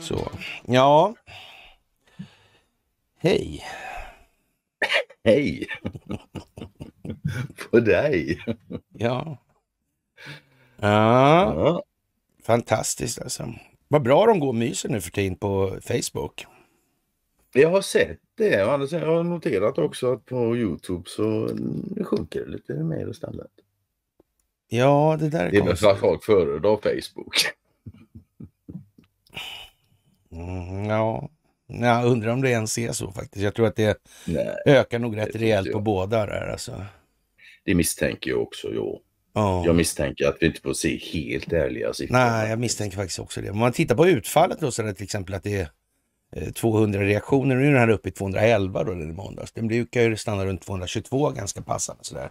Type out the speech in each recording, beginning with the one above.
Så, ja. Hej. Hej! På dig! Ja. Ja. Fantastiskt alltså. Vad bra de går och myser nu för tiden på Facebook. Jag har sett det. Jag har noterat också att på Youtube så mm, sjunker det lite mer standard. Ja, det där är Det är väl för att folk föredrar Facebook. Mm, ja, jag undrar om det ens är så faktiskt. Jag tror att det Nej, ökar nog rätt rejält på båda där alltså. Det misstänker jag också, ja. Oh. Jag misstänker att vi inte får se helt ärliga siffror. Nej, jag misstänker faktiskt också det. Om man tittar på utfallet då så är det till exempel att det är 200 eh, reaktioner. Nu är den här uppe i 211 då, den i måndags. Den brukar ju stanna runt 222 ganska passande sådär.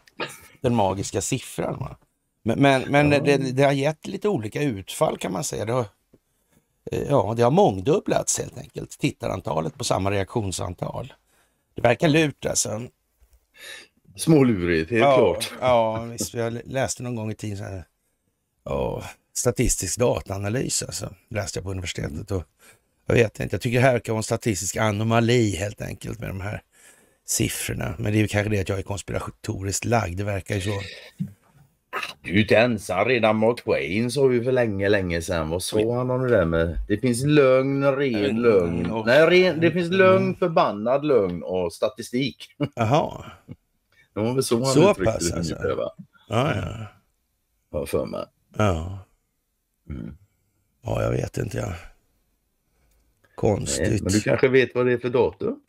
Den magiska siffran. Va? Men, men, men ja. det, det, har gett lite olika utfall kan man säga. Det har, eh, ja, det har mångdubblats helt enkelt, tittarantalet på samma reaktionsantal. Det verkar lurt alltså. Smålurigt, helt ja, klart. Ja, visst. Jag läste någon gång i tiden så ja, statistisk dataanalys, alltså, läste jag på universitetet. Och jag vet inte, jag tycker det här verkar vara en statistisk anomali helt enkelt med de här siffrorna. Men det är ju kanske det att jag är konspiratoriskt lagd, det verkar ju så. Du är inte ensam. Redan Mark Twain sa vi för länge, länge sedan. Vad sa han om det där med? Det finns lögn, ren äh, lögn. Och... Nej, ren, det finns mm. lögn, förbannad lögn och statistik. Jaha. Det var väl så han så uttryckte pass, det. Alltså. Ja, ja. Har för mig. Ja. Mm. Ja, jag vet inte. Ja. Konstigt. Nej, men du kanske vet vad det är för datum?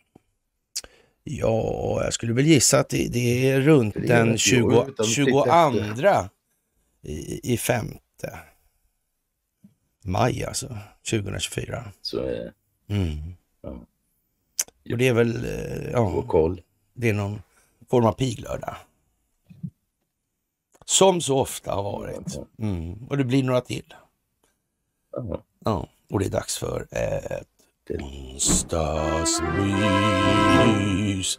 Ja, jag skulle väl gissa att det, det är runt det är den 20, 22 i, i femte maj alltså, 2024. Så är eh, det. Mm. Ja. Och det är väl, eh, ja, koll. det är någon form av piglördag. Som så ofta har varit. Mm. Och det blir några till. Ja, och det är dags för ett eh, Onsdagsmys.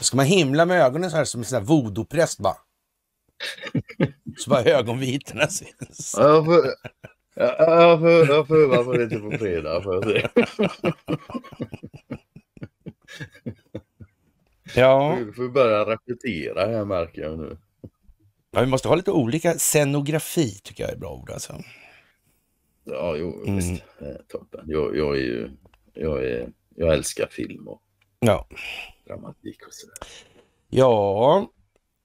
ska man himla med ögonen så här som en sån här voodoo-präst bara. Så bara ögonvitorna syns. Jag får, öva får, jag får varför på fredag får jag se. Ja. Du får börja repetera här märker jag nu. Ja, vi måste ha lite olika. Scenografi tycker jag är bra ord alltså ja, jo, mm. visst. Toppen. Jag, jag är ju, jag, är, jag älskar film och ja. dramatik och sådär. Ja,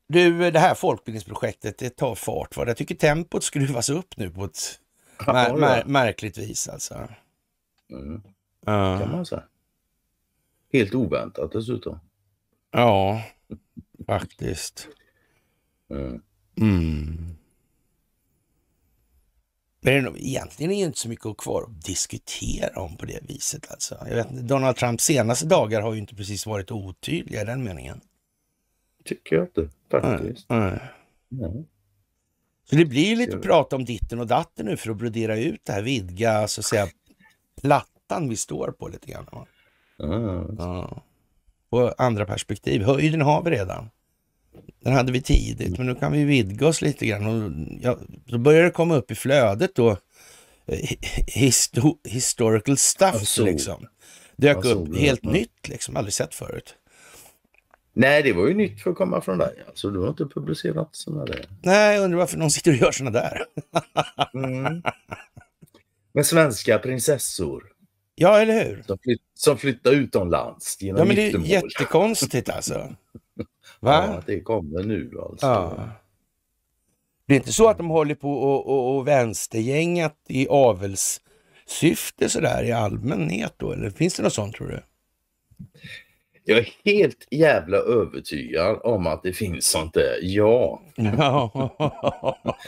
du, det här folkbildningsprojektet det tar fart. Va? Jag tycker tempot skruvas upp nu på ett ja, mär, mär, märkligt vis. Alltså. Mm. Ja. kan man säga. Helt oväntat dessutom. Ja, faktiskt. Mm. Mm. Men egentligen är det inte så mycket kvar att diskutera om på det viset. Alltså. Jag vet, Donald Trumps senaste dagar har ju inte precis varit otydliga i den meningen. Tycker jag inte faktiskt. Nej, nej. Så det blir ju lite prat om ditten och datten nu för att brodera ut det här, vidga så att säga plattan vi står på lite grann. Ah. Ja. Och andra perspektiv. Höjden har vi redan. Den hade vi tidigt, men nu kan vi vidga oss lite grann. Och, ja, då börjar det komma upp i flödet då, eh, histo historical stuff liksom. Dök upp helt nytt liksom, aldrig sett förut. Nej, det var ju nytt för att komma från dig. Alltså, du har inte publicerat sådana där. Nej, jag undrar varför någon sitter och gör sådana där. mm. Men svenska prinsessor. Ja, eller hur? Som, flytt, som flyttade utomlands genom Ja, men det är jättekonstigt alltså. Va? Ja, det kommer nu alltså. Ja. Det är inte så att de håller på och, och, och vänstergängat i avelssyfte sådär i allmänhet då? Eller finns det något sånt tror du? Jag är helt jävla övertygad om att det finns sånt där, ja.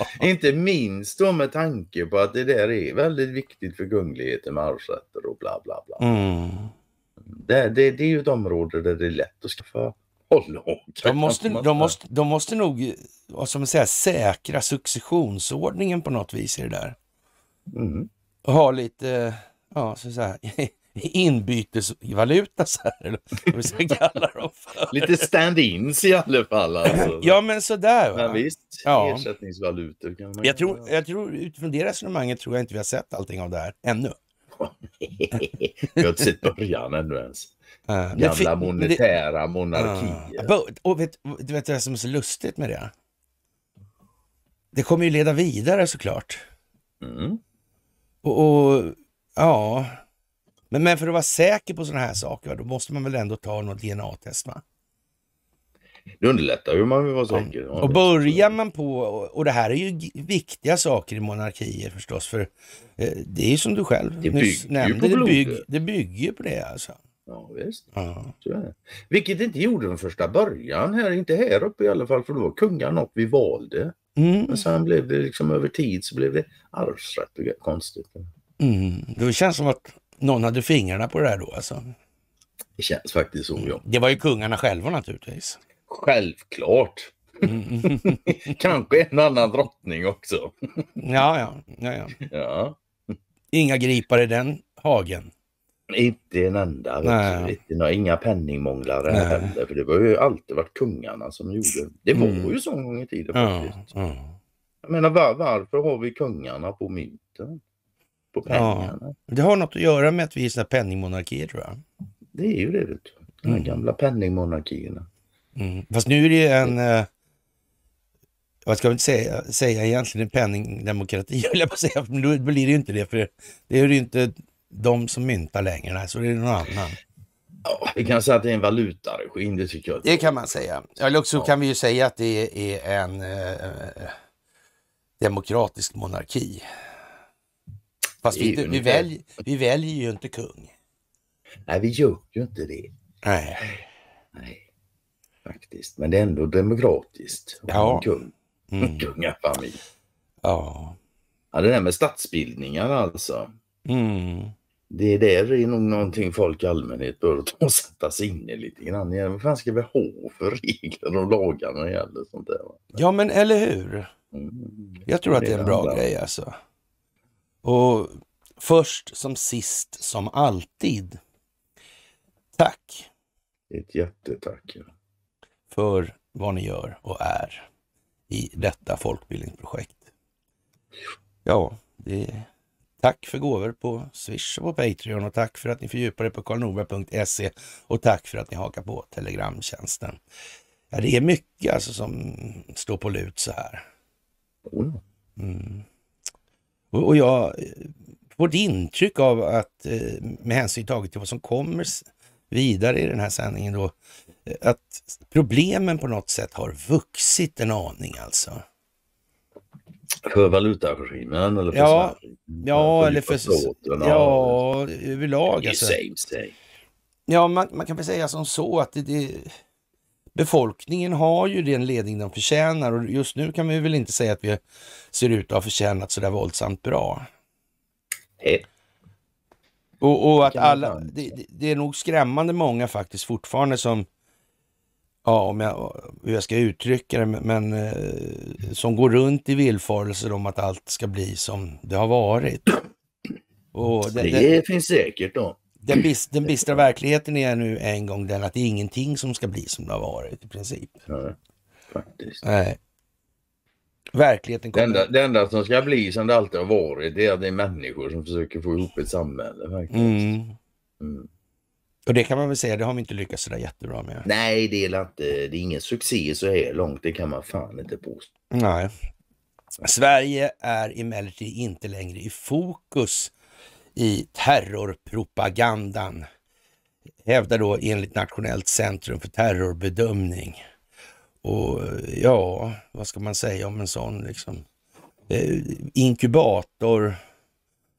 Inte minst då med tanke på att det där är väldigt viktigt för kungligheten med arvsrätter och bla bla bla. Mm. Det, det, det är ju ett område där det är lätt att skaffa de måste, de, måste, de måste nog som man säger, säkra successionsordningen på något vis i det där. Mm. Och ha lite, ja, så, så här, inbytesvaluta så här, vad vi ska kalla dem för. Lite stand-ins i alla fall. Alltså. ja, men sådär. Va? Men visst, ja. ersättningsvalutor. Kan man jag, tror, jag tror, utifrån det resonemanget tror jag inte vi har sett allting av det här ännu. vi har inte sett början ännu ens. Uh, Gamla monetära det, monarkier. Uh, och vet, du vet vad som är så lustigt med det? Det kommer ju leda vidare såklart. Mm. Och, och ja, men, men för att vara säker på sådana här saker, då måste man väl ändå ta något DNA-test? Va? Det underlättar ju man vill vara säker. Ja. Och börjar man på, och det här är ju viktiga saker i monarkier förstås, för eh, det är ju som du själv det nyss nämnde, det, bygg, det bygger på det alltså. Ja, visst. Ja. Tyvärr. Vilket inte gjorde den första början här, inte här uppe i alla fall, för då var kungan något vi valde. Mm. Men sen blev det liksom över tid så blev det arvsrätt konstigt. Mm. Det känns som att någon hade fingrarna på det här då alltså? Det känns faktiskt så, ja. Det var ju kungarna själva naturligtvis. Självklart. Mm. Kanske en annan drottning också. ja, ja, ja, ja. ja. Inga gripar i den hagen. Inte en enda. Inte, inga penningmånglare heller. För det var ju alltid varit kungarna som gjorde. Det var mm. ju så en gång i tiden ja, faktiskt. Ja. Jag menar var, varför har vi kungarna på mynten? På pengarna? Ja. Det har något att göra med att vi är penningmonarkier tror jag. Det är ju det. Vet du. De mm. gamla penningmonarkierna. Mm. Fast nu är det ju en eh vad ska vi inte säga, säga egentligen, en penningdemokrati, jag på säga, men då blir det ju inte det, för det är ju inte de som myntar längre, så det är någon annan. vi kan säga att det är en valutaregim, det tycker jag. Det kan man säga. Eller också ja. kan vi ju säga att det är en eh, demokratisk monarki. Fast vi, vi, välj, vi väljer ju inte kung. Nej, vi gör ju inte det. Nej. Nej, faktiskt. Men det är ändå demokratiskt. Ja. Kung. Mm. Kungafamilj. Ja. ja. Det där med statsbildningar alltså. Mm det där är nog någonting folk i allmänhet bör ta och sätta sig in i lite grann. Vad fan ska vi ha för regler och lagar när det gäller sånt där? Va? Ja men eller hur? Mm. Jag tror att det är en bra grej alltså. Och först som sist som alltid. Tack! Ett jättetack. Ja. För vad ni gör och är i detta folkbildningsprojekt. Ja, det är. Tack för gåvor på Swish och på Patreon och tack för att ni fördjupar er på karlnorberg.se och tack för att ni hakar på Telegramtjänsten. Ja, det är mycket alltså som står på lut så här. Mm. Och, och jag får eh, ett intryck av att eh, med hänsyn taget till vad som kommer vidare i den här sändningen då, eh, att problemen på något sätt har vuxit en aning alltså för valutaregimen? Eller för ja, ja, för eller för... ja, överlag. Alltså. Same, same. Ja, man, man, kan väl säga som så att det, det, befolkningen har ju den ledning de förtjänar och just nu kan vi väl inte säga att vi ser ut att ha förtjänat sådär våldsamt bra. Nej. Och, och att alla, det, det, är nog skrämmande många faktiskt fortfarande som ja, om jag, hur jag ska uttrycka det, men eh, som går runt i villfarelser om att allt ska bli som det har varit. Och den, den, det finns säkert då. Den, den bistra verkligheten är nu en gång den att det är ingenting som ska bli som det har varit i princip. Ja, faktiskt. Nej. Verkligheten kommer... det, enda, det enda som ska bli som det alltid har varit det är att det är människor som försöker få ihop ett samhälle. Faktiskt. Mm. Mm. Och det kan man väl säga, det har vi inte lyckats sådär jättebra med. Nej, det är inte. Det är ingen succé så här långt, det kan man fan inte påstå. Nej. Sverige är emellertid inte längre i fokus i terrorpropagandan, hävdar då enligt Nationellt centrum för terrorbedömning. Och ja, vad ska man säga om en sån liksom? Eh, inkubator,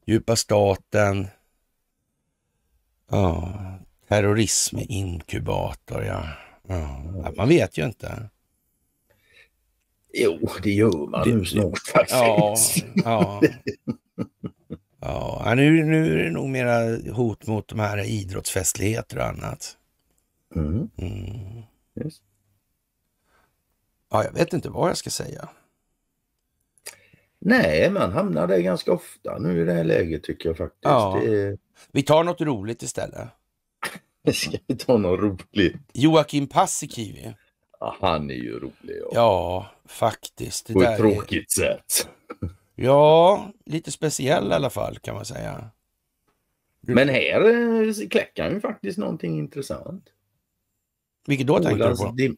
djupa staten, ja, Terrorisminkubator, ja. ja. Man vet ju inte. Jo, det gör man det, nu snart faktiskt. Ja, ja. ja nu, nu är det nog mera hot mot de här idrottsfestligheter och annat. Mm. Mm. Ja, jag vet inte vad jag ska säga. Nej, man hamnar där ganska ofta nu i det här läget tycker jag faktiskt. Ja. Är... Vi tar något roligt istället. Ska vi ta någon rolig? Joakim Paasikivi. han är ju rolig. Ja, ja faktiskt. Det På ett tråkigt är... sätt. Ja, lite speciell i alla fall kan man säga. Men här eh, kläcker han ju faktiskt någonting intressant. Vilket då tänker du på? Dim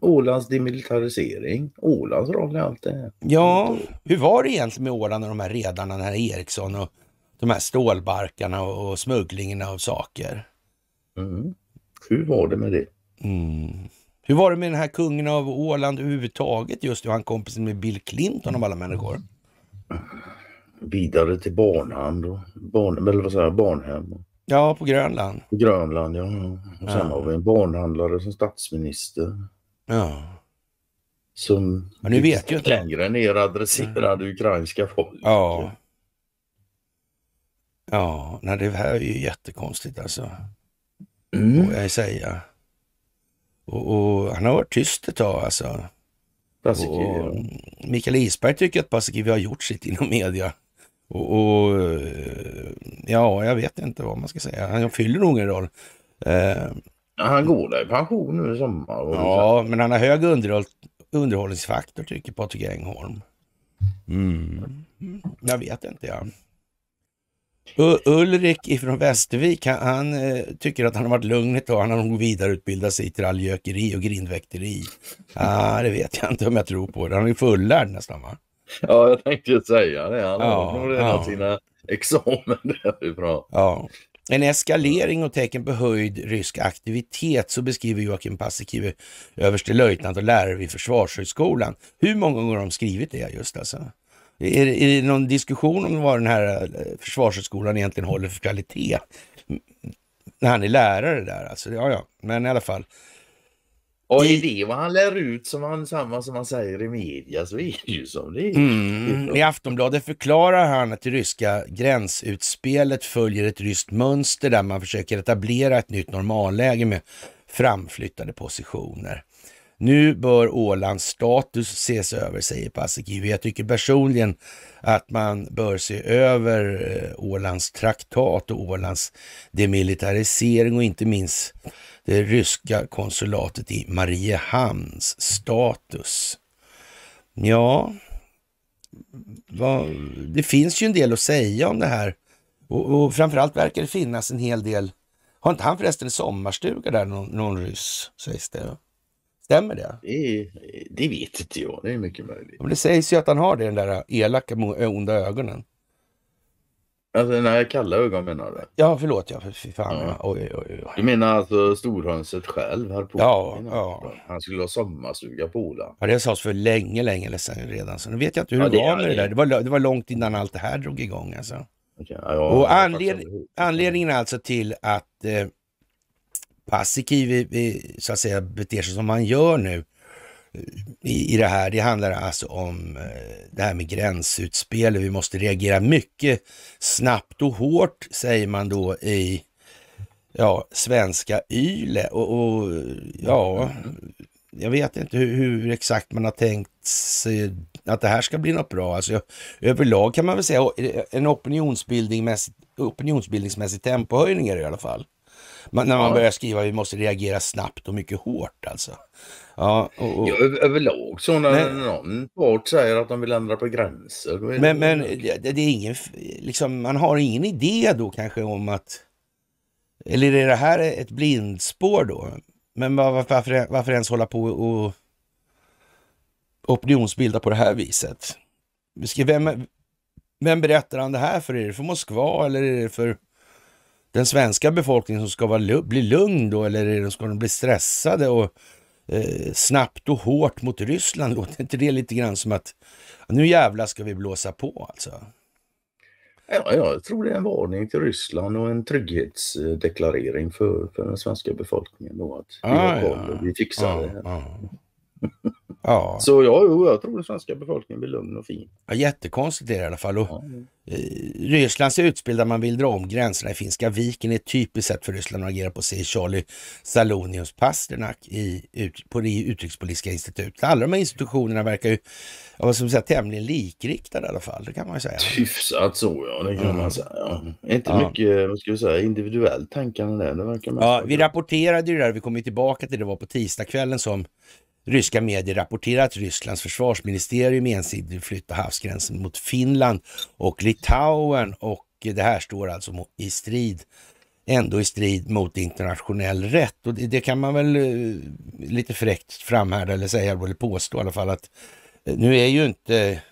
Ålands demilitarisering, Ålands roll i allt det här. Ja, hur var det egentligen med Åland och de här redarna, den här Eriksson och de här stålbarkarna och, och smugglingen av saker? Mm. Hur var det med det? Mm. Hur var det med den här kungen av Åland överhuvudtaget just nu? Han kompisen med Bill Clinton av alla människor. Vidare till barnhand och barn, eller vad säger jag, barnhem. Ja, på Grönland. På Grönland, ja. Och sen ja. har vi en barnhandlare som statsminister. Ja. Som ja, nu vet jag inte. längre ner adresserade ja. ukrainska folk. Ja. Ja, nej, det här är ju jättekonstigt alltså mm. får jag säga. Och, och, han har varit tyst ett tag alltså. och, mm, Mikael Isberg tycker att Paasikivi har gjort sitt inom media. Och, och, eh, ja, jag vet inte vad man ska säga. Han fyller nog en roll. Eh, han går där i pension nu i sommar. Ja, men han har hög underhåll, underhållningsfaktor tycker Patrik Engholm. Mm. Jag vet inte jag. Ulrik ifrån Västervik, han, han eh, tycker att han har varit lugn ett tag. Han har nog vidareutbildat sig till allgökeri och grindväkteri. ah, det vet jag inte om jag tror på. Det. Han är fullärd nästan va? Ja, jag tänkte ju säga det. Han ja, har nog redan ja. sina examen därifrån. Ja. En eskalering och tecken på höjd rysk aktivitet, så beskriver Joakim Paasikivi, överstelöjtnant och lärare vid Försvarshögskolan. Hur många gånger har de skrivit det just alltså? Är, är det någon diskussion om vad den här eh, försvarshögskolan egentligen håller för kvalitet? Mm, när han är lärare där alltså, ja ja, men i alla fall. Och är det vad han lär ut som han, samma som han säger i media så är det ju som det är. Mm. I Aftonbladet förklarar han att det ryska gränsutspelet följer ett ryskt mönster där man försöker etablera ett nytt normalläge med framflyttade positioner. Nu bör Ålands status ses över, säger Paasikivi. Jag tycker personligen att man bör se över eh, Ålands traktat och Ålands demilitarisering och inte minst det ryska konsulatet i Mariehamns status. Ja, vad, det finns ju en del att säga om det här och, och framförallt verkar det finnas en hel del. Har inte han förresten en sommarstuga där, någon, någon ryss, sägs det? Stämmer det? Det, det vet inte jag, det är mycket möjligt. Men det sägs ju att han har det, den där elaka, onda ögonen. Alltså den här kalla ögon menar du? Ja, förlåt ja, för fy fan. Ja. Oj, oj, oj. Du menar alltså storhönset själv här på ja, ja. Han skulle ha sommarstuga på Ola. Ja, det sades för länge, länge sedan redan. Så nu vet jag inte hur ja, det var med det, det där. Det var, det var långt innan allt det här drog igång alltså. Okay, ja, och anled anledningen alltså till att eh, Paasikivi så att säga beter sig som han gör nu i, i det här. Det handlar alltså om eh, det här med gränsutspel. Vi måste reagera mycket snabbt och hårt, säger man då i ja, svenska YLE. Och, och ja, jag vet inte hur, hur, exakt man har tänkt sig att det här ska bli något bra. Alltså, överlag kan man väl säga eh, en opinionsbildning opinionsbildningsmässig tempohöjning är det i alla fall man, när man ja. börjar skriva vi måste reagera snabbt och mycket hårt alltså. Ja, och, och... Ja, överlag så när men, någon part säger att de vill ändra på gränser. men det, men det, det, är ingen, liksom, man har ingen idé då kanske om att, eller är det här ett blindspår då? Men varför, varför, varför ens hålla på och opinionsbilda på det här viset? Vem, vem berättar han det här för? Är det för Moskva eller är det för den svenska befolkningen som ska vara, bli lugn då eller ska de bli stressade och eh, snabbt och hårt mot Ryssland? Låter inte det lite grann som att nu jävla ska vi blåsa på alltså? Ja, jag tror det är en varning till Ryssland och en trygghetsdeklarering för, för den svenska befolkningen. Då, att ah, vi, har koll, och vi fixar ah, det. Här. Ah. Ja. Så ja, jo, jag tror den svenska befolkningen blir lugn och fin. Ja, jättekonstigt är det i alla fall. Och, ja. Eh, Rysslands utspel där man vill dra om gränserna i Finska viken är ett typiskt sätt för Ryssland att agera på, säger Charlie Salonius Pasternak i, ut, på det utrikespolitiska institutet. Alla de här institutionerna verkar ju vad ska man säga, tämligen likriktade i alla fall, det kan man ju säga. Hyfsat så ja, det kan mm. man säga. Ja. Inte ja. mycket vad ska vi säga, individuellt tänkande där, det verkar Ja, vi rapporterade ju det där, vi kom ju tillbaka till det, det var på tisdagskvällen som Ryska medier rapporterar att Rysslands försvarsministerium ensidigt flyttar havsgränsen mot Finland och Litauen och det här står alltså i strid ändå i strid mot internationell rätt. Och det, det kan man väl eh, lite fräckt framhärda eller säga, eller påstå i alla fall, att eh, nu är ju inte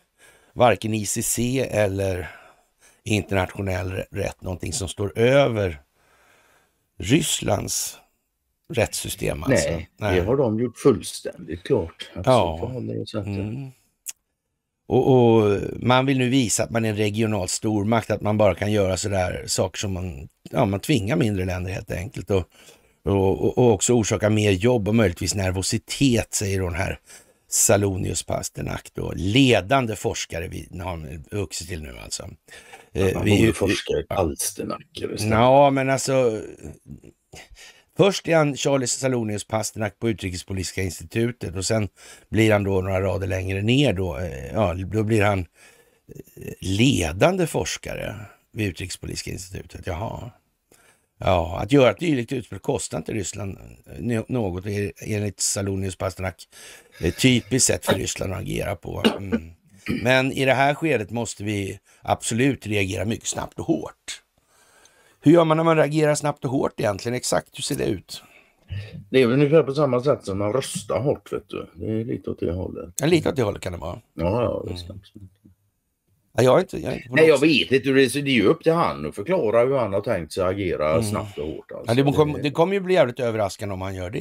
varken ICC eller internationell rätt någonting som står över Rysslands rättssystem. Alltså. Nej, Nej, det har de gjort fullständigt klart. Ja. Mm. Och, och, Man vill nu visa att man är en regional stormakt, att man bara kan göra sådär saker som man, ja, man tvingar mindre länder helt enkelt. Och, och, och också orsaka mer jobb och möjligtvis nervositet, säger hon här Salonius Pasternak, då, ledande forskare vi har vuxit till nu alltså. Ja, man eh, borde vi, forska i Palsternak. Ja, men alltså Först är han Charles Salonius Pasternak på Utrikespolitiska institutet och sen blir han då några rader längre ner då, eh, ja, då blir han eh, ledande forskare vid Utrikespolitiska institutet. Jaha. Ja, att göra ett dylikt utspel kostar inte Ryssland eh, något enligt Salonius Pasternak typiskt sätt för Ryssland att agera på. Mm. Men i det här skedet måste vi absolut reagera mycket snabbt och hårt. Hur gör man när man reagerar snabbt och hårt egentligen? Exakt hur ser det ut? Det är väl ungefär på samma sätt som man röstar hårt. Vet du. Det är lite åt det hållet. Ja, lite åt det hållet kan det vara. Ja, ja visst. Mm. jag, inte, jag inte Nej, jag vet inte. Det är ju upp till han att förklara hur han har tänkt sig agera mm. snabbt och hårt. Alltså. Ja, det, kom, det kommer ju bli jävligt överraskande om han gör det.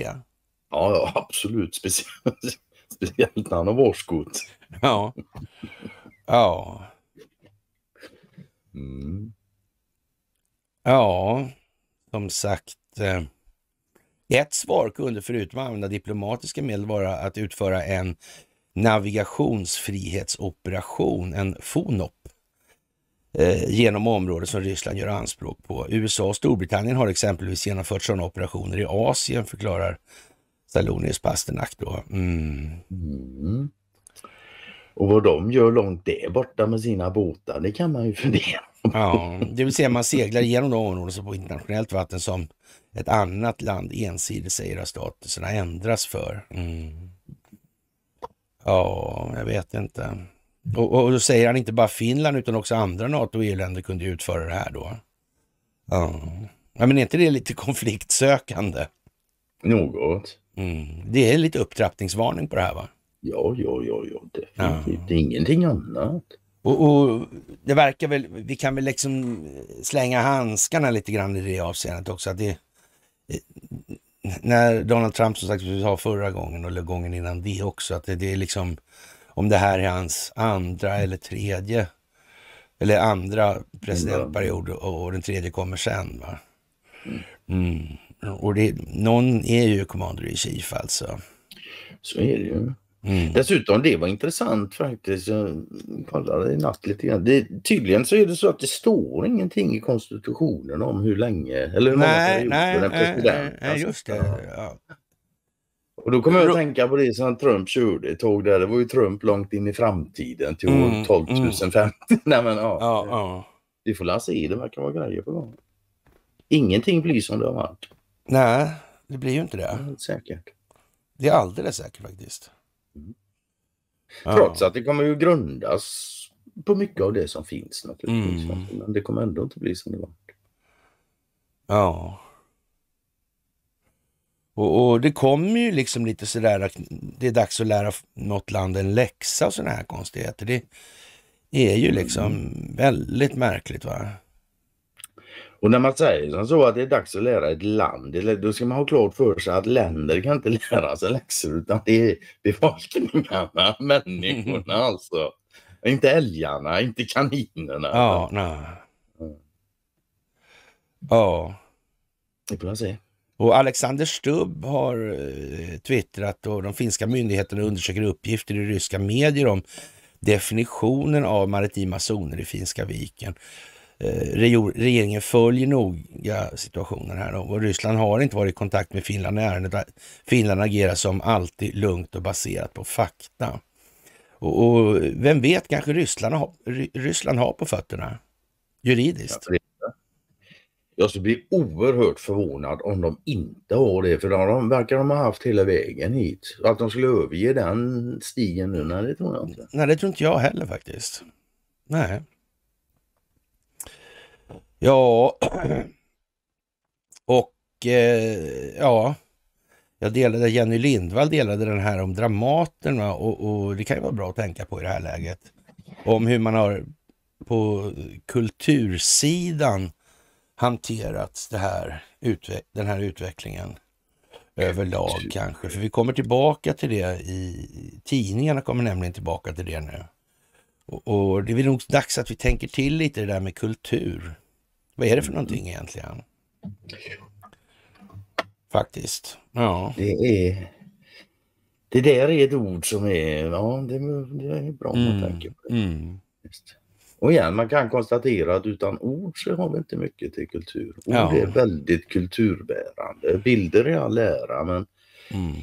Ja, ja absolut. Speciellt, speciellt när han har varskott. Ja. Ja. Mm. Ja, som sagt. Eh, ett svar kunde förutom att använda diplomatiska medel vara att utföra en navigationsfrihetsoperation, en FONOP, eh, genom områden som Ryssland gör anspråk på. USA och Storbritannien har exempelvis genomfört sådana operationer i Asien, förklarar Salonius Pasternak då. Mm. Mm. Och vad de gör långt där borta med sina båtar, det kan man ju fundera på. Ja, det vill säga man seglar genom de områden på internationellt vatten som ett annat land ensidigt säger att statuserna ändras för. Mm. Ja, jag vet inte. Och, och då säger han inte bara Finland utan också andra NATO och EU-länder kunde utföra det här då. Ja. ja, men är inte det lite konfliktsökande? Något. Mm. Det är lite upptrappningsvarning på det här va? Ja, ja, ja, ja definitivt. Ja. Ingenting annat. Och, och, det verkar väl, vi kan väl liksom slänga handskarna lite grann i det avseendet också. Att det, när Donald Trump som sagt sa förra gången och gången innan det också, att det, det, är liksom om det här är hans andra eller tredje eller andra presidentperiod och, och den tredje kommer sen. Va? Mm. mm. Och det, någon är ju commander i chief alltså. Så är det ju. Mm. Dessutom, det var intressant faktiskt. Jag kollade i natt lite grann. Det, tydligen så är det så att det står ingenting i konstitutionen om hur länge eller hur nej, många nej, nej, president. Nej, alltså. just det. Ja. Och då kommer jag att tänka på det som Trump körde ett tåg där. Det var ju Trump långt in i framtiden till mm, år 12 050. Mm. nej, men, ja. Ja, ja. Vi får la se. Det verkar vara grejer på gång. Ingenting blir som det har varit. Nej, det blir ju inte det. säkert. Det är alldeles säkert faktiskt. Trots att det kommer ju grundas på mycket av det som finns naturligtvis. Mm. Men det kommer ändå inte bli som det var. Ja. Och, och, det kommer ju liksom lite sådär att det är dags att lära något land en läxa och sådana här konstigheter. Det är ju mm. liksom mm. väldigt märkligt va. Och när man säger som så att det är dags att lära ett land, då ska man ha klart för sig att länder kan inte lära sig läxor utan det är befolkningarna, människorna alltså. Inte älgarna, inte kaninerna. Ja, nej. Ja. Det får man se. Och Alexander Stubb har eh, twittrat och de finska myndigheterna undersöker uppgifter i ryska medier om definitionen av maritima zoner i Finska viken. Eh, regeringen följer noga situationen här och Ryssland har inte varit i kontakt med Finland i ärendet. Finland agerar som alltid lugnt och baserat på fakta. Och, och vem vet, kanske Ryssland har, Ryssland har på fötterna juridiskt. Jag skulle bli oerhört förvånad om de inte har det, för de verkar de ha haft hela vägen hit. Att de skulle överge den stigen nu, nej det tror jag inte. Nej, det tror inte jag heller faktiskt. Nej. Ja, och eh, ja, jag delade, Jenny Lindvall delade den här om Dramaten och, och, det kan ju vara bra att tänka på i det här läget. Om hur man har på kultursidan hanterat det här, den här utvecklingen överlag kanske. För vi kommer tillbaka till det i tidningarna kommer nämligen tillbaka till det nu. Och, och det är nog dags att vi tänker till lite det där med kultur. Vad är det för någonting egentligen? Faktiskt. Ja. Det är... Det där är ett ord som är... Ja, det, det är bra mm. att tänka på. Mm. Och igen, man kan konstatera att utan ord så har vi inte mycket till kultur. Ord ja. är väldigt kulturbärande. Bilder är all ära, men mm.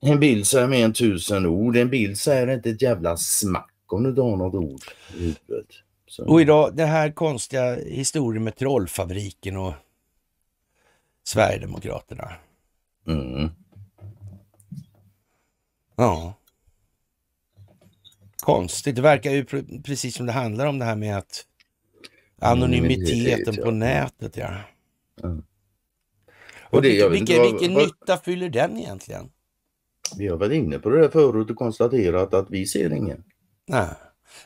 en bild säger mer än tusen ord. En bild säger inte ett jävla smack om du inte har något ord i huvudet. Så. Och idag, det här konstiga historien med trollfabriken och Sverigedemokraterna. Mm. Ja. Konstigt. Det verkar ju precis som det handlar om det här med att anonymiteten mm. på nätet. Ja. Mm. Och det, vilken, vilken, vad, vilken vad, nytta fyller den egentligen? Vi har varit inne på det där förut och konstaterat att vi ser ingen. Nej.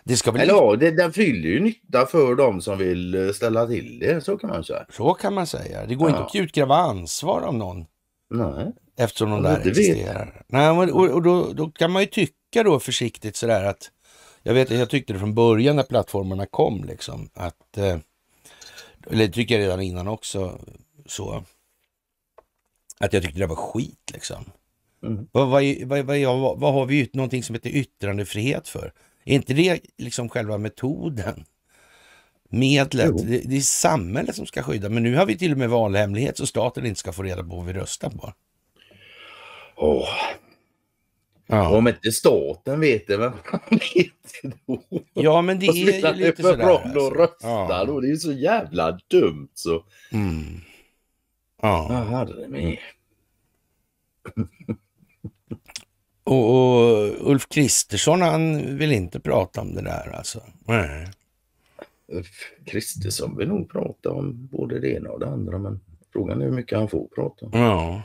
Det ska väl... Eller det, den fyller ju nytta för de som vill eh, ställa till det, så kan man säga. Så kan man säga. Det går ja. inte att utkräva ansvar av någon. Nej. Eftersom de där existerar. Nej, och, och då, då, kan man ju tycka då försiktigt sådär att, jag vet jag tyckte det från början när plattformarna kom liksom, att, eh, eller det tycker jag redan innan också, så, att jag tyckte det var skit liksom. Mm. Vad, vad, vad, vad, vad har vi någonting som heter yttrandefrihet för? Är inte det liksom själva metoden? Medlet? Det, det, är samhället som ska skydda. Men nu har vi till och med valhemlighet så staten inte ska få reda på vad vi röstar på. Åh. Ja. Om inte staten vet det, vem vet då? Ja, men det är ju lite sådär. Roll alltså. och rösta ja. då? Det är ju så jävla dumt så. Mm. Ja. Vad hade det med? Och, och, Ulf Kristersson, han vill inte prata om det där alltså. Nej. Ulf Kristersson vill nog prata om både det ena och det andra, men frågan är hur mycket han får prata om. Ja.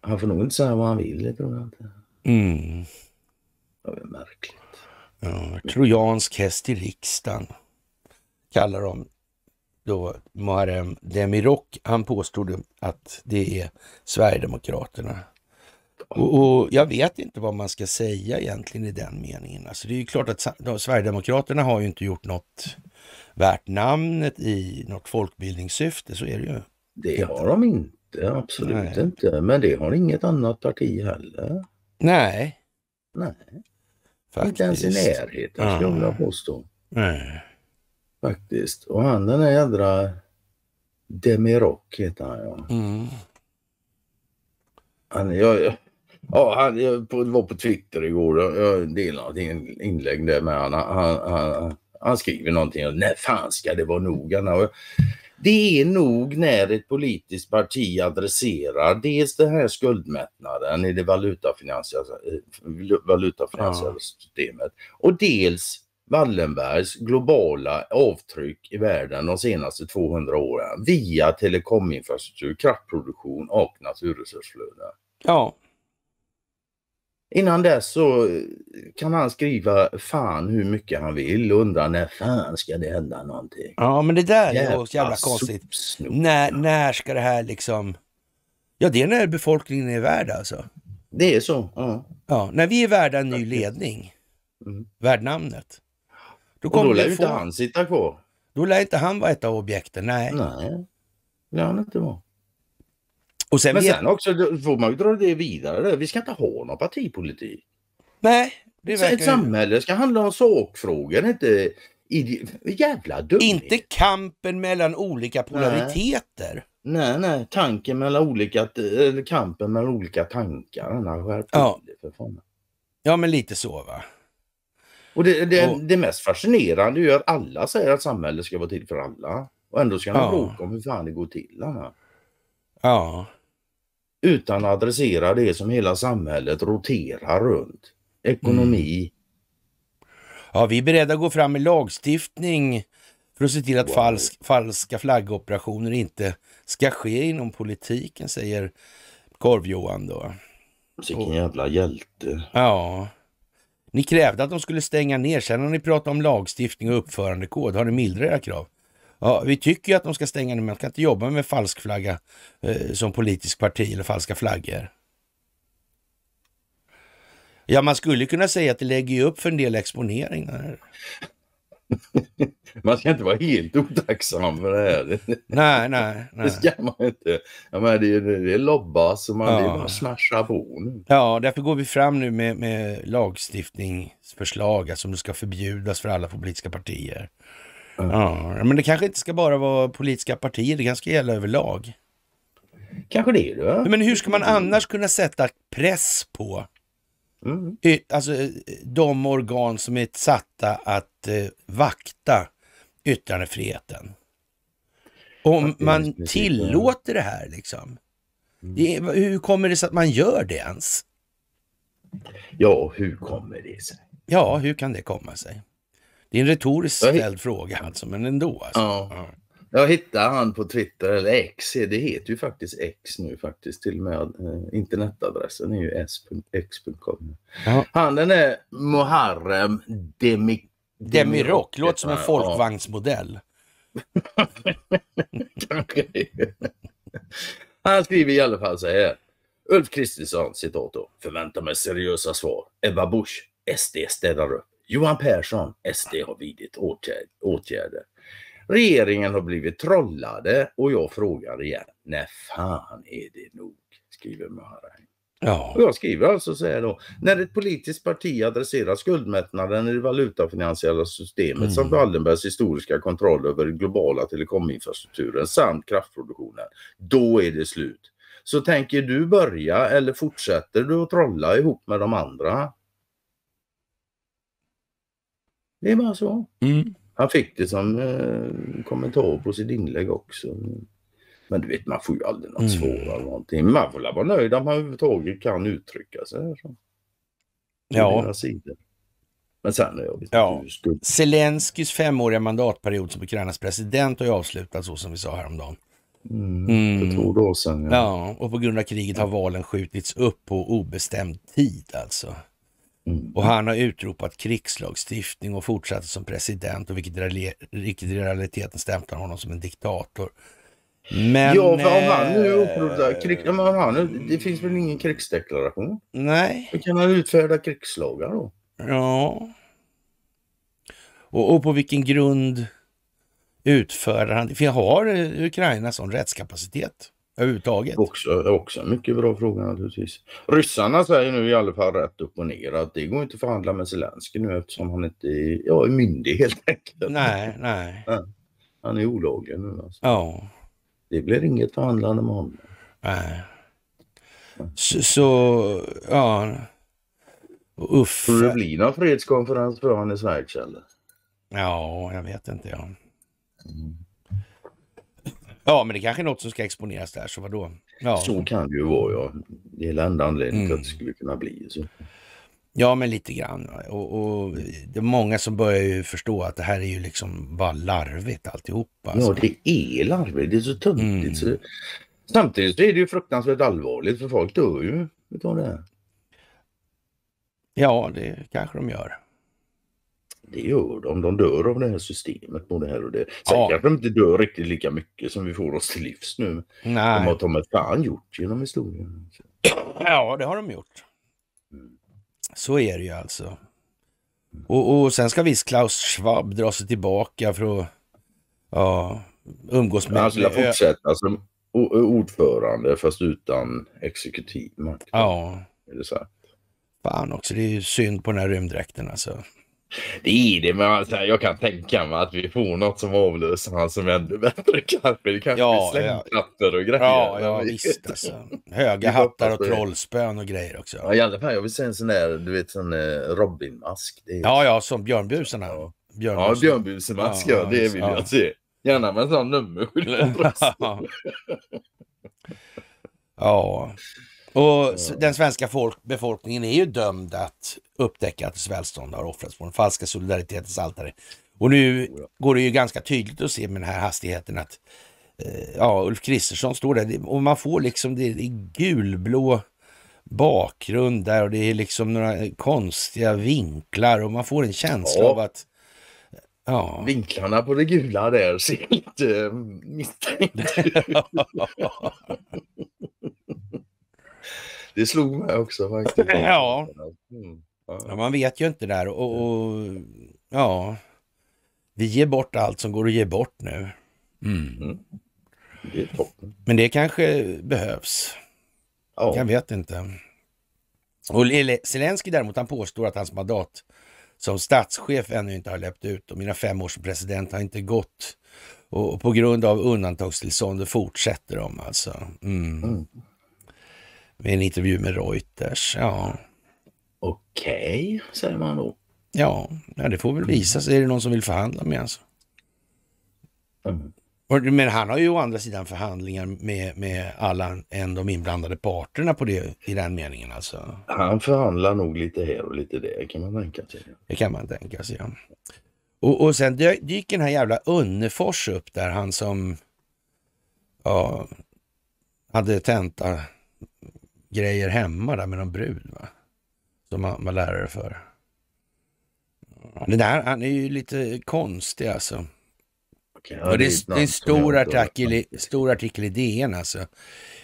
Han får nog inte säga vad han vill, det tror jag inte. Mm. Det är märkligt. Ja, trojansk häst i riksdagen kallar de då Muharrem Demirok. Han påstod att det är Sverigedemokraterna. Och, och, jag vet inte vad man ska säga egentligen i den meningen. Alltså det är ju klart att Sverigedemokraterna har ju inte gjort något värt namnet i något folkbildningssyfte, så är det ju. Det har de inte, absolut Nej. inte. Men det har inget annat parti heller. Nej. Nej. Faktiskt. Inte ens i närheten ja. skulle jag vilja ah. påstå. Nej. Faktiskt. Och han den där jädra Demirock heter han ja. Mm. Han, jag, Ja, han, jag var på Twitter igår och jag delade ett inlägg där med honom. Han, han, han, han skriver någonting om när fan ska det vara nog? det är nog när ett politiskt parti adresserar dels den här skuldmättnaden i det valutafinansiella, eh, valutafinansiella ja. systemet och dels Wallenbergs globala avtryck i världen de senaste 200 åren via telekominfrastruktur, kraftproduktion och naturresursflöden. Ja, Innan dess så kan han skriva fan hur mycket han vill och undra när fan ska det hända någonting. Ja men det där är ju så jävla konstigt. När, när ska det här liksom... Ja det är när befolkningen är värd alltså. Det är så. Ja. ja när vi är värda en ny ledning. Mm. Värd namnet. Då, och då lär inte få... han sitta kvar. Då lär inte han vara ett av objekten, nej. Nej, det lär han inte vara. Och sen Men vet... sen också får man ju dra det vidare. Vi ska inte ha någon partipolitik. Nej. Det verkar... Ett samhälle ska handla om sakfrågan, inte jävla dumhet. Inte kampen mellan olika polariteter. Nej. Nej, nej, tanken mellan olika, eller kampen mellan olika tankar. Skärp ja. för fan. ja, men lite så va. Och det, det, och det, mest fascinerande är att alla säger att samhället ska vara till för alla. Och ändå ska man ja. bråka om hur fan det går till. Anna. Ja utan att adressera det som hela samhället roterar runt. Ekonomi. Mm. Ja, vi är beredda att gå fram med lagstiftning för att se till att wow. falsk, falska flaggoperationer inte ska ske inom politiken, säger Korv-Johan då. Vilken jävla hjälte. Ja. Ni krävde att de skulle stänga ner. Sen har ni pratat om lagstiftning och uppförandekod. Har ni mildrat era krav? Ja, vi tycker ju att de ska stänga nu, men man kan inte jobba med falsk flagga eh, som politisk parti eller falska flaggor. Ja, man skulle kunna säga att det lägger upp för en del exponeringar. Man ska inte vara helt otacksam för det här. Nej, nej. nej. Det ska man inte. Jag menar, det, är, det är lobbas och man, ja. bara smasha på Ja, därför går vi fram nu med, med lagstiftningsförslag som alltså, ska förbjudas för alla politiska partier. Ja, men det kanske inte ska bara vara politiska partier, det kanske ska gälla överlag. Kanske det. Är det. Men hur ska man annars kunna sätta press på mm. alltså, de organ som är satta att eh, vakta yttrandefriheten? Om man tillåter det här liksom. Mm. Det, hur kommer det sig att man gör det ens? Ja, hur kommer det sig? Ja, hur kan det komma sig? Det är en retoriskt ställd fråga, alltså, men ändå. Alltså. Ja. ja. Jag hittade han på Twitter, eller X, det heter ju faktiskt X nu faktiskt, till och med eh, internetadressen är ju x.com. Ja. Han den är Muharrem Demik Demirock, låter som en folkvagnsmodell. Han skriver i alla fall så här. Ulf Kristersson, citat då. Förväntar mig seriösa svar. Ebba Busch, SD städar upp. Johan Persson, SD har vidit åtgärder. Regeringen har blivit trollade och jag frågar igen, när fan är det nog? Skriver Muharrem. Ja. Och jag skriver alltså så här då, när ett politiskt parti adresserar skuldmättnaden i det valutafinansiella systemet mm. samt Wallenbergs historiska kontroll över den globala telekominfrastrukturen samt kraftproduktionen, då är det slut. Så tänker du börja eller fortsätter du att trolla ihop med de andra? Det är bara så. Mm. Han fick det som eh, kommentar på sitt inlägg också. Men du vet, man får ju aldrig något mm. svar eller någonting. Man får vara nöjd om man överhuvudtaget kan uttrycka sig. Så. ja. Men sen är jag vet ja. Skulle... Zelenskys femåriga mandatperiod som Ukrainas president har ju avslutats så som vi sa häromdagen. Mm. mm, För två dagar sedan. Ja. ja, och på grund av kriget har valen skjutits upp på obestämd tid alltså. Och han har utropat krigslagstiftning och fortsatt som president, och vilket, vilket i realiteten stämplar honom som en diktator. Men, ja, för om han nu eh, upprättar krig... Ja, det finns väl ingen krigsdeklaration? Nej. Då kan han utfärda krigslagar då? Ja. Och, och på vilken grund utför han det? För jag har eh, Ukraina sån rättskapacitet? Överhuvudtaget? Också, också en mycket bra fråga naturligtvis. Ryssarna säger nu i alla fall rätt upp och ner att det går inte att förhandla med Zelenskyj nu eftersom han inte är, ja, är myndig helt enkelt. Nej, nej. Han är olaglig nu alltså. Ja. Det blir inget förhandlande med honom. Nej. Så, så ja. Uff. Tror det blir någon fredskonferens för honom i Schweiz eller? Ja, jag vet inte. Ja. Mm. Ja, men det kanske är något som ska exponeras där, så vadå? Ja. Så kan det ju vara, ja. Det är hela enda anledningen mm. att det mm. skulle kunna bli så. Ja, men lite grann. Och, och, det är många som börjar ju förstå att det här är ju liksom bara larvigt alltihopa. Alltså. Ja, det är larvigt. Det är så töntigt. Mm. Samtidigt så är det ju fruktansvärt allvarligt för folk dör ju utav det här. Ja, det kanske de gör. Det gör de. De dör av det här systemet. Både här och det. Sen ja. kanske de inte dör riktigt lika mycket som vi får oss till livs nu. Nej. De har ta mig fan gjort genom historien. Ja, det har de gjort. Mm. Så är det ju alltså. Och, och sen ska visst Klaus Schwab dra sig tillbaka för att ja, umgås med... Han skulle fortsätta som ordförande fast utan exekutiv makt. Ja. Är det så här? Fan också, det är ju synd på den här rymddräkten alltså det är det, men alltså, jag kan tänka mig att vi får något som avlöser han som är ännu bättre kanske. Det kanske ja, blir slängklattor ja. och grejer. Ja, ja visst alltså. Höga hattar och trollspön och grejer också. Ja, i alla fall, jag vill se en sån där, du vet, sån eh, Robin-mask. Är... Ja, ja, som björnbusarna. Ja, björnbusen. ja björnbusemask, ja, ja, det vill jag se. Gärna med en sån nummerskylt. ja. Och den svenska folk, befolkningen är ju dömd att upptäcka att dess välstånd har offrats på den falska solidaritetens altare. Och nu oh går det ju ganska tydligt att se med den här hastigheten att eh, ja, Ulf Kristersson står där och man får liksom det i gulblå bakgrund där och det är liksom några konstiga vinklar och man får en känsla ja. av att Ja. Vinklarna på det gula där ser lite misstänkt ut. Det slog mig också faktiskt. Ja. Mm. ja. man vet ju inte där och, och, ja, vi ger bort allt som går att ge bort nu. Mm. Mm. Det Men det kanske behövs. Oh. Jag vet inte. Och Zelensky däremot, han påstår att hans mandat som statschef ännu inte har löpt ut och mina fem års president har inte gått. Och, på grund av undantagstillståndet fortsätter de alltså. Mm. mm en intervju med Reuters. Ja. Okej, okay, säger man då. Ja, ja, det får väl visa sig. Är det någon som vill förhandla med alltså? Mm. Men han har ju å andra sidan förhandlingar med, med alla än de inblandade parterna på det, i den meningen alltså. Han förhandlar nog lite här och lite där kan man tänka sig. Det kan man tänka sig ja. Och, och sen dyker den här jävla Unnefors upp där han som ja, hade tenta grejer hemma där med någon brud va? Som han var lärare för. Det där, han är ju lite konstig alltså. Okay, ja, det, är, det är en stor artikel, i, stor artikel i DN alltså.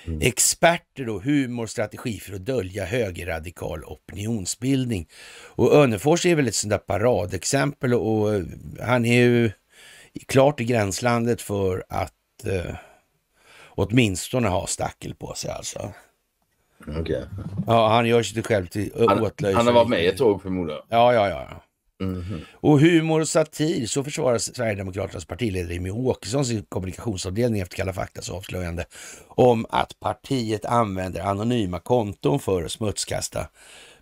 Mm. Experter då, humorstrategi för att dölja högerradikal opinionsbildning. Och Önnefors är väl ett sånt där paradexempel och, och eh, han är ju klart i gränslandet för att eh, åtminstone ha stackel på sig alltså. Okay. Ja, han gör sig själv till åtlöje. Han har varit med i ett tåg förmodligen. Ja, ja, ja. Mm -hmm. Och humor och satir, så försvarar Sverigedemokraternas partiledare Jimmie Åkesson sin kommunikationsavdelning efter Kalla faktas avslöjande om att partiet använder anonyma konton för att smutskasta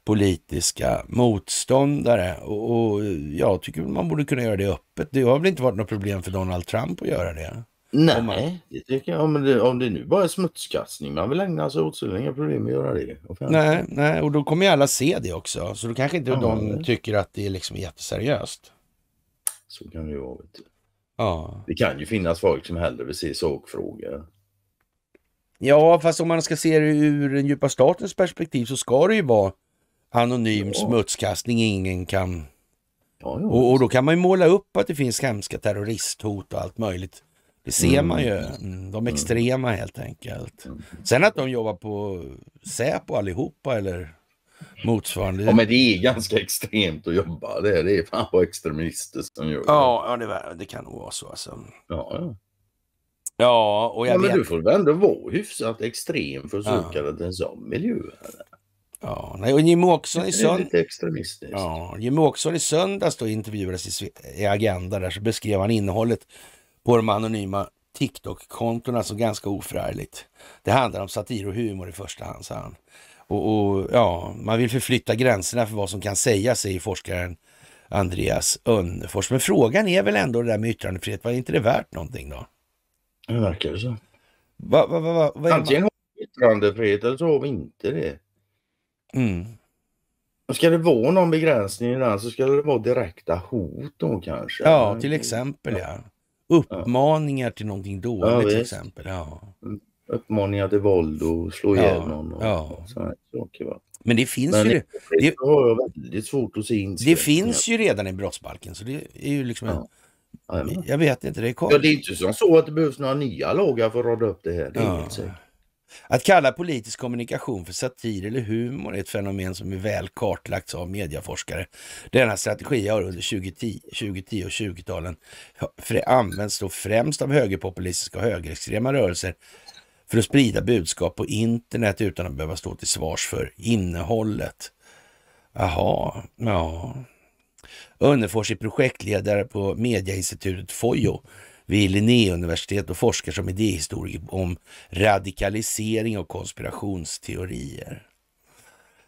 politiska motståndare. Och, och jag tycker man borde kunna göra det öppet. Det har väl inte varit något problem för Donald Trump att göra det? Nej, man, det tycker jag. Om det, om det nu bara är smutskastning man vill ägna sig åt så är det inga problem att göra det. Nej, nej, och då kommer ju alla se det också. Så då kanske inte ja, de nej. tycker att det är liksom jätteseriöst. Så kan det ju vara. Ja. Det kan ju finnas folk som hellre vill se sakfrågor. Ja, fast om man ska se det ur den djupa statens perspektiv så ska det ju vara anonym ja. smutskastning ingen kan... Ja, och, och då kan man ju måla upp att det finns hemska terroristhot och allt möjligt det ser mm. man ju. Mm, de mm. extrema helt enkelt. Sen att de jobbar på Säpo allihopa eller motsvarande. Ja, men det är ganska extremt att jobba det. Är, det är fan vad extremister som gör det. Ja, ja det, det kan nog vara så alltså. Ja, ja. Ja, och jag ja, men du får väl ändå vara hyfsat extrem för att söka ja. en sån miljö. Eller? Ja, nej, och Jimmie Åkesson i söndags... Ja, Jimmie Åkesson i söndags då intervjuades i, i Agenda där så beskrev han innehållet på de anonyma TikTok-kontona som ganska oförargligt. Det handlar om satir och humor i första hand, sa han. Och, och, ja, man vill förflytta gränserna för vad som kan sägas, säger forskaren Andreas Önnefors. Men frågan är väl ändå det där med yttrandefrihet, var inte det värt någonting då? Det verkar så. Va, va, va, va Antingen har vi yttrandefrihet eller så har vi inte det. Mm. Ska det vara någon begränsning i den så ska det vara direkta hot då kanske? Ja, till exempel ja. ja. Uppmaningar ja. till någonting dåligt ja, till exempel. Ja. Uppmaningar till våld och slå ja. ihjäl någon och ja. sådana saker. Men det finns Men ju... Det, det, har jag väldigt svårt att se Det finns ju redan i brottsbalken så det är ju liksom... En, jag vet inte, det är kort. Ja, det är inte så, så att det behövs några nya lagar för att rada upp det här. Det är ja. helt säkert. Att kalla politisk kommunikation för satir eller humor är ett fenomen som är väl kartlagt av medieforskare. Denna strategi har under 2010, 2010 och 20-talen använts då främst av högerpopulistiska och högerextrema rörelser för att sprida budskap på internet utan att behöva stå till svars för innehållet. Jaha, ja. Önnerfors är projektledare på mediainstitutet FOJO vid Linnéuniversitet och forskar som idéhistoriker om radikalisering och konspirationsteorier.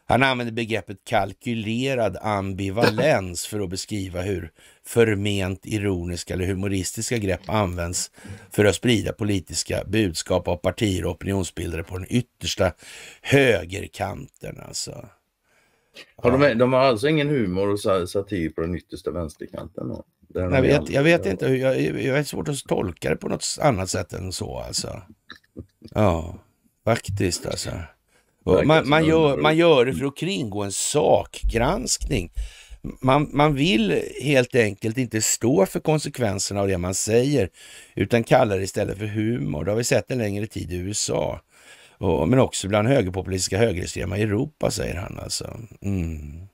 Han använder begreppet kalkylerad ambivalens för att beskriva hur förment ironiska eller humoristiska grepp används för att sprida politiska budskap av partier och opinionsbildare på den yttersta högerkanten. Alltså. Har de, de har alltså ingen humor och satir på den yttersta vänsterkanten? Då? jag vet, jag vet inte, jag, jag är svårt att tolka det på något annat sätt än så alltså. Ja, faktiskt alltså. Man, man, gör, man gör det för att kringgå en sakgranskning. Man, man vill helt enkelt inte stå för konsekvenserna av det man säger, utan kallar det istället för humor. Det har vi sett en längre tid i USA, och, men också bland högerpopulistiska högerextrema i Europa, säger han alltså. Mm.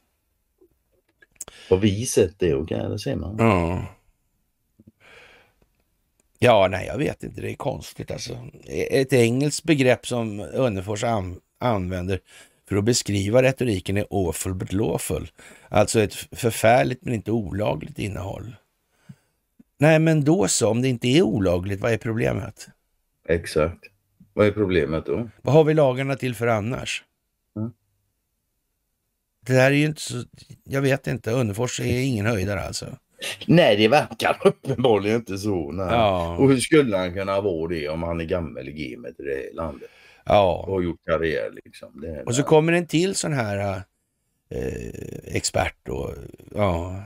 Har vi sett det? Okej, det ser man. Ja. Ja, nej, jag vet inte. Det är konstigt alltså. Ett engelskt begrepp som Önnerfors an använder för att beskriva retoriken är awful but lawful. Alltså ett förfärligt men inte olagligt innehåll. Nej, men då så, om det inte är olagligt, vad är problemet? Exakt. Vad är problemet då? Vad har vi lagarna till för annars? Det här är ju inte så, jag vet inte, Unnefors är ingen höjdare alltså. Nej, det verkar uppenbarligen inte så. Ja. Och hur skulle han kunna vara det om han är gammal i gamet i det här landet? Ja. Och gjort karriär liksom. Det och så kommer en till sån här eh, expert då. Ja.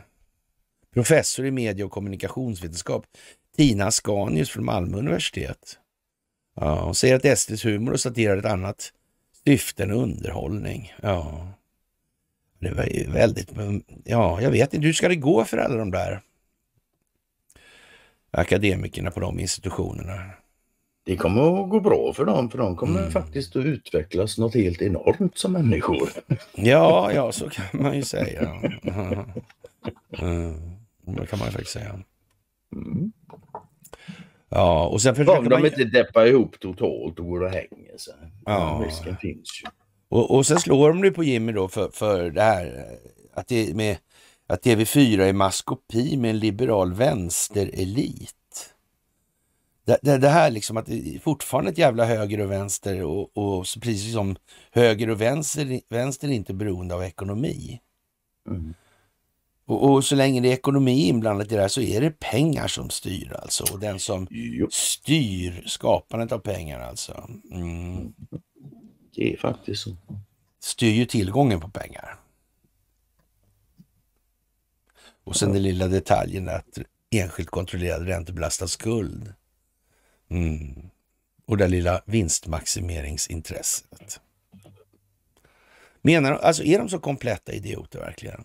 Professor i medie och kommunikationsvetenskap. Tina Skanius från Malmö universitet. Ja, hon säger att SDs humor och satir har ett annat syfte än underhållning. Ja. Det var ju väldigt, ja, jag vet inte, hur ska det gå för alla de där akademikerna på de institutionerna? Det kommer att gå bra för dem, för de kommer mm. faktiskt att utvecklas något helt enormt som människor. Ja, ja, så kan man ju säga. Mm. Det kan man ju faktiskt säga. Mm. Ja, och sen försöker Om de man... inte deppar ihop totalt och går och hänger sig. Ja. risken finns ju. Och, och sen slår de nu på Jimmy då för, för det här att, det med, att TV4 är maskopi med en liberal vänsterelit. Det, det, det, här liksom att det är fortfarande ett jävla höger och vänster och, och precis som höger och vänster, vänster är inte beroende av ekonomi. Mm. Och, och, så länge det är ekonomi inblandat i det här så är det pengar som styr alltså. Och den som jo. styr skapandet av pengar alltså. Mm. Det är faktiskt så. Styr ju tillgången på pengar. Och sen den lilla detaljen att enskilt kontrollerad räntebelastad skuld. Mm. Och det lilla vinstmaximeringsintresset. Menar de, alltså är de så kompletta idioter verkligen?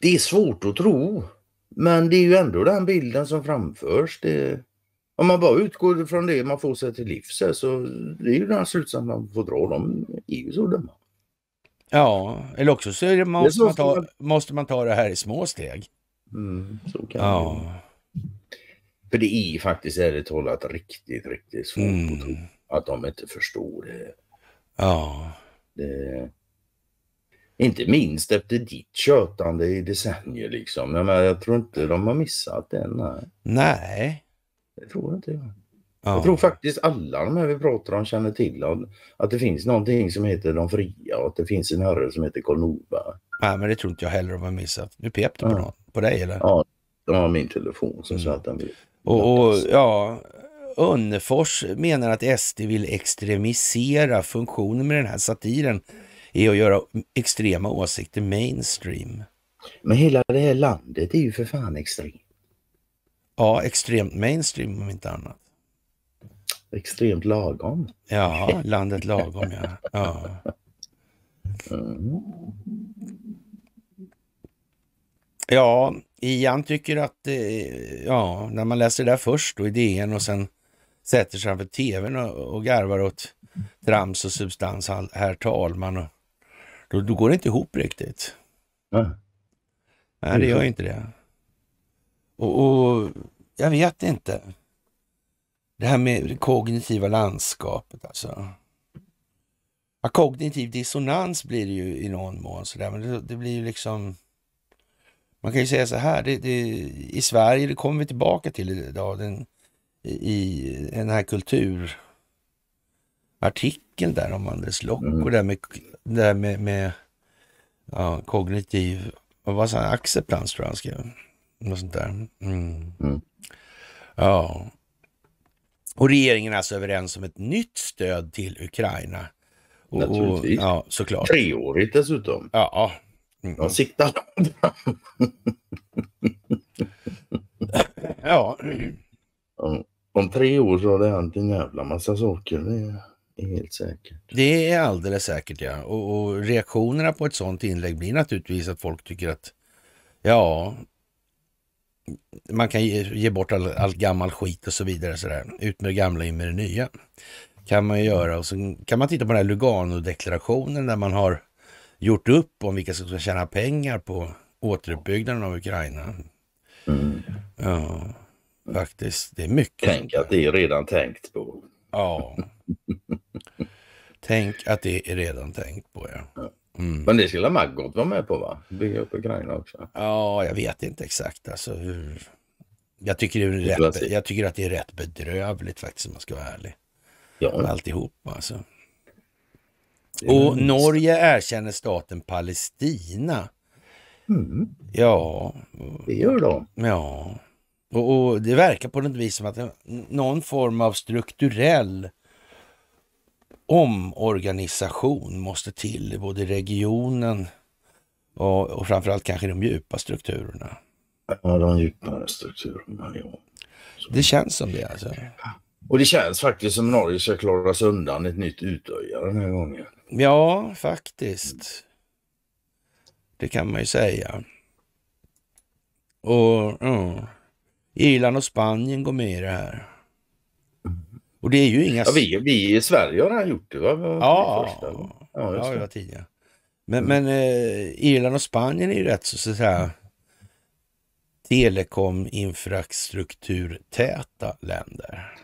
Det är svårt att tro. Men det är ju ändå den bilden som framförs. Det... Om man bara utgår från det man får sig till livs så det är ju den slutsatsen man får dra. De är ju så dumma. Ja, eller också så, det, måste, så man ta, man... måste, man ta, det här i små steg. Mm, så kan ja. det För det är faktiskt ärligt talat riktigt, riktigt svårt mm. att tro att de inte förstår det. Ja. Det... Inte minst efter ditt tjötande i decennier liksom. Jag, menar, jag tror inte de har missat det. Nej. nej. Det tror inte jag. Ja. Jag tror faktiskt alla de här vi pratar om känner till att det finns någonting som heter de fria och att det finns en herre som heter Karl Norberg. Ja, men det tror inte jag heller de har missat. Nu pep det på, någon, på dig eller? Ja, det var min telefon som mm. så att den blir... Och, och ja, Önnefors menar att SD vill extremisera. Funktionen med den här satiren är att göra extrema åsikter mainstream. Men hela det här landet är ju för fan extremt. Ja, extremt mainstream om inte annat. Extremt lagom. Ja, landet lagom ja. ja. Ja, Ian tycker att, ja, när man läser det där först då i DN och sen sätter sig framför tvn och, och garvar åt trams och substans, herr talman, och, då, då går det inte ihop riktigt. Ja. Nej, det gör ju inte det. Och, och, jag vet inte. Det här med det kognitiva landskapet alltså. Ja, kognitiv dissonans blir det ju i någon mån sådär, men det, det, blir ju liksom... Man kan ju säga så här, det, det, i Sverige, det kommer vi tillbaka till idag, den, i den här kulturartikeln där om Anders Lock mm. och det där med, med, med ja, kognitiv, vad sa han, acceptans tror jag han skrev och sånt där. Mm. Mm. Ja. Och regeringen är alltså överens om ett nytt stöd till Ukraina. Och, Naturligtvis. Och, ja, såklart. Treårigt dessutom. Ja. Mm. De siktar Ja. Om, om tre år så har det hänt en jävla massa saker. Det är helt säkert. Det är alldeles säkert ja. Och, och reaktionerna på ett sådant inlägg blir naturligtvis att folk tycker att ja, man kan ge, ge bort all, all, gammal skit och så vidare. Så där. Ut med det gamla, in med det nya. Kan man göra. Och så kan man titta på den här Lugano-deklarationen där man har gjort upp om vilka som ska tjäna pengar på återuppbyggnaden av Ukraina. Mm. Ja, faktiskt. Det är mycket. Tänk att det är redan tänkt på. Ja. Tänk att det är redan tänkt på, ja. Mm. Men det skulle Maggot vara med på va? Bygga upp Ukraina också. Ja, jag vet inte exakt alltså hur... Jag tycker, det är rätt, jag tycker att det är rätt bedrövligt faktiskt om man ska vara ärlig. Ja. alltihop alltså. Och nice. Norge erkänner staten Palestina. Mm. Ja. Det gör de. Ja. Och, och, det verkar på något vis som att någon form av strukturell omorganisation måste till i både regionen och, och framförallt kanske de djupa strukturerna. Ja, de djupare strukturerna, ja. Så. Det känns som det alltså. Och det känns faktiskt som Norge ska klara sig undan ett nytt utöja den här gången. Ja, faktiskt. Det kan man ju säga. Och ja. Irland och Spanien går med i det här. Och det är ju inga... Ja, vi, vi i Sverige har redan gjort det va? Det första, va? ja, ja det Men, mm. men eh, Irland och Spanien är ju rätt så, så att säga telekominfrastrukturtäta länder.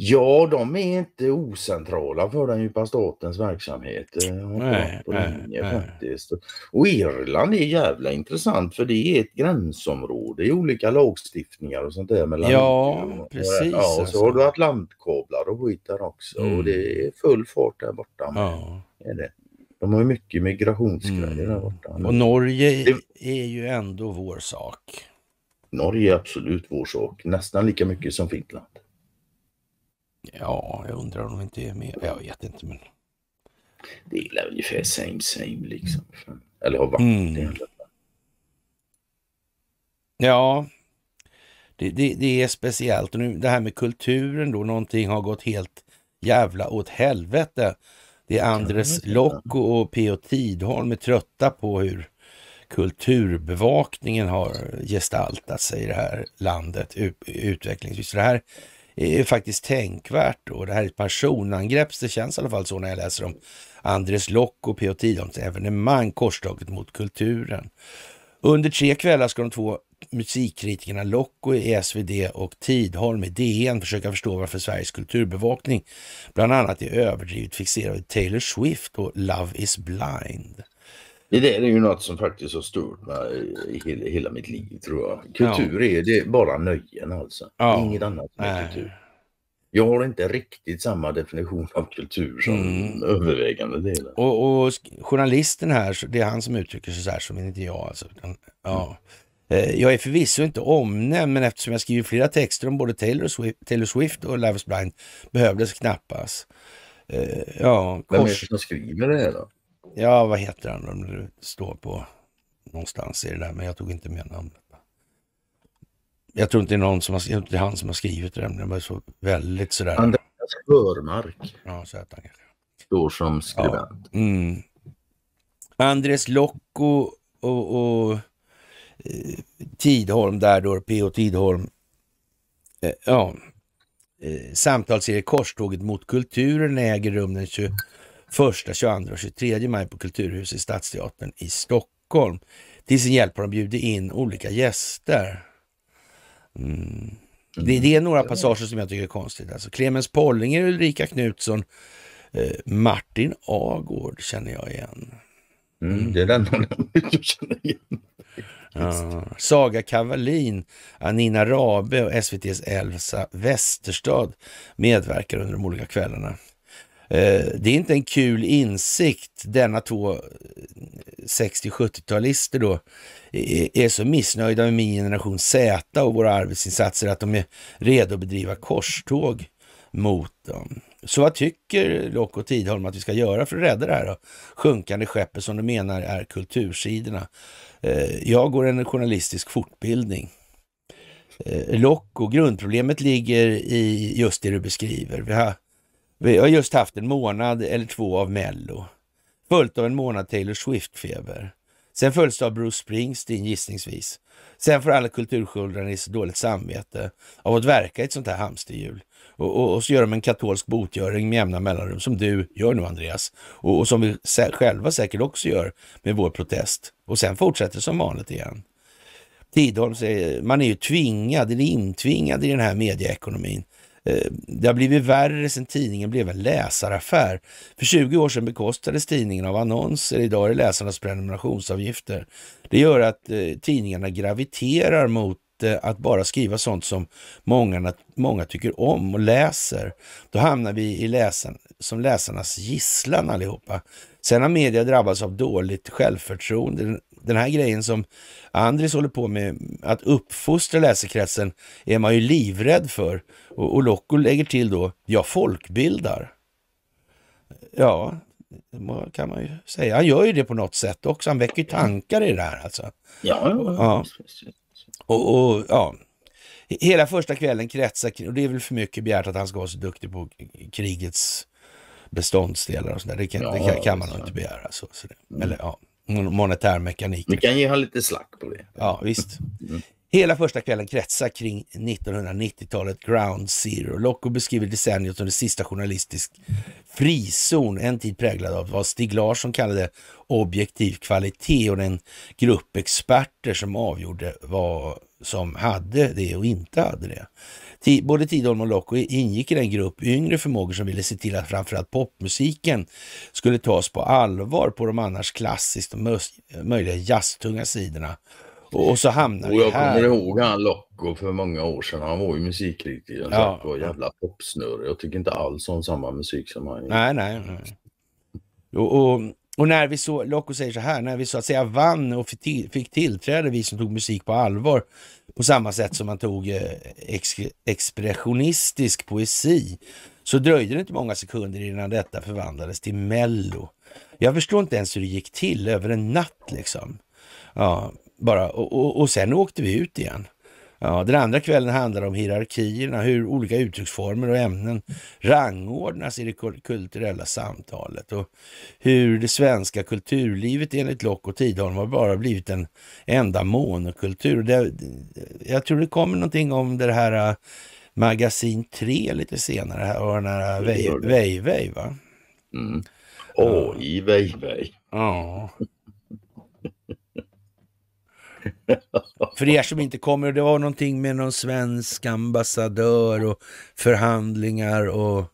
Ja, de är inte ocentrala för den djupa statens verksamhet. Eh, nej, på nej, linje, nej. Faktiskt. Och Irland är jävla intressant för det är ett gränsområde i olika lagstiftningar och sånt där. Mellan ja, och, precis. Ja, och alltså. så har du atlantkablar och skit där också mm. och det är full fart där borta. Ja. Är det. De har mycket migrationsgrejer mm. där borta. Och Norge det... är ju ändå vår sak. Norge är absolut vår sak, nästan lika mycket som Finland. Ja, jag undrar om de inte är med. Jag vet inte, men... Det är väl ungefär same same liksom. Eller har varit mm. det. Ja, det, det, det, är speciellt. Och nu, det här med kulturen då, någonting har gått helt jävla åt helvete. Det är Andres Locko och P.O. Tidholm är trötta på hur kulturbevakningen har gestaltat sig i det här landet, utvecklingsvis. Det här är faktiskt tänkvärt. Och det här är ett personangrepp, det känns i alla fall så när jag läser om Andres Lock och P.O. Tidholms evenemang Korstaget mot kulturen. Under tre kvällar ska de två musikkritikerna Locko i SvD och Tidholm i DN försöka förstå varför Sveriges kulturbevakning bland annat är överdrivet fixerad vid Taylor Swift och Love is blind. Det där är ju något som faktiskt har stört mig i hela mitt liv tror jag. Kultur ja. är det bara nöjen alltså. Ja. Inget annat än kultur. Jag har inte riktigt samma definition av kultur som mm. övervägande delen. Och, och, journalisten här, det är han som uttrycker sig så här som inte jag alltså. ja. Mm. Eh, jag är förvisso inte omnämnd, men eftersom jag skriver flera texter om både Taylor Swift, Taylor Swift och Love is blind behövdes knappast. Eh, ja, kors... Vem är det som skriver det här då? Ja, vad heter han? De står på någonstans i det där, men jag tog inte med namnet. Jag tror inte det är, någon som har, jag tror han som har skrivit det, men det var så väldigt sådär. Andreas Hörmark. Ja, så heter han kanske. Står som skribent. Ja. Mm. Andres Locko och, och, och eh, Tidholm där då, P.O. Tidholm. Eh, ja, eh, samtalsserie Korståget mot kulturen äger rum den 21 Första 22 och 23 maj på Kulturhuset i Stadsteatern i Stockholm. Till sin hjälp har de bjudit in olika gäster. Mm. Det, det, är några passager som jag tycker är konstigt. Alltså, Clemens Pollinger, Ulrika Knutsson, eh, Martin Agård känner jag igen. Mm. Mm, det är den namnet jag känner igen. Ja. Saga Kavalin, Anina Rabe och SVTs Elsa Westerstad medverkar under de olika kvällarna. Eh, det är inte en kul insikt denna två 60-70-talister eh, då är så missnöjda med min generation Z och våra arbetsinsatser att de är redo att bedriva korståg mot dem. Så vad tycker Lock och Tidholm att vi ska göra för att rädda det här då? sjunkande skeppet som de menar är kultursidorna? Eh, jag går en journalistisk fortbildning. Lock och grundproblemet ligger i just det du beskriver. Vi har vi har just haft en månad eller två av Mello, följt av en månad Taylor Swift-feber. Sen följs det av Bruce Springsteen gissningsvis. Sen får alla kulturskildrarna i så dåligt samvete av att verka i ett sånt här hamsterhjul. Och, och, och, så gör de en katolsk botgöring med jämna mellanrum, som du gör nu Andreas, och, och som vi sä själva säkert också gör med vår protest. Och sen fortsätter det som vanligt igen. Tidholm säger, man är ju tvingad, eller intvingad i den här medieekonomin. Eh, det har blivit värre sedan tidningen blev en läsaraffär. För 20 år sedan bekostades tidningen av annonser. Idag är det läsarnas prenumerationsavgifter. Det gör att eh, tidningarna graviterar mot eh, att bara skriva sånt som många, många tycker om och läser. Då hamnar vi i läsaren, som läsarnas gisslan allihopa. Sen har media drabbats av dåligt självförtroende den här grejen som Andris håller på med, att uppfostra läsekretsen, är man ju livrädd för. Och, och Locko lägger till då, jag folkbildar. Ja, det kan man ju säga. Han gör ju det på något sätt också. Han väcker tankar i det här alltså. Ja, ja. Och, och, ja. Hela första kvällen kretsar och det är väl för mycket begärt att han ska vara så duktig på krigets beståndsdelar och sådär. Det ja, det kan, man nog inte begära. Så, så det, mm. Eller, ja monetär mekanik. Vi kan ge honom lite slack på det. Ja, visst. Mm. Hela första kvällen kretsar kring 1990-talet ground zero. Locko beskriver decenniet som det sista journalistisk frizon, en tid präglad av vad Stig Larsson kallade objektiv kvalitet och den grupp experter som avgjorde vad som hade det och inte hade det. Både Tidholm och Locko ingick i den grupp yngre förmågor som ville se till att framförallt popmusiken skulle tas på allvar på de annars klassiskt möjliga jazztunga sidorna. Och, så hamnar och jag vi här. kommer ihåg han Locko för många år sedan. Han var ju musikkritiker. Han Ja. Och jävla popsnurre. Jag tycker inte alls om samma musik som han. Nej, nej, nej. Och, och och när vi så, Loco säger så här, när vi så att säga vann och fick tillträde, vi som tog musik på allvar, på samma sätt som man tog eh, ex expressionistisk poesi, så dröjde det inte många sekunder innan detta förvandlades till mello. Jag förstår inte ens hur det gick till över en natt liksom. Ja, bara, och, och, och sen åkte vi ut igen. Ja, den andra kvällen handlar om hierarkierna, hur olika uttrycksformer och ämnen rangordnas i det kulturella samtalet och hur det svenska kulturlivet enligt Lock och Tidholm har bara blivit en enda monokultur. Det, jag tror det kommer någonting om det här äh, Magasin 3 lite senare och den här Weiwei äh, va? Mm. Åh, oh, i Weiwei. Ja. För er som inte kommer, det var någonting med någon svensk ambassadör och förhandlingar och...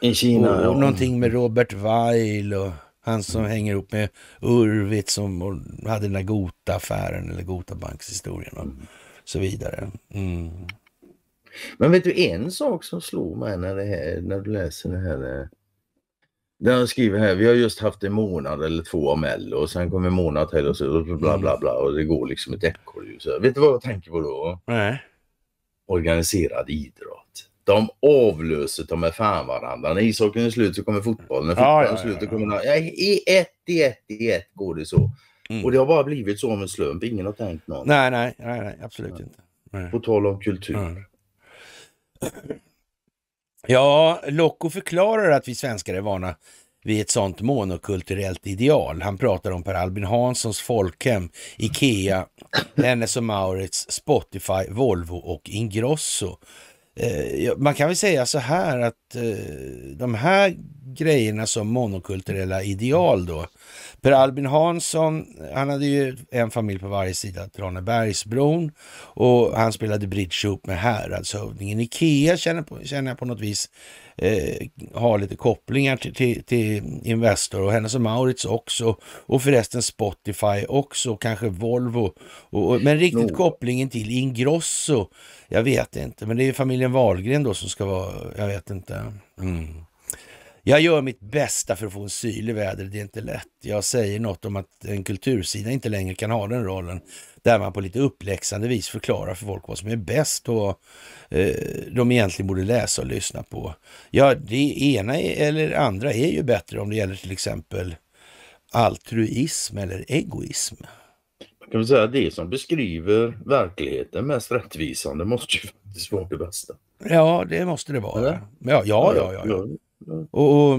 I Kina, och, ja. Någonting med Robert Weil och han som mm. hänger ihop med Urvit som hade den där Gota-affären eller Gota-bankshistorien och mm. så vidare. Mm. Men vet du en sak som slog mig när, här, när du läser det här eh, den skriver här, vi har just haft en månad eller två av Mello och sen kommer en månad till och så bla bla mm. bla och det går liksom ett ekorrhjul. Vet du vad jag tänker på då? Nej. Organiserad idrott. De avlöser ta med fan varandra. När ishockeyn är slut så kommer fotbollen. När fotbollen ja, ja, ja, är slut så kommer... Ja, I ett, i ett, i ett går det så. Mm. Och det har bara blivit så av en slump. Ingen har tänkt något. Nej, nej, nej, nej absolut nej. inte. Nej. På tal om kultur. Mm. Ja, Locko förklarar att vi svenskar är vana vid ett sånt monokulturellt ideal. Han pratar om Per Albin Hanssons folkhem, Ikea, Hennes och Maurits, Spotify, Volvo och Ingrosso. Eh, man kan väl säga så här att eh, de här grejerna som monokulturella ideal då, Per Albin Hansson, han hade ju en familj på varje sida Tranebergsbron och han spelade bridge upp med häradshövdingen. Ikea känner, på, känner jag på något vis eh, har lite kopplingar till, till, till Investor och Hennes och Maurits också och förresten Spotify också kanske Volvo. Och, och, men riktigt no. kopplingen till Ingrosso, jag vet inte, men det är familjen Wahlgren då som ska vara, jag vet inte. Mm. Jag gör mitt bästa för att få en syl i vädret, det är inte lätt. Jag säger något om att en kultursida inte längre kan ha den rollen, där man på lite uppläxande vis förklarar för folk vad som är bäst och eh, de egentligen borde läsa och lyssna på. Ja, det ena eller andra är ju bättre om det gäller till exempel altruism eller egoism. Man kan väl säga att det som beskriver verkligheten mest rättvisande måste ju faktiskt vara det bästa. Ja, det måste det vara. Ja, ja, ja. ja, ja. Och,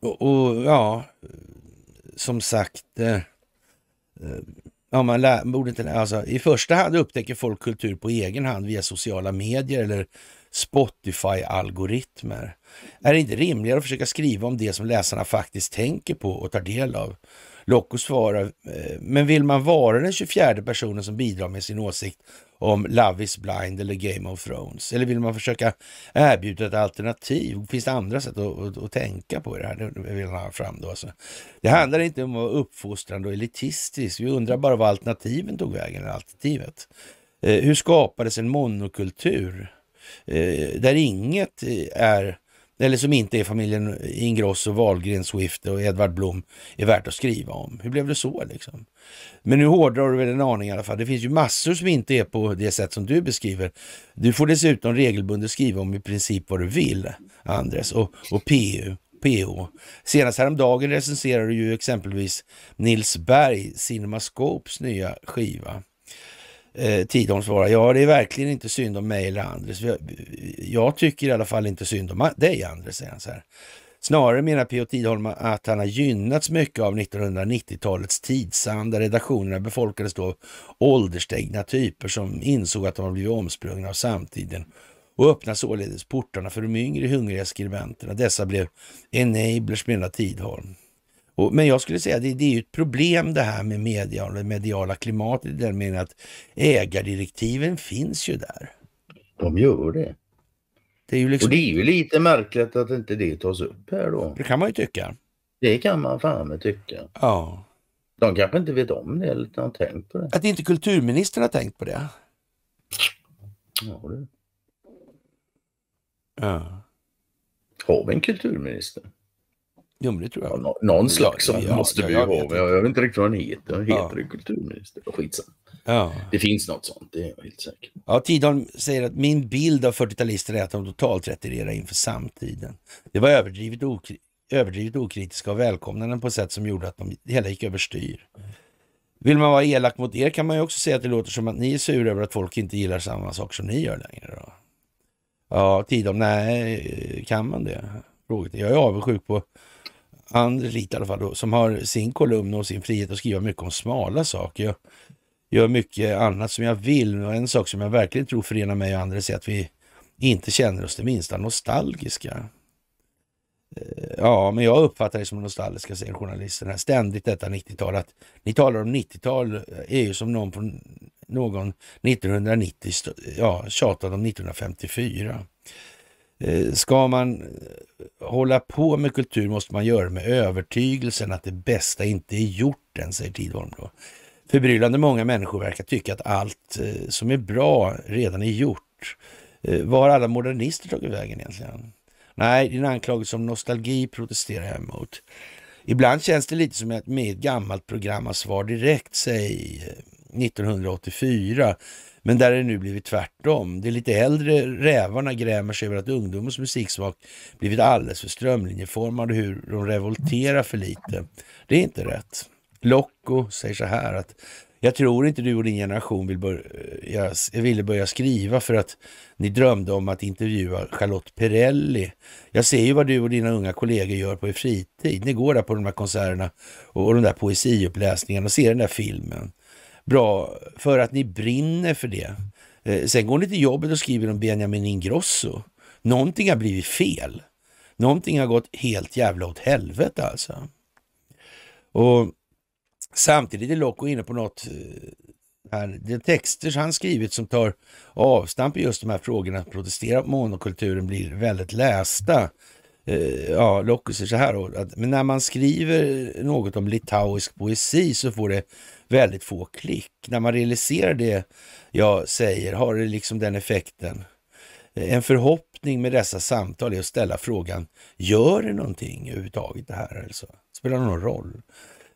och, och ja, som sagt, eh, eh, ja, man lär, borde inte lär, alltså, i första hand upptäcker folk kultur på egen hand via sociala medier eller Spotify-algoritmer. Är det inte rimligare att försöka skriva om det som läsarna faktiskt tänker på och tar del av? Locko svarar, eh, men vill man vara den 24 personen som bidrar med sin åsikt om Love is blind eller Game of Thrones? Eller vill man försöka erbjuda ett alternativ? Finns det andra sätt att, att, att tänka på det här? Det vill han ha fram då. Alltså. Det handlar inte om att vara uppfostrande och elitistisk. Vi undrar bara vad alternativen tog vägen, alternativet. Eh, hur skapades en monokultur eh, där inget är eller som inte är familjen Ingrosso, Wahlgren, Swift och Edvard Blom är värt att skriva om. Hur blev det så liksom? Men nu hårdrar du väl en aning i alla fall. Det finns ju massor som inte är på det sätt som du beskriver. Du får dessutom regelbundet skriva om i princip vad du vill, Andres, och, och PU. PO. Senast häromdagen recenserade du ju exempelvis Nils Berg, Cinemascopes nya skiva. Eh, Tidholm svarar, ja det är verkligen inte synd om mig eller Andres. Jag, tycker i alla fall inte synd om dig Andres, säger han så här. Snarare menar P.O. Tidholm att han har gynnats mycket av 1990-talets tidsanda. Redaktionerna befolkades då av ålderstegna typer som insåg att de har blivit omsprungna av samtiden och öppnade således portarna för de yngre hungriga skribenterna. Dessa blev enablers menar Tidholm. Och, men jag skulle säga att det, det, är ett problem det här med media och det mediala klimatet i den meningen att ägardirektiven finns ju där. De gör det. det är ju liksom... Och det är ju lite märkligt att inte det tas upp här då. Det kan man ju tycka. Det kan man fan tycka. Ja. De kanske inte vet om det eller har tänkt på det. Att inte kulturministern har tänkt på det. Ja, det. Ja. Har vi en kulturminister? Jo, men det tror jag. Nå någon slags ja, ja, måste vi ju ha. Jag, jag vet inte riktigt vad den heter. Heter ja. det kulturminister? Skitsam. Ja. Det finns något sånt, det är jag helt säker Ja, Tidholm säger att min bild av 40-talister är att de totalt retirerar inför samtiden. Det var överdrivet, okri överdrivet okritiska och välkomnande på ett sätt som gjorde att de hela gick överstyr. Vill man vara elak mot er kan man ju också säga att det låter som att ni är sura över att folk inte gillar samma saker som ni gör längre. Då. Ja, Tidholm, nej, kan man det? Jag är avundsjuk på han i alla fall, då, som har sin kolumn och sin frihet att skriva mycket om smala saker. Jag gör mycket annat som jag vill och en sak som jag verkligen tror förenar mig och Andres är att vi inte känner oss det minsta nostalgiska. Eh, ja, men jag uppfattar det som nostalgiska, säger journalisten här. Ständigt detta 90-tal, att ni talar om 90-tal eh, är ju som någon från någon 1990 ja, tjatade om 1954. Eh, ska man eh, hålla på med kultur måste man göra det med övertygelsen att det bästa inte är gjort än, säger Tidholm. Då. Förbryllande många människor verkar tycka att allt eh, som är bra redan är gjort. Vad har alla modernister tagit vägen egentligen? Nej, din anklagelse om nostalgi protesterar jag emot. Ibland känns det lite som att med ett gammalt program av Svar Direkt, säg 1984 men där har det nu blivit tvärtom. Det är lite äldre rävarna grämer sig över att ungdomens musiksmak blivit alldeles för strömlinjeformad och hur de revolterar för lite. Det är inte rätt. Locko säger så här att jag tror inte du och din generation vill börja, eh, ville börja skriva för att ni drömde om att intervjua Charlotte Perrelli. Jag ser ju vad du och dina unga kollegor gör på er fritid. Ni går där på de här konserterna och de där poesiuppläsningarna och ser den där filmen bra för att ni brinner för det. Eh, sen går ni till jobbet och skriver om Benjamin Ingrosso. Någonting har blivit fel. Någonting har gått helt jävla åt helvete alltså. Och samtidigt är Loco inne på något eh, här. Det är texter han skrivit som tar avstamp i just de här frågorna, protestera mot monokulturen, blir väldigt lästa Eh, ja, lockelser så här. Då, att, men när man skriver något om litauisk poesi så får det väldigt få klick. När man realiserar det jag säger har det liksom den effekten. Eh, en förhoppning med dessa samtal är att ställa frågan, gör det någonting överhuvudtaget det här? Alltså? Spelar det någon roll?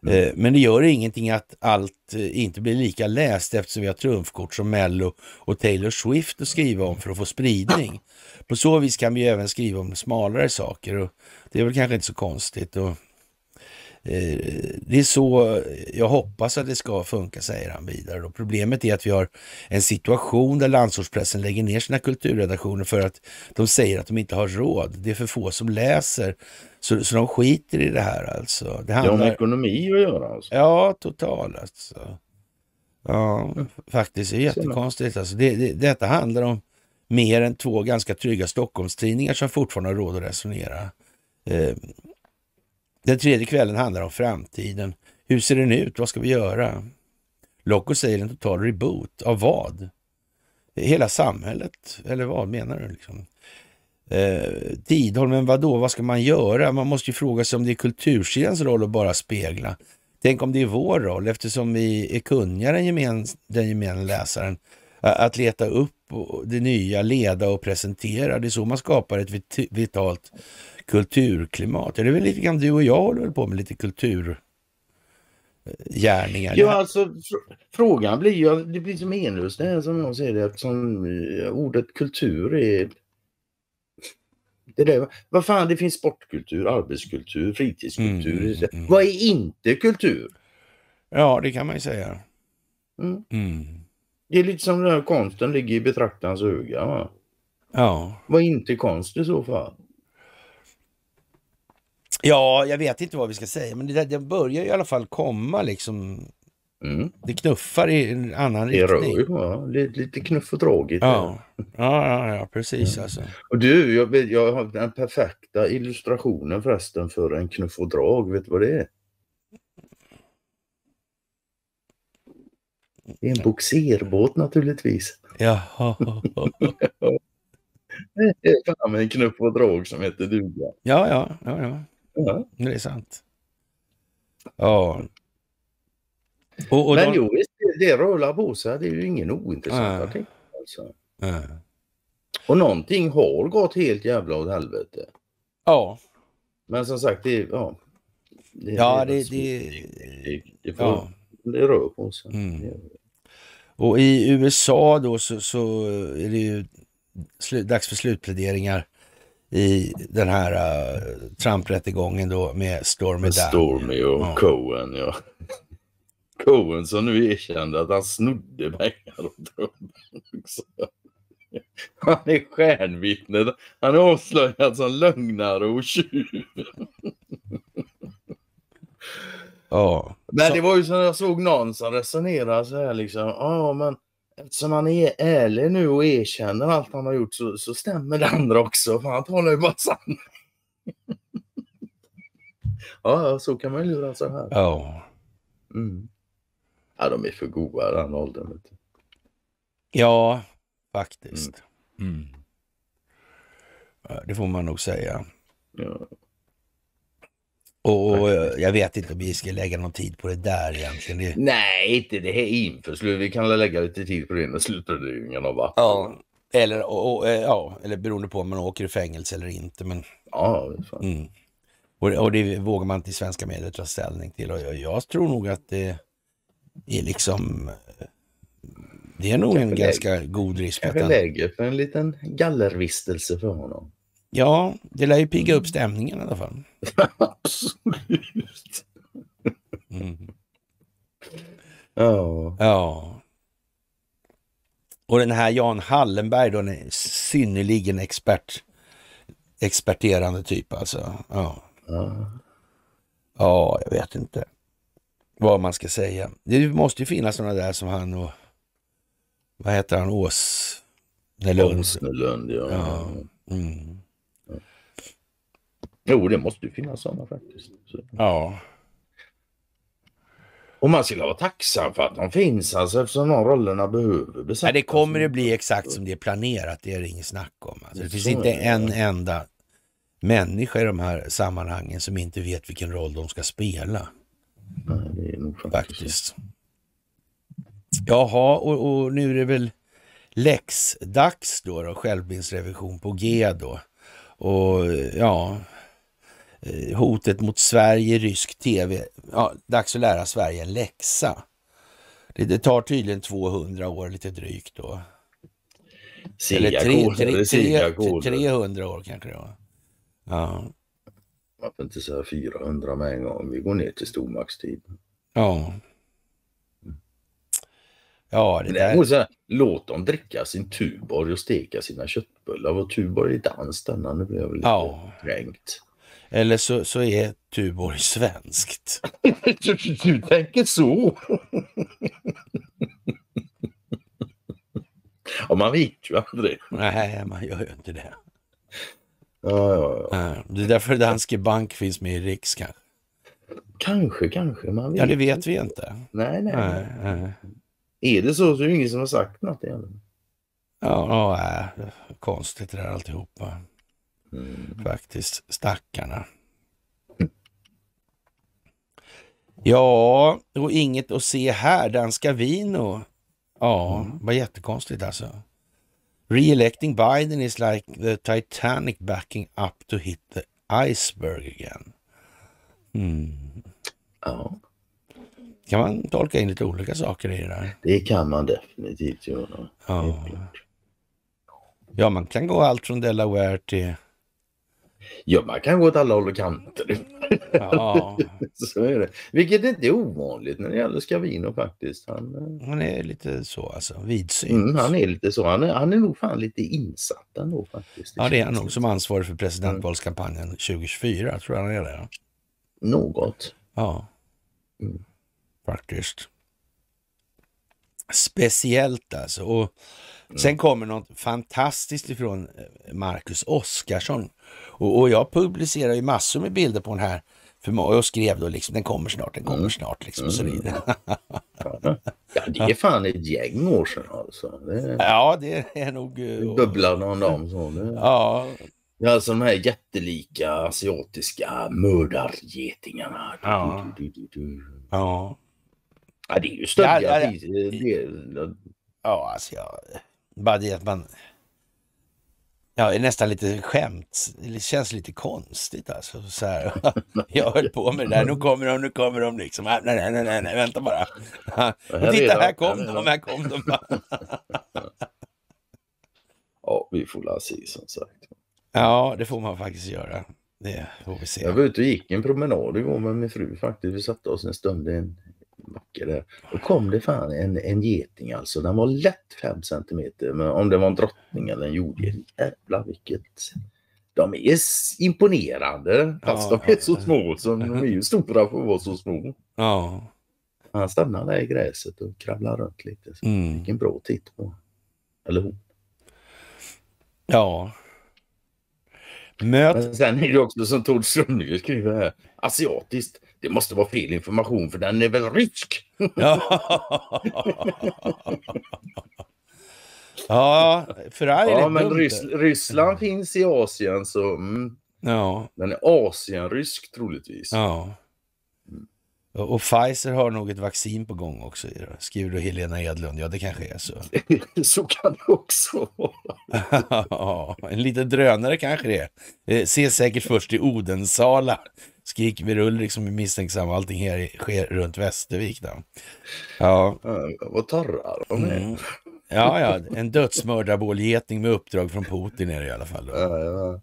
Mm. Eh, men det gör ingenting att allt eh, inte blir lika läst eftersom vi har trumfkort som Mello och Taylor Swift att skriva om för att få spridning. På så vis kan vi även skriva om smalare saker och det är väl kanske inte så konstigt. Och Eh, det är så jag hoppas att det ska funka, säger han vidare. Då. Problemet är att vi har en situation där landsortspressen lägger ner sina kulturredaktioner för att de säger att de inte har råd. Det är för få som läser, så, så de skiter i det här alltså. Det, handlar... det har med ekonomi att göra alltså? Ja, totalt alltså. Ja, faktiskt. Det är jättekonstigt alltså. Det, det, detta handlar om mer än två ganska trygga Stockholmstidningar som fortfarande har råd att resonera. Eh, den tredje kvällen handlar om framtiden. Hur ser den ut? Vad ska vi göra? Loco säger en total reboot. Av vad? Hela samhället? Eller vad menar du? Liksom? Eh, Tidholmen, vadå? Vad ska man göra? Man måste ju fråga sig om det är kultursidans roll att bara spegla. Tänk om det är vår roll, eftersom vi är kunnigare än gemene, den gemene läsaren, att leta upp det nya, leda och presentera. Det är så man skapar ett vitalt kulturklimat. Det är väl lite grann du och jag håller på med lite kulturgärningar. Ja, alltså fr frågan blir ju, det blir som enlöst det här som jag ser det eftersom ordet kultur är det där, vad fan det finns sportkultur, arbetskultur, fritidskultur. Mm, mm, vad är inte kultur? Ja, det kan man ju säga. Mm. mm. Det är lite som den här konsten ligger i betraktarens öga. Va? Ja. Vad är inte konst i så fall? Ja, jag vet inte vad vi ska säga, men det, den börjar i alla fall komma liksom. Mm. Det knuffar i en annan det riktning. Rör, ja, lite, lite knuff och dragigt. Ja. ja, ja, ja, precis ja. Mm. Alltså. Och du, jag, jag har den perfekta illustrationen förresten för en knuff och drag. Vet du vad det är? Det är en boxerbåt naturligtvis. Jaha. Det är fan en knuff och drag som heter duga. Ja, ja, ja. ja. Ja. Det är sant. Ja. Och, och Men då... jo, det rullar på sig. det är ju ingen ointressant äh. artikel. Alltså. Äh. Och någonting har gått helt jävla åt helvete. Ja. Men som sagt, det är... Ja, det, ja, det, det, det, det, får, ja. det rör på sig. Mm. Och i USA då så, så är det ju dags för slutpläderingar i den här uh, Trump-rättegången då med Stormy Daniel. Stormy och ja. Cohen, ja. Cohen som nu erkände att han snodde pengar åt Trump. Han är stjärnvittne. Han är avslöjad som lögnare och tjuv. Ja. Men det var ju som jag såg någon som resonerade så här liksom. Ja, men eftersom han är ärlig nu och erkänner allt han har gjort så, så stämmer det andra också. För han talar ju bara sanning. ja, så kan man ju lura sig här. Ja. Mm. Ja, de är för goa i den åldern. Ja, faktiskt. Mm. Mm. Det får man nog säga. Ja. Och eh, jag vet inte om vi ska lägga någon tid på det där egentligen. Det... Nej, inte det här inför slut. Vi kan lägga lite tid på det när slutproduktionen va? Ja, eller, och, och, eh, ja, eller beroende på om man åker i fängelse eller inte. Men... Ja, det mm. och, och, det vågar man inte i svenska medier ta ställning till. Och jag, jag, tror nog att det är liksom... Eh, det är nog en ganska god risk. Kanske att läge för en liten gallervistelse för honom. Ja, det lär ju pigga upp stämningen i alla fall. Absolut. Mm. Oh. Ja. Och den här Jan Hallenberg då, en synnerligen expert, experterande typ alltså. Ja. ja. ja, jag vet inte vad man ska säga. Det måste ju finnas sådana där som han och, vad heter han, Ås... Åsnelund. Åsnelund, ja. ja. Mm. Jo, det måste ju finnas sådana faktiskt. Så. Ja. Och man skulle vara tacksam för att de finns alltså eftersom de rollerna behöver besättas. det kommer att bli exakt som det är planerat, det är det inget snack om. Alltså. Det, finns inte en enda människa i de här sammanhangen som inte vet vilken roll de ska spela. Nej, det är nog faktiskt. faktiskt. Jaha, och, och nu är det väl läxdags då, då självbildsrevision på G då. Och ja, Eh, hotet mot Sverige, rysk tv. Ja, dags att lära Sverige en läxa. Det, det tar tydligen 200 år lite drygt då. Sia Eller tre, tre, tre, 300 år kanske det var. Ja. Varför inte säga 400 med en gång? Vi går ner till stormaktstid. Ja. Ja, det där... så här, låt dem dricka sin Tuborg och steka sina köttbullar. Vår Tuborg är danskt denna. Nu blir jag lite ja. kränkt. Eller så, så är Tuborg svenskt. du, du tänker så? ja, man vet ju aldrig. Nej, man gör ju inte det. Ja, ja, ja. Det är därför Danske Bank finns med i Riks kanske. Kanske, kanske. Man vet. Ja, det vet vi inte. Nej, nej. nej, nej. Är det så så är det ingen som har sagt något. Ja, ja äh, konstigt det där alltihopa. Mm. Faktiskt, stackarna. Ja, och inget att se här. Danska Vino. Ja, mm. var jättekonstigt alltså. Re-electing Biden is like the Titanic backing up to hit the iceberg again. Mm. Ja. kan man tolka in lite olika saker i det där. Det kan man definitivt göra. Ja. ja, man kan gå allt från Delaware till Ja, man kan gå åt alla håll och kanter. Ja. så är det. Vilket inte är ovanligt när det gäller Scavino faktiskt. Han, eh, han är lite så alltså, vidsynt. Mm, han är lite så. Han är, han är nog fan lite insatt ändå faktiskt. ja, det är han nog som mm. ansvarig för presidentvalskampanjen 2024, tror jag han är det. Något. Ja, mm. faktiskt. Speciellt alltså. Och Mm. Sen kommer något fantastiskt ifrån eh, Marcus Oskarsson. Och, och, jag publicerar ju massor med bilder på den här för och skrev då liksom den kommer snart, den kommer mm. snart liksom. Mm. Så mm. ja det är fan ett gäng år sedan alltså. Det... Ja det är nog... Eh, Bubblan om dem så. Ja. Ja, alltså de här jättelika asiatiska mördargetingarna. Ja. Du, du, du, ja. ja. det är ju stöddigt. Ja, ja, ja. ja, alltså jag... Bara det att man... Ja, är nästan lite skämt. Det känns lite konstigt alltså. Så här. Jag höll på med det där. Nu kommer de, nu kommer de liksom. Nej, nej, nej, nej, nej. vänta bara. Och titta, här kom de, här kom de. Ja, vi får la se som sagt. Ja, det får man faktiskt göra. Det får vi se. Jag var ute och gick en promenad igår med min fru faktiskt. Vi satte oss en stund i en mackor där. Då kom det fan en, en geting alltså. Den var lätt 5 centimeter. Men om det var en drottning eller en jordgeting. Jävlar vilket. De är imponerande. Fast ja, alltså, de är ja, så små. Så de är ju stora för att vara så små. Ja. Han stannar där i gräset och kravlar runt lite. Så mm. Fick bra titt på Eller hon. Ja. Möt... Men sen är det också som Tord Strömlinger skriver här. Asiatiskt det måste vara fel information för den är väl rysk? ja, förargligt Ja, men Rys Ryssland finns i Asien så... Mm. Ja. Den är asienrysk troligtvis. Ja. Och Pfizer har nog ett vaccin på gång också, skriver då Helena Edlund. Ja, det kanske är så. så kan det också vara. en liten drönare kanske det är. Eh, ses säkert först i Odensala, skriker Ulrik som är misstänksam. Allting här sker runt Västervik. Då. Ja. Vad torra de är. Mm. Ja, ja, en dödsmördarbålgeting med uppdrag från Putin är det i alla fall. Då. Ja, ja.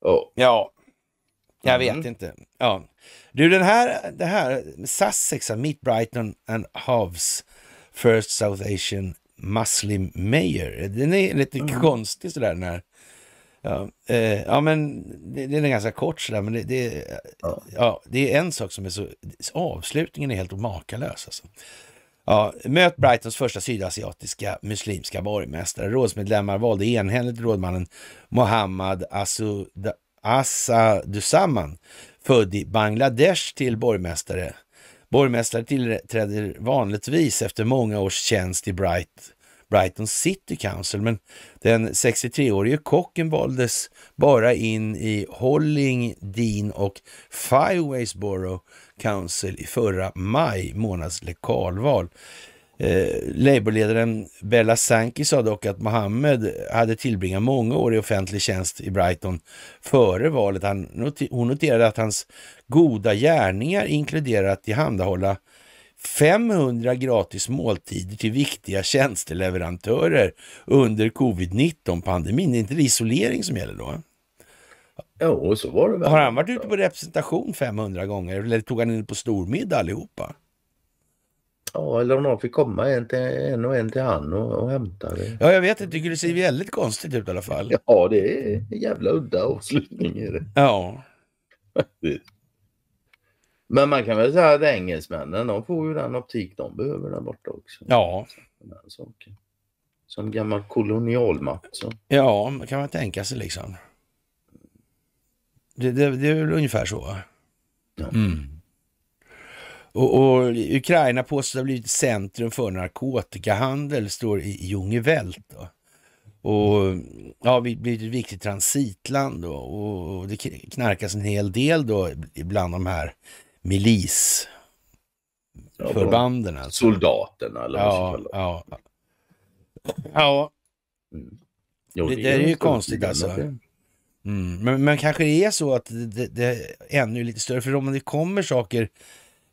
Oh. ja. jag mm. vet inte. Ja. Du, den här, det här Sussex, Meet Brighton and Hoves First South Asian Muslim Mayor. Den är lite mm. konstig sådär den här. Ja, eh, ja men den är ganska kort sådär, men det, det, ja. ja. det är en sak som är så... Avslutningen är helt makalös alltså. Ja, möt Brightons första sydasiatiska muslimska borgmästare. Rådsmedlemmar valde enhälligt rådmannen Mohammad Assadusaman född i Bangladesh till borgmästare. Borgmästare tillträder vanligtvis efter många års tjänst i Bright, Brighton City Council, men den 63-årige kocken valdes bara in i Holling, Dean och Fireways Borough Council i förra maj månads lokalval. Eh, Labourledaren Bella Sankey sa dock att Mohammed hade tillbringat många år i offentlig tjänst i Brighton före valet. Han noter, hon noterade att hans goda gärningar inkluderar att tillhandahålla 500 gratis måltider till viktiga tjänsteleverantörer under covid-19-pandemin. Är inte det isolering som gäller då? Jo, så var det väl. Har han varit ute på representation 500 gånger eller tog han in på stormiddag allihopa? Ja, eller om någon fick komma en, till, en och en till han och, och hämta det. Ja, jag vet inte. Det ser väldigt konstigt ut i alla fall. Ja, det är en jävla udda avslutning. Är det. Ja. Men man kan väl säga att engelsmännen, de får ju den optik de behöver där borta också. Ja. Som gammal kolonialmakt. Ja, Ja, kan man tänka sig liksom. Det, det, det är väl ungefär så. Ja. Mm. Och, och Ukraina påstås ha blivit centrum för narkotikahandel, står i Ljungevelt. Och ja, vi blir ett viktigt transitland då, och, det knarkas en hel del då bland de här milisförbanden. Ja, alltså. Soldaterna eller vad ja, ja. ja. Mm. Jo, det, det, är ju konstigt alltså. Mm. Men, men kanske det är så att det, det, det är ännu lite större, för om det kommer saker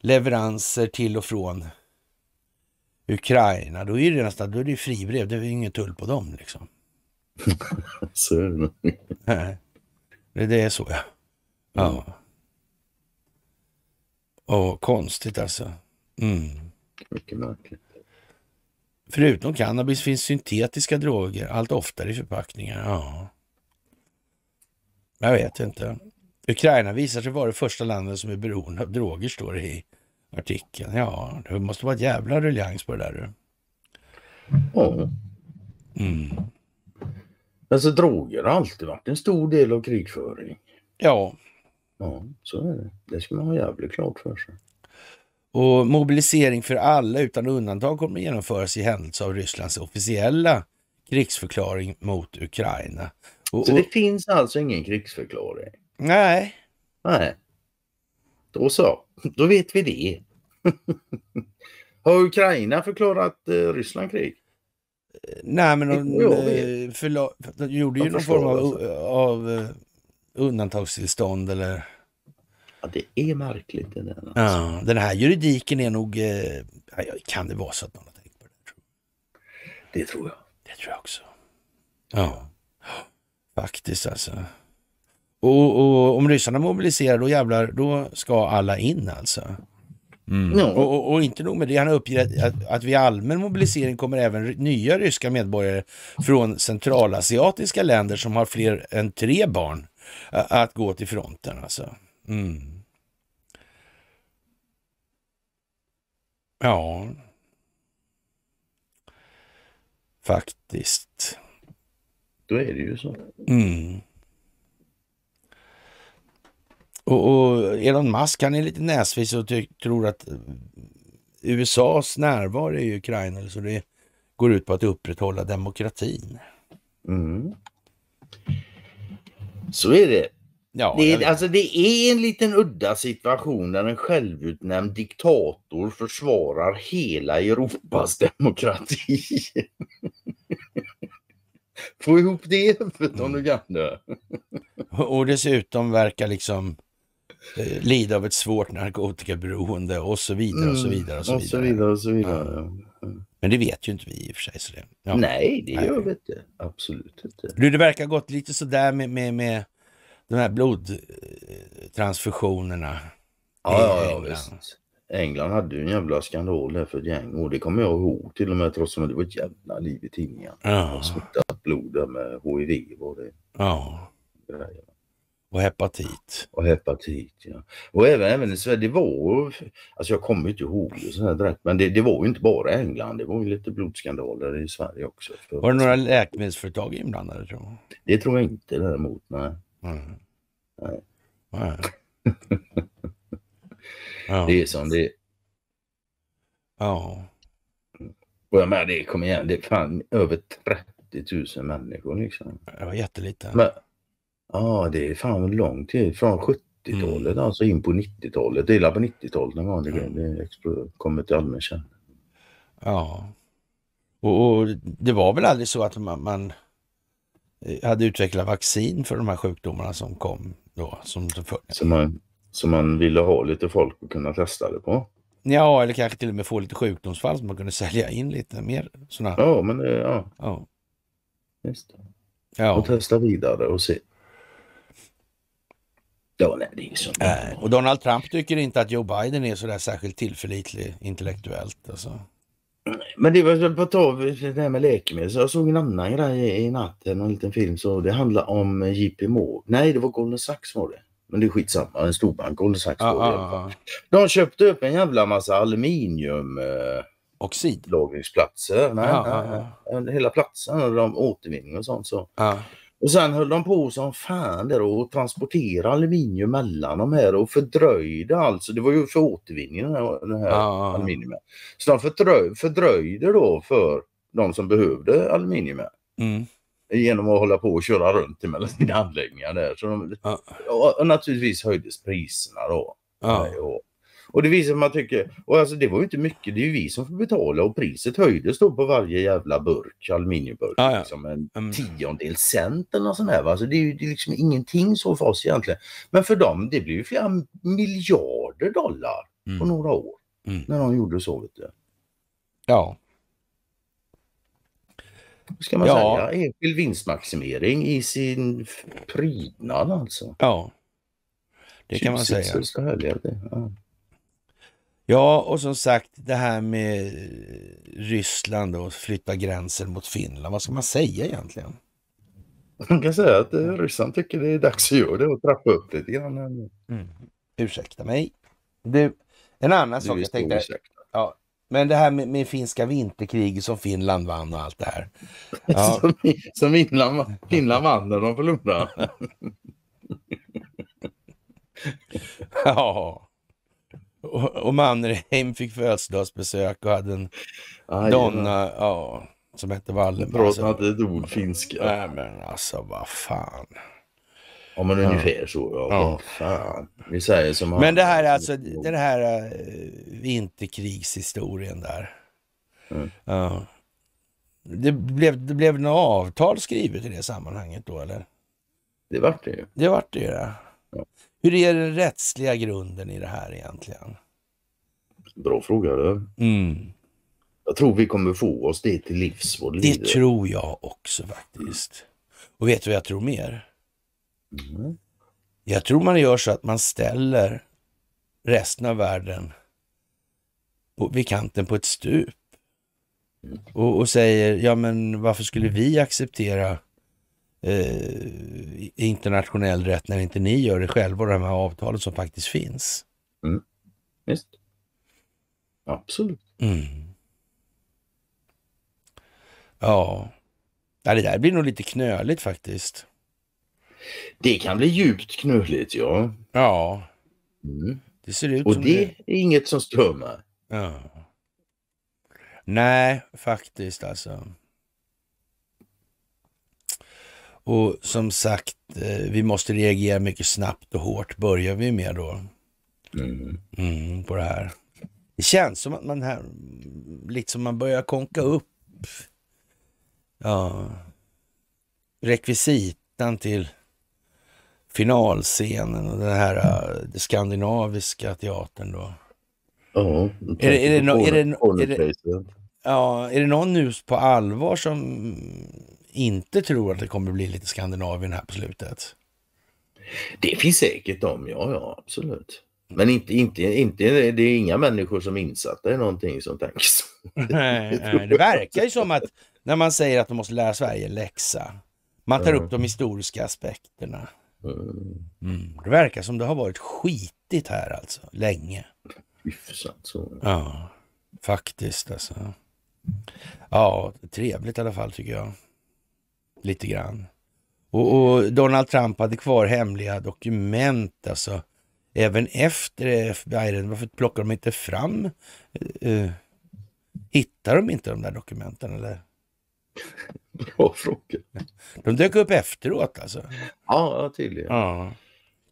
leveranser till och från Ukraina, då är det nästan då är det fribrev. Det är ingen tull på dem. liksom. så är det Nej, det är så ja. ja. Och mm. konstigt alltså. Mm. Mycket märkligt. Förutom cannabis finns syntetiska droger allt oftare i förpackningar. Ja. Jag vet inte. Ukraina visar sig vara det första landet som är beroende av droger, står det i artikeln. Ja, det måste vara ett jävla ruljans på det där Ja. Mm. Alltså droger har alltid varit en stor del av krigföring. Ja. Ja, så är det. Det ska man ha jävligt klart för sig. Och mobilisering för alla utan undantag kommer att genomföras i händelse av Rysslands officiella krigsförklaring mot Ukraina. Och, så det finns alltså ingen krigsförklaring? Nej. Nej. Då så, då vet vi det. Har Ukraina förklarat eh, Ryssland krig? Nej, men de, de, eh, de gjorde ju någon form av, alltså. av, eh, undantagstillstånd eller... Ja, det är märkligt det där. Alltså. Ja, den här juridiken är nog... Eh, kan det vara så att någon har tänkt på det? det tror jag. Det tror jag också. Ja, faktiskt alltså. Och, och, om ryssarna mobiliserar, då jävlar, då ska alla in alltså. Mm. Ja. Och, och, och, inte nog med det, han uppger att, att, att vid allmän mobilisering kommer även nya ryska medborgare från centralasiatiska länder som har fler än tre barn att gå till fronten alltså. Mm. Ja, faktiskt. Då är det ju så. Mm. Och, och Elon Musk, han är lite näsvis och tror att USAs närvaro i Ukraina, så det går ut på att upprätthålla demokratin. Mm. Så är det. Ja, det, är, alltså, det är en liten udda situation där en självutnämnd diktator försvarar hela Europas demokrati. Få ihop det i huvudet om du det. Och dessutom verkar liksom Eh, lida av ett svårt narkotikaberoende och så vidare och så mm, vidare. Och så vidare och så vidare. Och så vidare. Ja. Men det vet ju inte vi i och för sig. Så det, ja. Nej, det gör vi inte. Absolut inte. Du, det verkar gått lite sådär med, med, med de här blodtransfusionerna. Ja, ja, ja visst. England hade ju en jävla skandal där för ett gäng år. Det kommer jag ihåg till och med trots att det var ett jävla liv i tidningen. Ja. Smittat blod där med HIV var det. Ja. Grejerna. Och hepatit. Och hepatit, ja. Och även, även i Sverige, det var, alltså jag kommer inte ihåg det så här direkt, men det, det var ju inte bara England, det var ju lite blodskandaler i Sverige också. För... Var det några läkemedelsföretag inblandade tror du? Det tror jag inte däremot, nej. Mm. Nej. nej. Det är som det Ja. Och jag menar det, kom igen, det är fan över 30 000 människor liksom. Det var jättelite. Men, Ja, det är fan lång tid. Från 70-talet mm. alltså in på 90-talet. Det Hela på 90-talet någon gång. Det, ja. det kommer till allmän kännedom. Ja. Och, och, det var väl aldrig så att man, man, eh, hade utvecklat vaccin för de här sjukdomarna som kom då? Som, som, man, som man ville ha lite folk att kunna testa det på? Ja, eller kanske till och med få lite sjukdomsfall som man kunde sälja in lite mer sådana. Ja, men det, ja. ja. Just det. Ja. Och testa vidare och se. Ja, nej, det är så. Nej. Och Donald Trump tycker inte att Joe Biden är så där särskilt tillförlitlig intellektuellt. Alltså. Men det var på tal det här med läkemedel. Så jag såg en annan grej i natt, en liten film. Så det handlar om JP Morgan. Nej, det var Goldman Sachs var det. Men det är skitsamma, en stor bank, Goldman Sachs. Ah, ah, ah, ah. De köpte upp en jävla massa aluminium... Eh, Oxid? Lagringsplatser. Nej, ah, ah, nej, Hela platsen och de återvinning och sånt. Så. Och sen höll de på som fan där och transportera aluminium mellan de här och fördröjde alltså. Det var ju för återvinningen den här, den här aluminiumet. Så de fördröj, fördröjde då för de som behövde aluminiumet. Mm. Genom att hålla på och köra runt mellan sina anläggningar där. Så de, ah. och, och, naturligtvis höjdes priserna då. Ah. Och, och det visar man tycker, och alltså det var ju inte mycket, det är ju vi som får betala och priset höjdes då på varje jävla burk, aluminiumburk, ah, ja. liksom en mm. tiondel cent eller något sånt här. Alltså det är ju det är liksom ingenting så för oss egentligen. Men för dem, det blev ju flera miljarder dollar mm. på några år mm. när de gjorde så. Vet du. Ja. Ska man ja. säga enskild vinstmaximering i sin prydnad alltså. Ja, det kan man säga. Så, så det. Ja. Ja, och som sagt det här med eh, Ryssland och flytta gränsen mot Finland. Vad ska man säga egentligen? Man kan säga att eh, ryssarna tycker det är dags att göra det och trappa upp lite grann. Mm. Ursäkta mig. Du, en annan sak jag tänkte... Ja, men det här med, med, finska vinterkriget som Finland vann och allt det här. Ja. som, som Finland, Finland vann när de förlorade. ja. Och, och Mannerheim fick födelsedagsbesök och hade en Aj, donna ja, som hette Wallenberg. Alltså, hade ett ord finska. Nej men alltså vad fan. Ja men ungefär så. Ja. ja. Fan. Vi säger som Men det här alltså, den här äh, vinterkrigshistorien där. Mm. Ja. Det blev, det blev något avtal skrivet i det sammanhanget då eller? Det vart det ju. Det vart det ju. Ja. Hur är den rättsliga grunden i det här egentligen? Bra fråga det. Mm. Jag tror vi kommer få oss det till livs det lider. tror jag också faktiskt. Och vet du vad jag tror mer? Mm. Jag tror man gör så att man ställer resten av världen på, vid kanten på ett stup. Mm. Och, och säger, ja men varför skulle vi acceptera eh, internationell rätt när inte ni gör det själva och de här avtalen som faktiskt finns. Mm. Visst. Absolut. Mm. Ja. ja, det där blir nog lite knöligt faktiskt. Det kan bli djupt knöligt, ja. Ja. Mm. Det ser ut Och som det, Och det är inget som stör mig. Ja. Nej, faktiskt alltså. Och som sagt, eh, vi måste reagera mycket snabbt och hårt, börjar vi med då. Mm. Mm, på det här. Det känns som att man här, liksom man börjar konka upp ja, rekvisitan till finalscenen och den här eh, den skandinaviska teatern då. Ja, är det någon nu på allvar som inte tror att det kommer bli lite Skandinavien här på slutet? Det finns säkert de, ja, ja absolut. Men inte, inte, inte, det är inga människor som är insatta i någonting som tänks. nej, det verkar ju som att när man säger att de måste lära Sverige läxa, man tar mm. upp de historiska aspekterna. Mm. mm. Det verkar som det har varit skitigt här alltså, länge. Hyfsat så. Ja, faktiskt alltså. Ja, trevligt i alla fall tycker jag lite grann. Och, och, Donald Trump hade kvar hemliga dokument alltså. Även efter FBI, varför plockar de inte fram? Uh, hittar de inte de där dokumenten eller? Bra fråga. De dök upp efteråt alltså? Ja, tydligen. Ja.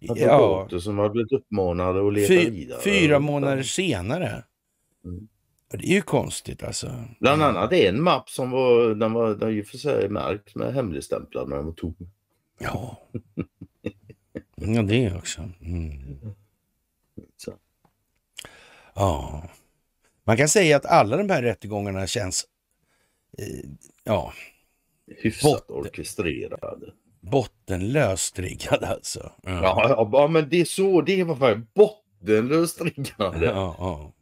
Advokater ja. som har blivit uppmanade att leta Fy, vidare. Fyra månader senare. Mm. Det är ju konstigt alltså. Bland annat en mapp som var, den var, den ju för sig märkt med hemligstämplad när den var tom. Ja. ja, det också. Mm. Ja. Man kan säga att alla de här rättegångarna känns, eh, ja. Hyfsat botten, orkestrerade. Bottenlöst riggade alltså. Ja. ja. Ja, men det är så, det var bottenlöst riggade. Ja, ja.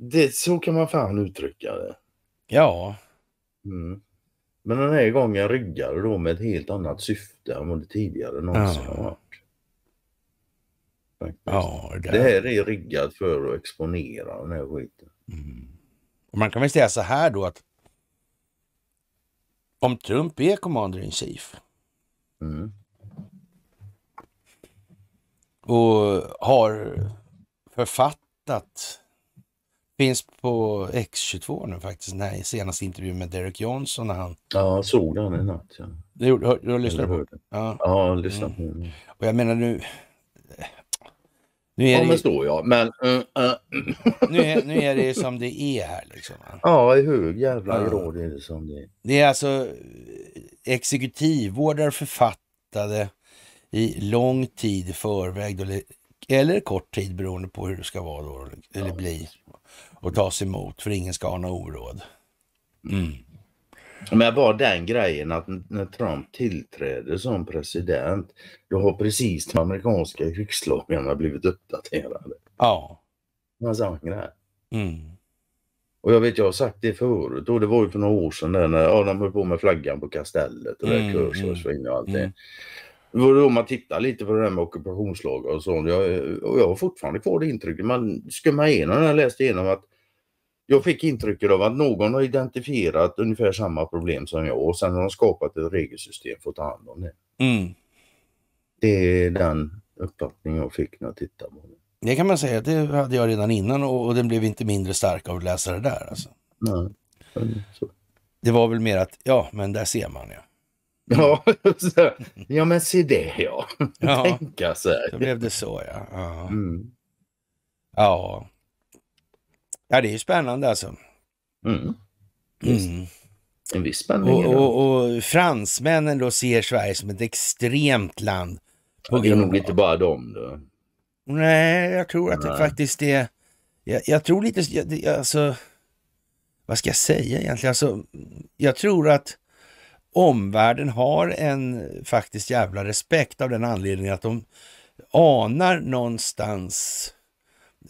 Det, så kan man fan uttrycka det. Ja. Mm. Men den här gången ryggar du då med ett helt annat syfte än vad det tidigare någonsin ja. har varit. Ja, det... det här är riggat för att exponera den här skiten. Mm. Och man kan väl säga så här då att om Trump är commander in chief mm. och har författat Finns på X22 nu faktiskt, den här senaste intervjun med Derek Johnson. När han... Ja, såg den i natt. Ja. Du, hör, du har lyssnat på den? Ja, ja jag lyssnat på mm. den. Och jag menar nu... Nu är ja, det... men så ja. Men, uh, uh. nu, är, nu är det som det är här liksom. Ja, i hög jävla ja. grad är det som det är. Det är alltså eh, exekutivvårdare författade i lång tid i förväg. Då eller kort tid beroende på hur det ska vara då, eller bli och tas emot, för ingen ska ha något oråd. Mm. Men bara den grejen att när Trump tillträder som president, då har precis de amerikanska krigslagarna blivit uppdaterade. Ja. Man sa där. Mm. Och jag vet, jag har sagt det förut och det var ju för några år sedan när ja, de höll på med flaggan på kastellet och mm, det kurser och mm, och allting. Mm. Det var då man tittade lite på det där med ockupationslagar och sånt. Jag, och jag har fortfarande kvar det intrycket. Man skummade igenom när jag läste igenom att jag fick intrycket av att någon har identifierat ungefär samma problem som jag och sen har de skapat ett regelsystem för att ta hand om det. Mm. Det är den uppfattningen jag fick när jag tittade på det. Det kan man säga, det hade jag redan innan och, och den blev inte mindre stark av att läsa det där. Alltså. Nej. Det var väl mer att, ja men där ser man ja. Ja, så, ja men se det ja. ja Tänka sig. Då blev det så ja. Ja. Mm. ja. ja. det är ju spännande alltså. Mm. Mm. En viss spänning. Och, och, och, fransmännen då ser Sverige som ett extremt land. Ja, det är nog inte bara dem då. Nej, jag tror att Nej. det faktiskt är... Jag, jag tror lite... Jag, alltså, vad ska jag säga egentligen? Alltså, jag tror att omvärlden har en faktiskt jävla respekt av den anledningen att de anar någonstans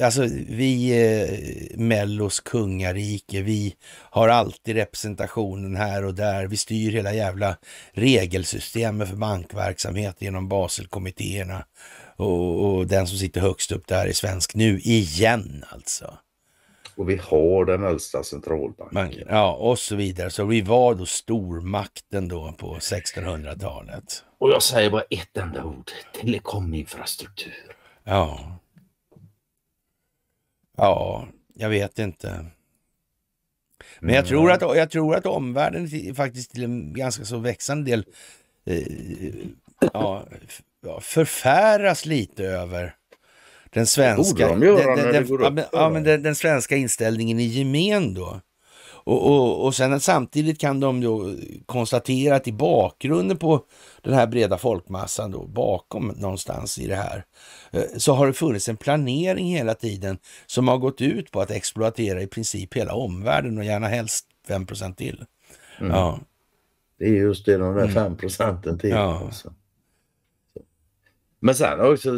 Alltså vi eh, Mellos kungarike, vi har alltid representationen här och där. Vi styr hela jävla regelsystemet för bankverksamhet genom Baselkommittéerna och, och den som sitter högst upp där i svensk nu igen alltså. Och vi har den äldsta centralbanken. Man, ja, och så vidare. Så vi var då stormakten då på 1600-talet. Och jag säger bara ett enda ord. Telekominfrastruktur. Ja. Ja, jag vet inte. Men jag mm. tror, att, jag tror att omvärlden faktiskt till en ganska så växande del eh, ja, förfäras lite över den svenska, den, den, den, svenska inställningen i gemen då. Och, och, och sen samtidigt kan de då konstatera att i bakgrunden på den här breda folkmassan då, bakom någonstans i det här, eh, så har det funnits en planering hela tiden som har gått ut på att exploatera i princip hela omvärlden och gärna helst 5 till. Mm. Ja. Det är just det, de där 5 mm. procenten till. Ja. Alltså. Men sen också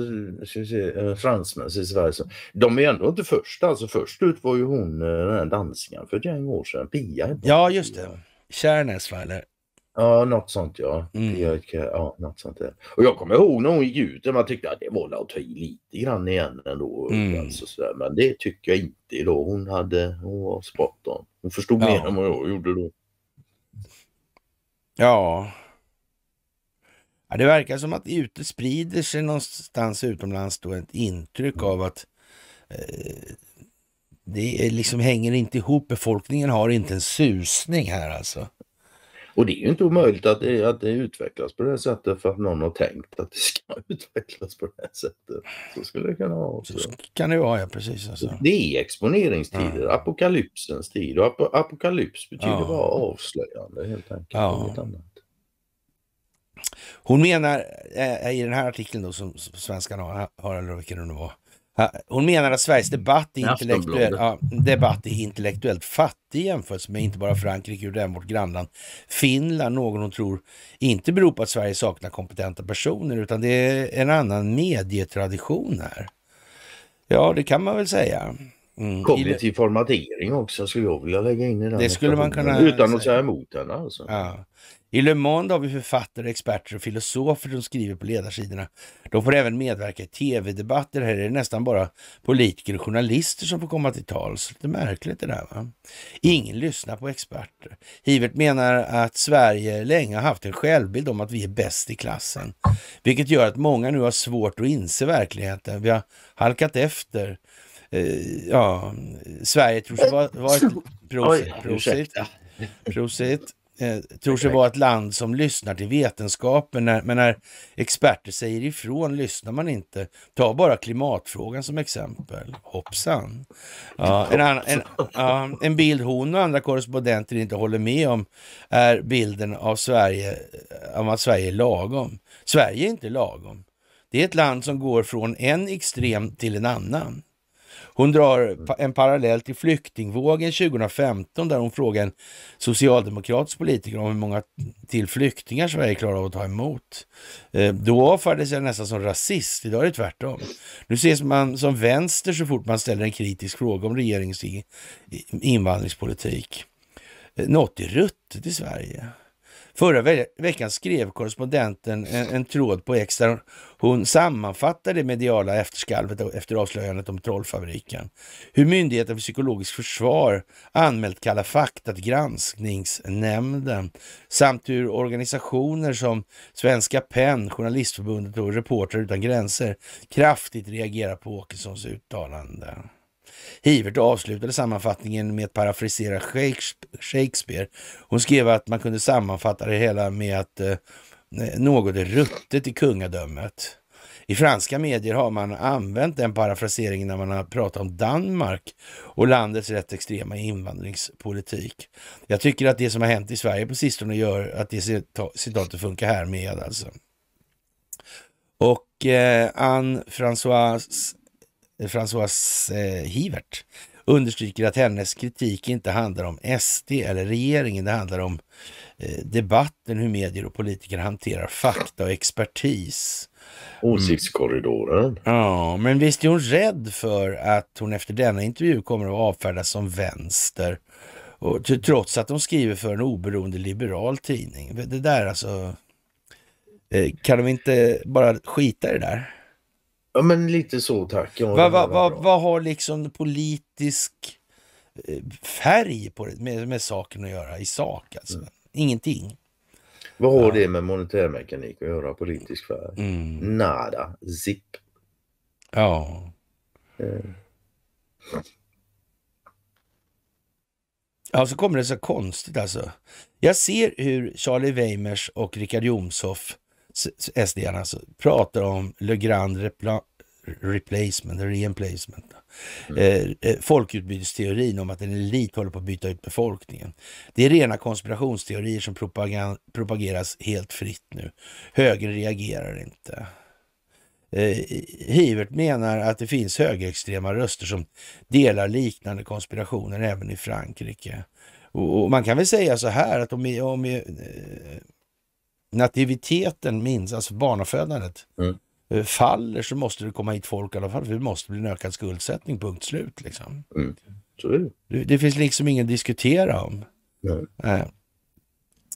eh, fransmän i Sverige. De är ändå inte först. Alltså först ut var ju hon eh, den här danskan för ett gäng år sedan. Pia. Ja just det. Kärnäs va eller? Ja, något sånt ja. Mm. Jag, ja något sånt, ja. Och jag kommer ihåg när hon gick ut och man tyckte att det var att ta i lite grann igen ändå. Mm. Alltså, så Men det tycker jag inte då. Hon, hade, hon var spot on. Hon förstod ja. mer än vad jag gjorde då. Ja, Ja, det verkar som att ute sprider sig någonstans utomlands då ett intryck mm. av att eh, det liksom hänger inte ihop. Befolkningen har inte en susning här alltså. Och det är ju inte omöjligt att det, att det utvecklas på det här sättet för att någon har tänkt att det ska utvecklas på det här sättet. Så skulle det kunna vara också. Så kan det vara, ja precis. Alltså. Det är exponeringstider, ja. apokalypsens tid och ap apokalyps betyder ja. bara avslöjande helt enkelt. Ja. Hon menar eh, eh, i den här artikeln då som svenskarna har, eller vilken det nu var. Hon menar att Sveriges debatt är, intellektuell, ja, debatt är intellektuellt fattig jämfört med inte bara Frankrike utan vårt grannland Finland, någon hon tror inte beror på att Sverige saknar kompetenta personer utan det är en annan medietradition här. Ja, det kan man väl säga. Mm. Kognitiv formatering också skulle jag vilja lägga in i den. Det skulle man kunna Utan att säga emot henne alltså. Ja. I Le Monde har vi författare, experter och filosofer som skriver på ledarsidorna. De får även medverka i tv-debatter. Här är det nästan bara politiker och journalister som får komma till tals. Det är märkligt det där va? Ingen lyssnar på experter. Hivert menar att Sverige länge har haft en självbild om att vi är bäst i klassen. Vilket gör att många nu har svårt att inse verkligheten. Vi har halkat efter eh, ja, Sverige tror sig eh, vara, var ett, prosit, prosit, eh, tror sig vara ett land som lyssnar till vetenskapen, men när experter säger ifrån lyssnar man inte. Ta bara klimatfrågan som exempel. Hoppsan! Ja, en, annan, en, ja, en bild hon och andra korrespondenter inte håller med om är bilden av Sverige, om eh, att Sverige är lagom. Sverige är inte lagom. Det är ett land som går från en extrem till en annan. Hon drar en parallell till flyktingvågen 2015 där hon frågar en socialdemokratisk politiker om hur många till flyktingar Sverige klarar av att ta emot. Eh, då avfärdades jag nästan som rasist, idag är det tvärtom. Nu ses man som vänster så fort man ställer en kritisk fråga om regeringens invandringspolitik. Eh, något är ruttet i Sverige. Förra ve veckan skrev korrespondenten en, en, tråd på X där hon sammanfattade det mediala efterskalvet efter avslöjandet om trollfabriken. Hur Myndigheten för psykologiskt försvar anmält Kalla fakta till granskningsnämnden samt hur organisationer som Svenska PEN, Journalistförbundet och Reportrar utan gränser kraftigt reagerar på Åkessons uttalande. Hivert avslutade sammanfattningen med att parafrasera Shakespeare. Hon skrev att man kunde sammanfatta det hela med att eh, något är ruttet i kungadömet. I franska medier har man använt den parafraseringen när man har pratat om Danmark och landets rätt extrema invandringspolitik. Jag tycker att det som har hänt i Sverige på sistone gör att det citatet funkar här med alltså. Och eh, Anne-Françoise François eh, Hivert understryker att hennes kritik inte handlar om SD eller regeringen. Det handlar om eh, debatten, hur medier och politiker hanterar fakta och expertis. Åsiktskorridoren. Mm. Ja, men visst är hon rädd för att hon efter denna intervju kommer att avfärdas som vänster. Och, trots att hon skriver för en oberoende liberal tidning. Det där alltså. Eh, kan de inte bara skita i det där? Ja, men lite så tack. Vad va, va, va, har liksom politisk eh, färg på det, med, med saken att göra i sak alltså? Mm. Ingenting. Vad har ja. det med monetärmekanik att göra, politisk färg? Mm. Nada, zip. Ja. Mm. Ja, så kommer det så konstigt alltså. Jag ser hur Charlie Weimers och Richard Jomshoff sd alltså, pratar om Le Grand Repla replacement, reemplacement. Mm. Eh, eh folkutbytesteorin om att en elit håller på att byta ut befolkningen. Det är rena konspirationsteorier som propageras helt fritt nu. Högern reagerar inte. Eh, Hivert menar att det finns högerextrema röster som delar liknande konspirationer även i Frankrike. Och, och man kan väl säga så här att om, om eh, nativiteten minns, alltså barnafödandet, mm. Eh, faller så måste det komma hit folk i alla fall, det måste bli en ökad skuldsättning, punkt slut. Liksom. Mm. Det. det. finns liksom ingen att diskutera om. Mm. Nej.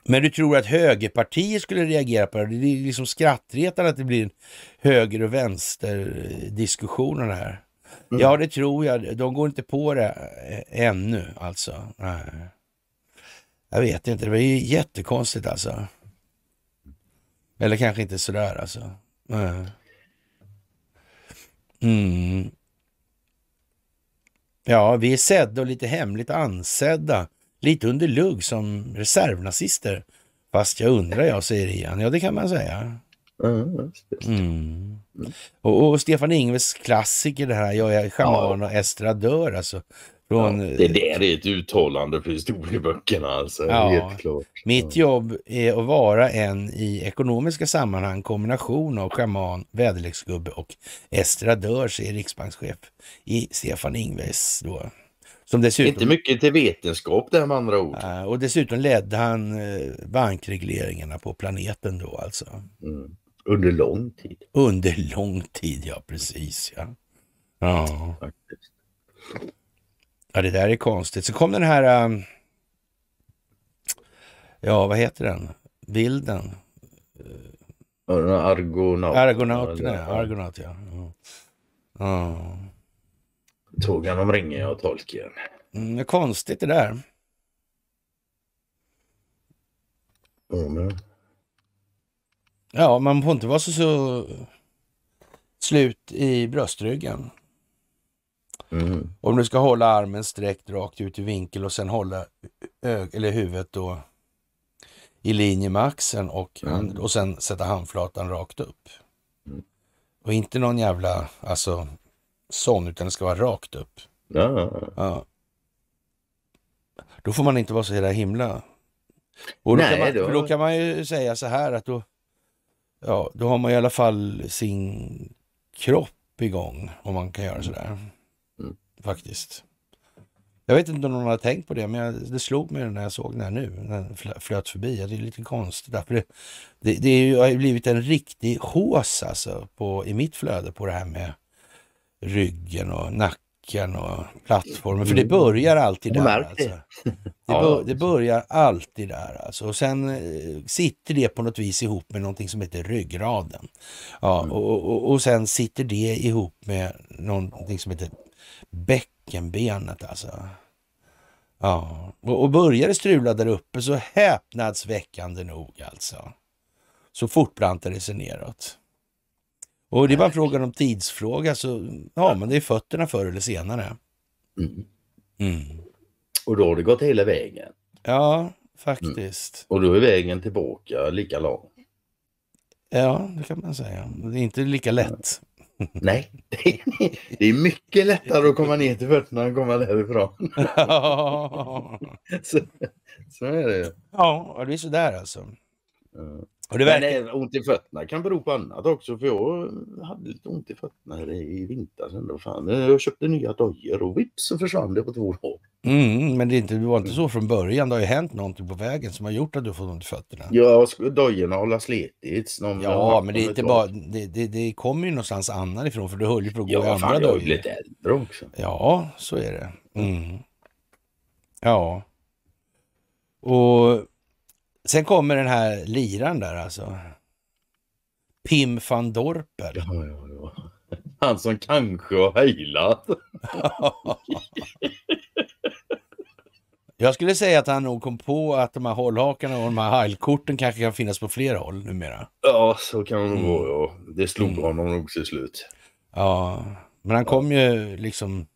Men du tror att högerpartier skulle reagera på det? Det är liksom skrattretande att det blir en höger och vänster diskussionen här. Mm. Ja, det tror jag. De går inte på det eh, ännu alltså. Nej. Jag vet inte, det var ju jättekonstigt alltså. Eller kanske inte sådär alltså. Mm. Ja, vi är sedda och lite hemligt ansedda. Lite under lugg som reservnazister. Fast jag undrar jag, säger Ian. Ja, det kan man säga. Mm. Och, och, Stefan Ingves klassiker det här, jag är schaman och estradör alltså. Från... Ja, eh, det där är ett uttalande för historieböckerna alltså, ja, helt klart. Mitt jobb är att vara en i ekonomiska sammanhang kombination av schaman, väderleksgubbe och estradör, säger riksbankschef i Stefan Ingves då. Som dessutom... Inte mycket till vetenskap där med andra ord. Ja, och dessutom ledde han eh, bankregleringarna på planeten då alltså. Mm. Under lång tid. Under lång tid, ja precis. Ja. ja. Faktiskt. Ja, det där är konstigt. Så kom den här... Um, ja, vad heter den? Bilden. Argonaut. Argonauterna, Argonaut, ja. ja. ja. Tågen om ringer och tolken. Mm, det är konstigt det där. Mm. Ja, man får inte vara så, så slut i bröstryggen. Mm. Om du ska hålla armen sträckt rakt ut i vinkel och sen hålla eller huvudet då i linje med axeln och, mm. och sen sätta handflatan rakt upp. Mm. Och inte någon jävla alltså sån, utan det ska vara rakt upp. Ja. ja. Då får man inte vara så hela himla... Och då, Nej, kan man, då... då kan man ju säga så här att då, ja, då har man i alla fall sin kropp igång om man kan göra så sådär faktiskt. Jag vet inte om någon har tänkt på det, men jag, det slog mig när jag såg den här nu, när den flöt förbi. Ja, det är lite konstigt, därför det, det, det har ju blivit en riktig hås alltså på, i mitt flöde på det här med ryggen och nacken och plattformen. För det mm. börjar alltid där. Alltså. Det, bör, det börjar alltid där alltså. Och sen eh, sitter det på något vis ihop med någonting som heter ryggraden. Ja, mm. och, och, och sen sitter det ihop med någonting som heter bäckenbenet alltså. Ja, och, och började strula där uppe så häpnadsväckande nog alltså. Så fortplantade det sig neråt. Och det är bara frågan om tidsfråga, så ja, men det är fötterna förr eller senare. Mm. mm. Och då har det gått hela vägen. Ja, mm. faktiskt. Mm. Och då är vägen tillbaka lika lång. Ja, det kan man säga. Det är inte lika lätt. Mm. Nej, det är mycket lättare att komma ner till fötterna än att komma därifrån. så, så är det ju. Ja, det är sådär alltså. Och det verkar... Men ont i fötterna kan bero på annat också för jag hade lite ont i fötterna i vintras Jag köpte nya dojor och vips så försvann det på två dagar. Mm, men det, är inte, det var inte så från början. Det har ju hänt någonting på vägen som har gjort att du fått ont i fötterna. Ja, dojorna har slitits. ja, men det är inte bara... Det, det, det kommer ju någonstans annan ifrån för du höll ju på att gå ja, i andra dojor. Ja, jag lite äldre också. Ja, så är det. Mm. mm. Ja. Och sen kommer den här liran där alltså. Pim van Dorper. Ja, ja, ja. Han som kanske har hejlat. Jag skulle säga att han nog kom på att de här hållhakarna och de här heilkorten kanske kan finnas på flera håll numera. Ja, så kan det nog mm. vara. Det slog mm. honom nog till slut. Ja, men han kom ju liksom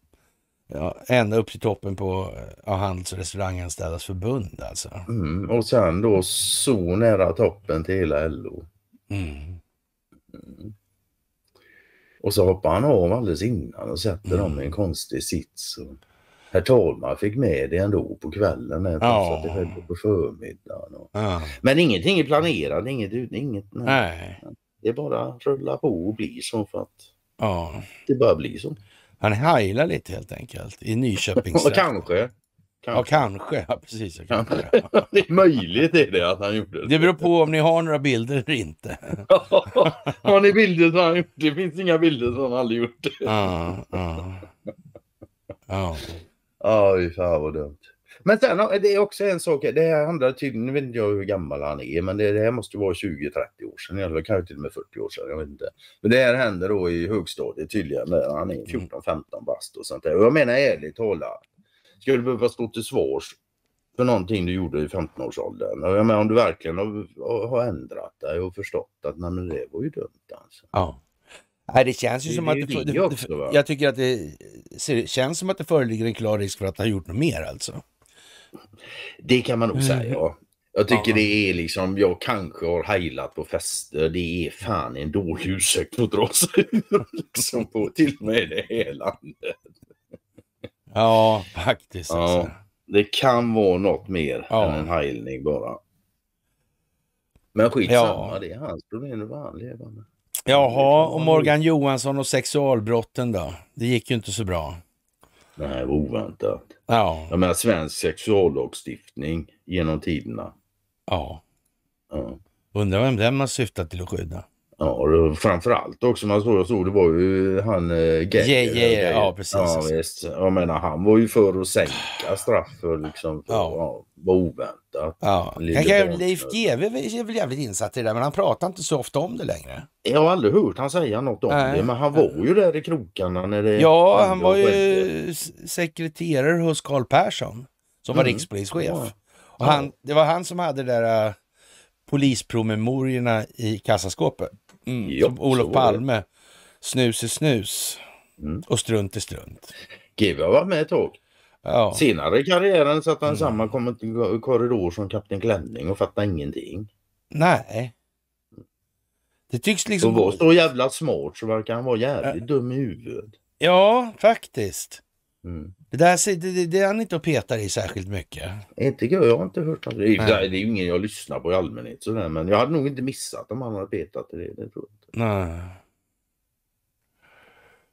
ja, ända upp till toppen på ja, Handels och restauranganställdas förbund alltså. Mm, och sen då så nära toppen till hela LO. Mm. Och så hoppar han av alldeles innan och sätter dem i mm. en konstig sits. Och herr talman fick med det ändå på kvällen trots ja. att det skedde på förmiddagen. Och... Ja. Men ingenting är planerat, inget, inget nej. nej. Det är bara rulla på och bli så för att ja. det bara blir så. Han heilar lite helt enkelt i Nyköpingstrakten. kanske. Kanske. Ja, kanske. Ja, precis. Kanske. det är möjligt är det att han gjorde det. Det beror på om ni har några bilder eller inte. har ni bilder så har han gjort det. Det finns inga bilder som han aldrig gjort Ja, ja. ja. Ja, fy fan vad dumt. Men sen det är också en sak, det här handlar tydligen, nu vet inte jag hur gammal han är, men det, det här måste vara 20-30 år sedan, eller kanske till och med 40 år sedan, jag vet inte. Men det här händer då i högstadiet tydligen, när han är 14-15 mm. bast och sånt där. Och jag menar ärligt talat, ska du behöva stå till svars för någonting du gjorde i 15-årsåldern? Jag menar om du verkligen har, har ändrat dig och förstått att nej, men det var ju dumt alltså. Ja. Nej, det känns ju det, som det, att det, det, också, jag tycker att det ser, känns som att det föreligger en klar risk för att ha gjort något mer alltså. Det kan man nog säga. Mm. Ja. Jag tycker ja. det är liksom, jag kanske har heilat på fester. Det är fan en dålig ursäkt för att dra sig ur liksom på till och med det här landet. Ja, faktiskt. Ja, alltså. Det kan vara något mer ja. än en heilning bara. Men skitsamma, ja. det är hans problem. Det var han levande. Jaha, och Morgan Johansson och sexualbrotten då? Det gick ju inte så bra. Det här var oväntat. Ja. Jag menar svensk sexuallagstiftning genom tiderna. Ja. ja. Undrar vem den har syftat till att skydda. Ja, och framförallt också man såg, jag såg det var ju han Geijer. Yeah, yeah, yeah. Ja, precis. Ja, alltså. visst. Jag menar han var ju för att sänka straff för liksom, för, ja. ja var oväntat. Ja. Kanske Leif GW är väl jävligt insatt i det där men han pratar inte så ofta om det längre. Jag har aldrig hört han säga något om Nej. det men han var ju där i krokarna när det... Ja, han var ju sekreterare hos Carl Persson som var mm. rikspolischef. Ja. Och han, det var han som hade det där eh, polispromemoriorna i kassaskåpet. Mm, som Olof Palme. Snus i snus mm. och strunt i strunt. GW har varit med ett tag. Ja. Senare i karriären satt han mm. samma korridor som Kapten Klänning och fattade ingenting. Nej. Det tycks liksom... De var så jävla smart så verkar han vara jävligt ja. dum i huvudet. Ja, faktiskt. Mm. Det där det, det, det är han inte och petar i särskilt mycket. Inte jag, jag har inte hört det. Det är, det är ju ingen jag lyssnar på i allmänhet sådär, men jag hade nog inte missat om han hade petat i det. det tror jag inte. Nej.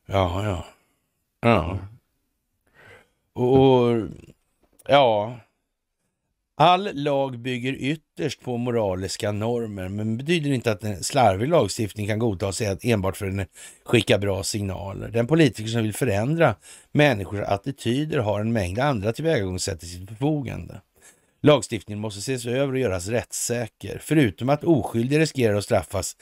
Ja, ja. Ja. Mm. Och, och ja, All lag bygger ytterst på moraliska normer, men betyder inte att en slarvig lagstiftning kan godtas enbart för att den skickar bra signaler. Den politiker som vill förändra människors attityder har en mängd andra tillvägagångssätt till sitt förfogande. Lagstiftningen måste ses över och göras rättssäker. Förutom att oskyldiga riskerar att straffas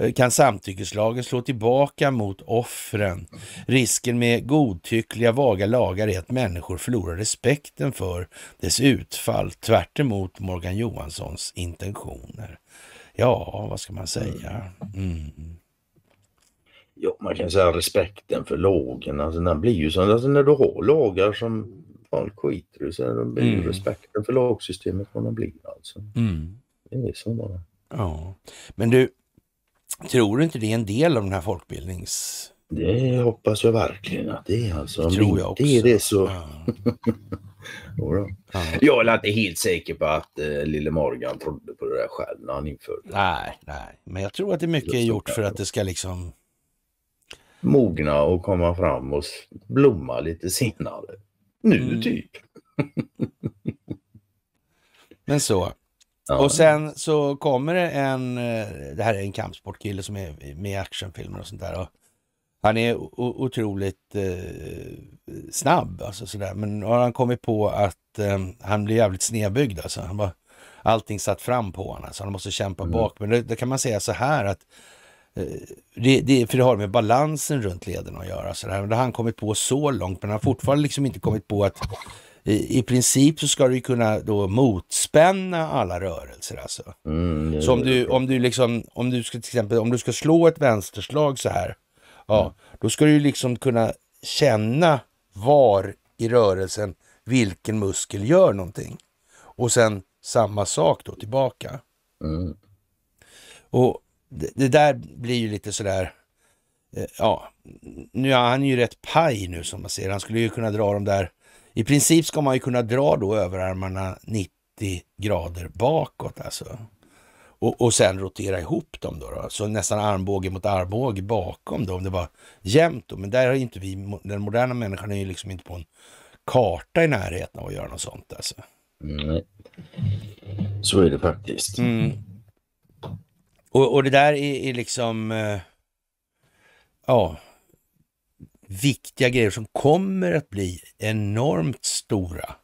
Eh, kan samtyckeslagen slå tillbaka mot offren. Risken med godtyckliga, vaga lagar är att människor förlorar respekten för dess utfall, tvärt Morgan Johanssons intentioner. Ja, vad ska man säga? Mm. Ja, man kan säga respekten för lagen, alltså den blir ju så, alltså när du har lagar som folk skiter i så blir mm. respekten för lagsystemet vad den blir alltså. Mm. Det är så bara. Ja, men du, Tror du inte det är en del av den här folkbildnings... Det hoppas jag verkligen att det är. Alltså. Om tror jag också. det är det så... Ja. ja. Jag är inte helt säker på att eh, lille Morgan trodde på det där själv när han införde det. Nej, nej. men jag tror att det är mycket är gjort för att det ska liksom... Mogna och komma fram och blomma lite senare. Nu mm. typ. men så, och sen så kommer det en, eh, det här är en kampsportkille som är med i actionfilmer och sånt där. Och han är otroligt eh, snabb alltså sådär. Men har han kommit på att eh, han blir jävligt snedbyggd alltså. Han bara, allting satt fram på honom alltså. Han måste kämpa mm. bak. Men då kan man säga så här att eh, det, det, för det har med balansen runt leden att göra. Så Men det har han kommit på så långt, men han har fortfarande liksom inte kommit på att i, princip så ska du kunna då motspänna alla rörelser alltså. Mm, så om du, om du liksom, om du ska till exempel, om du ska slå ett vänsterslag så här, ja, mm. då ska du liksom kunna känna var i rörelsen vilken muskel gör någonting. Och sen samma sak då tillbaka. Mm. Och det, det, där blir ju lite sådär, eh, ja, nu han är ju rätt paj nu som man ser. Han skulle ju kunna dra de där i princip ska man ju kunna dra då överarmarna 90 grader bakåt alltså. Och, och sen rotera ihop dem då, då. Så nästan armbåge mot armbåge bakom då, om det var jämnt då. Men där har inte vi, den moderna människan är ju liksom inte på en karta i närheten av att göra något sånt alltså. Nej. Så är det faktiskt. Mm. Och, och det där är, är liksom... Eh, ja, viktiga grejer som kommer att bli enormt stora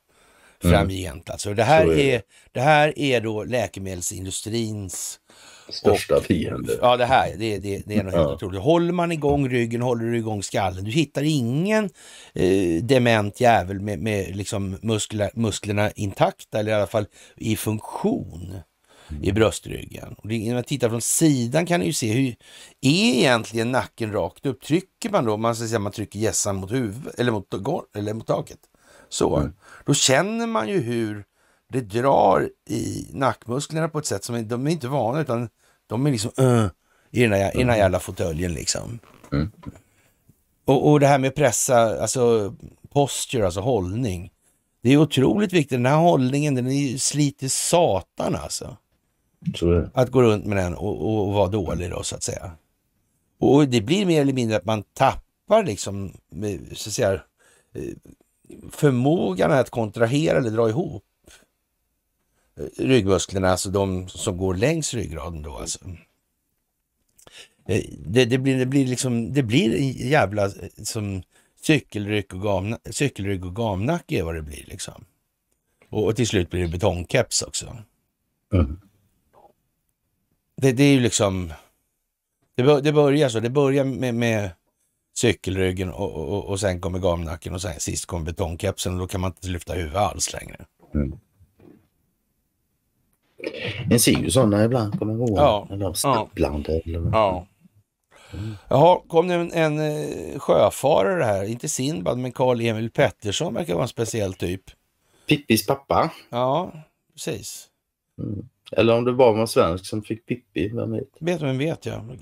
mm. framgent. Alltså. Det, här är, är, det här är då läkemedelsindustrins Största och, fiende. Ja, det här det, det, det är något helt ja. otroligt. Håller man igång ryggen, håller du igång skallen. Du hittar ingen eh, dement jävel med, med liksom muskler, musklerna intakta eller i alla fall i funktion i bröstryggen. Och det, när man tittar från sidan kan man ju se hur är egentligen nacken rakt upp. Trycker man då, man, säga, man trycker gässan mot huvudet eller mot, eller mot taket. Så. Mm. Då känner man ju hur det drar i nackmusklerna på ett sätt som de är inte vana utan de är liksom uh, i, den här, i den här mm. jävla fåtöljen liksom. Mm. Och, och det här med pressa, alltså posture, alltså hållning. Det är otroligt viktigt. Den här hållningen, den är sliter satan alltså. Att gå runt med den och, och, och vara dålig då så att säga. Och, och det blir mer eller mindre att man tappar liksom, eh, så att säga, eh, förmågan att kontrahera eller dra ihop eh, ryggmusklerna, alltså de som går längs ryggraden då alltså. Det, det, blir, det blir liksom, det blir jävla som cykelrygg och, gamna, cykelrygg och gamnacke är vad det blir liksom. Och, och till slut blir det betongkeps också. Mm det, det är ju liksom... Det, bör, det börjar så. Det börjar med, med cykelryggen och, och, och, sen kommer gamnacken och sen sist kommer betongkepsen och då kan man inte lyfta huvudet alls längre. Mm. En ser ju sådana ibland, kommer jag ihåg. Ja. Eller stapplande. Ja. Mm. Jaha, kom det en, en eh, sjöfarare här, inte Sinbad men Karl Emil Pettersson verkar vara en speciell typ. Pippis pappa. Ja, precis. Mm. Eller om det bara var svensk som fick Pippi, vem vet? Vet man vet jag.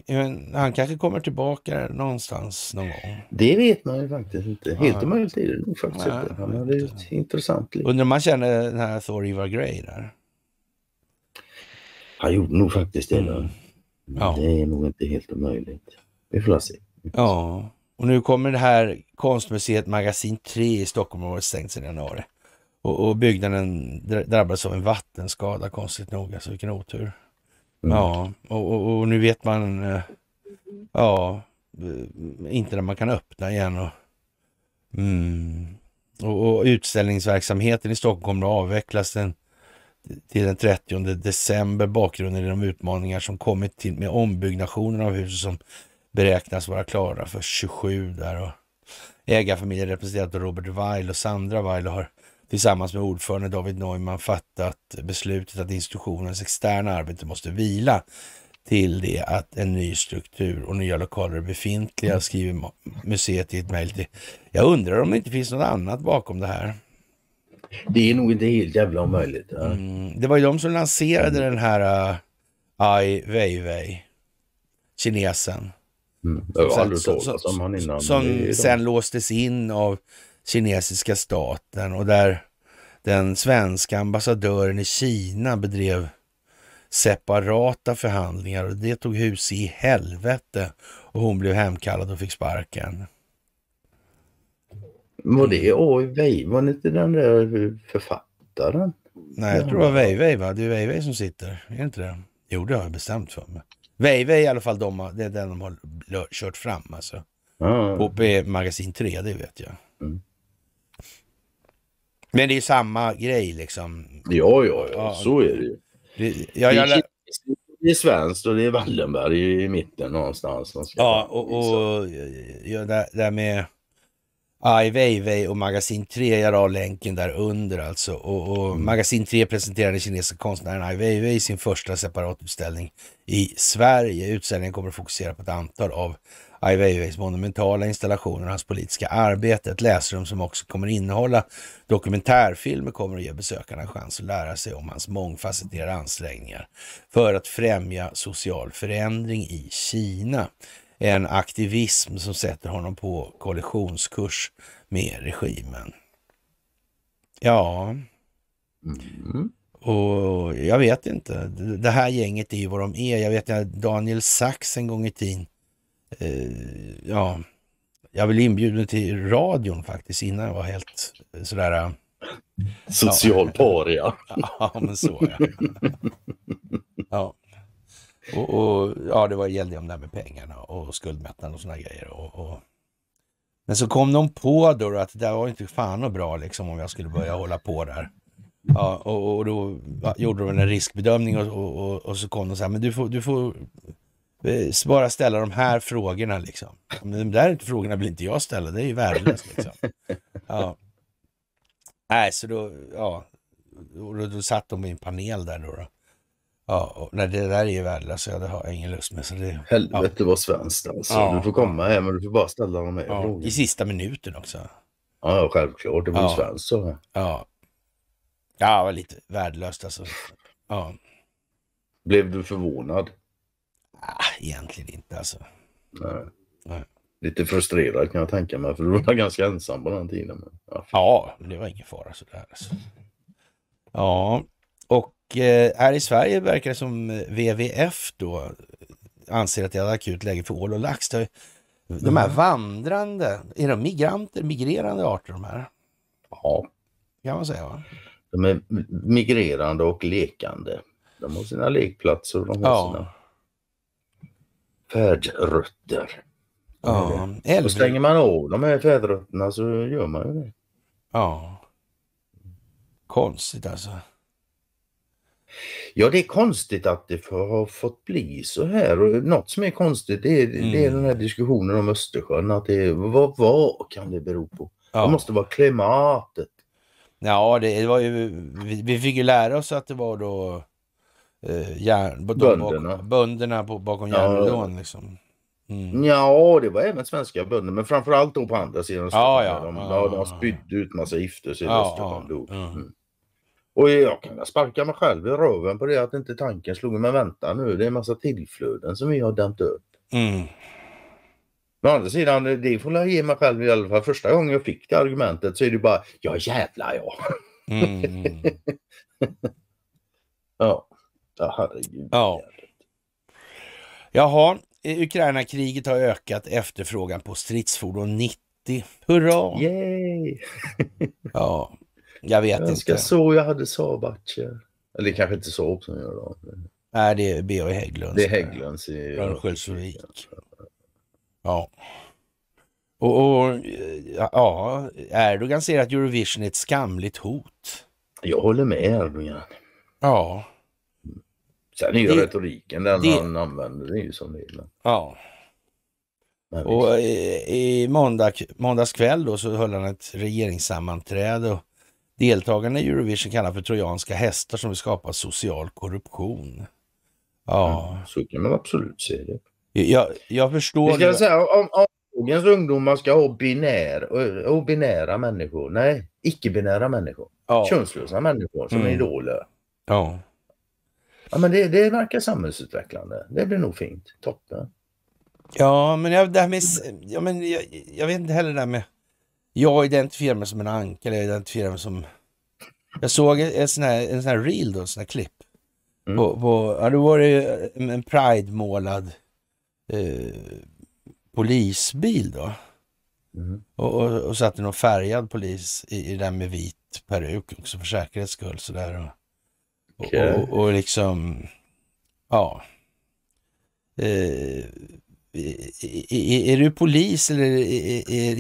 Han kanske kommer tillbaka någonstans någon gång. Det vet man ju faktiskt inte. Helt omöjligt är det nog faktiskt Nej, inte. Han hade ett intressant liv. Undrar om man känner den här Thor Ivar Grey där? Han gjorde nog faktiskt det. Mm. Ja. Det är nog inte helt omöjligt. Vi får se. Ja, och nu kommer det här konstmuseet Magasin 3 i Stockholm och har stängt sedan januari. Och, och byggnaden drabbades av en vattenskada, konstigt nog. Alltså vilken otur. Mm. Ja, och, och, och, nu vet man eh, mm. ja, eh, inte när man kan öppna igen. Och, mm, och, utställningsverksamheten i Stockholm avvecklas den, till den 30 december. Bakgrunden är de utmaningar som kommit till med ombyggnationen av huset som beräknas vara klara för 27 där. Och ägarfamiljen representerad av Robert Weil och Sandra Weil har tillsammans med ordförande David Neumann fattat beslutet att institutionens externa arbete måste vila till det att en ny struktur och nya lokaler är befintliga, mm. skriver museet i ett mejl Jag undrar om det inte finns något annat bakom det här. Det är nog inte helt jävla omöjligt. Ja. Mm, det var ju de som lanserade mm. den här uh, Ai Weiwei, kinesen. Mm, det var aldrig som, som, som, som sen låstes in av kinesiska staten och där den svenska ambassadören i Kina bedrev separata förhandlingar och det tog hus i helvete och hon blev hemkallad och fick sparken. Var det Weiwei? Mm. Var det inte den där författaren? Nej, jag tror det var Weiwei va? Det är Weiwei som sitter, är det inte det? Jo, det har jag bestämt för mig. Weiwei är i alla fall de, det är den de har kört fram alltså. Ja. På magasin 3, det vet jag. Mm. Men det är samma grej liksom. Ja, ja, ja, så är det ju. Ja, jag... Det är svenskt och det är Wallenberg i mitten någonstans. någonstans. Ja, och, och liksom. ja, där, där med Ai Weiwei och Magasin 3, jag la länken där under alltså. Och, och mm. Magasin 3 presenterade kinesiska konstnären Ai Weiwei sin första separatutställning i Sverige. Utställningen kommer att fokusera på ett antal av Ai Weiweis monumentala installationer och hans politiska arbete. Ett läsrum som också kommer innehålla dokumentärfilmer kommer att ge besökarna chans att lära sig om hans mångfacetterade ansträngningar för att främja social förändring i Kina. En aktivism som sätter honom på kollisionskurs med regimen. Ja. Mm. Och jag vet inte. Det här gänget är ju vad de är. Jag vet att Daniel Sachs en gång i tiden eh, ja, jag blev inbjuden till radion faktiskt innan jag var helt eh, sådär... Eh, Social ja. paria. ja, men så ja. ja. Och, och, ja, det var gällde om det här med pengarna och skuldmättnaden och sådana grejer. Och, och... Men så kom de på då att det var inte fan och bra liksom om jag skulle börja hålla på där. Ja, och, och då ja, gjorde de en riskbedömning och, och, och, så kom de så här, men du får, du får Eh, bara ställa de här frågorna liksom. de där frågorna vill inte jag ställa, det är ju värdelöst liksom. Ja. Nej, så då, ja, då, då, satt de i en panel där då. då. Ja, och, nej, det där är ju värdelöst, ja, det har jag ingen lust med. Så det, Helvete vad svenskt alltså. Ja. Du får komma hem, men du får bara ställa de här ja, frågorna. I sista minuten också. Ja, självklart. Det var ja. svenskt så. Ja. Ja, var lite värdelöst alltså. Ja. Blev du förvånad? Ah, egentligen inte alltså. Nej. Nej. Lite frustrerad kan jag tänka mig, för du var ganska ensam på den tiden. Men, ja, ja, det var ingen fara sådär. Alltså. Ja, och eh, här i Sverige verkar det som eh, WWF då eh, anser att det är akut läge för ål och lax. De mm. här vandrande, är de migranter, migrerande arter de här? Ja. Kan man säga va? De är migrerande och lekande. De har sina lekplatser och de har ja. sina färdrutter. Ja, älv... Och stänger man av de här färdrutterna så gör man ju det. Ja. Konstigt alltså. Ja, det är konstigt att det har fått bli så här. Och något som är konstigt det är, mm. det är mm. den här diskussionen om Östersjön. Att det, vad, vad kan det bero på? Ja. Det måste vara klimatet. Ja, det var ju, vi, vi fick ju lära oss att det var då eh, järn, bönderna. Bakom, bönderna på, bakom järnridån. Ja. Liksom. Mm. Ja, det var även svenska bönder, men framförallt då på andra sidan ja, ja, de, ja, de spydde ut massa gifter så ja, ja, Mm. Och jag kan sparka mig själv i röven på det att inte tanken slog mig. Men Vänta nu, det är massa tillflöden som vi har dämt upp. Mm. Men å andra sidan, det får jag ge mig själv i alla fall. Första gången jag fick det argumentet så är det bara, ja jävlar ja. Mm. mm. ja. Ja, herregud. Ja. Jaha, Ukraina-kriget har ökat efterfrågan på stridsfordon 90. Hurra! Yay! ja, jag vet jag inte. Jag så jag hade Saab-aktier. Eller det kanske inte är Saab som gör det. Nej, det är B.A. Hägglunds. Det är Hägglunds i Örnsköldsvik. Ja. Och, och ja, Erdogan ser att Eurovision är ett skamligt hot. Jag håller med Erdogan. Ja, Sen är ju det, retoriken den det, han använder, det är ju som det är. Ja. och i, i måndag, måndags kväll då så höll han ett regeringssammanträde och deltagarna i Eurovision kallar för trojanska hästar som vill skapa social korruption. Ja. Mm, så kan man absolut se det. Jag, jag förstår. Vi ska det. säga, om, om dagens ungdomar ska ha binär, eh, obinära människor, nej, icke-binära människor, ja. könslösa människor som mm. idoler. Ja. Ja, men det, det verkar samhällsutvecklande. Det blir nog fint. Toppen. Ja, men jag, det här med, ja, men jag, jag, vet inte heller det här med... Jag identifierar mig som en anka, eller jag identifierar mig som... Jag såg en sån här, en sån här reel, då, en sån här klipp. Mm. På, på, ja, då var det en Pride-målad eh, polisbil då. Mm. Och, och, och satt någon färgad polis i, i den med vit peruk också för säkerhets skull. Sådär. Och, Okay. Och, och, liksom, ja. Eh, är, är, du polis eller är, är, är,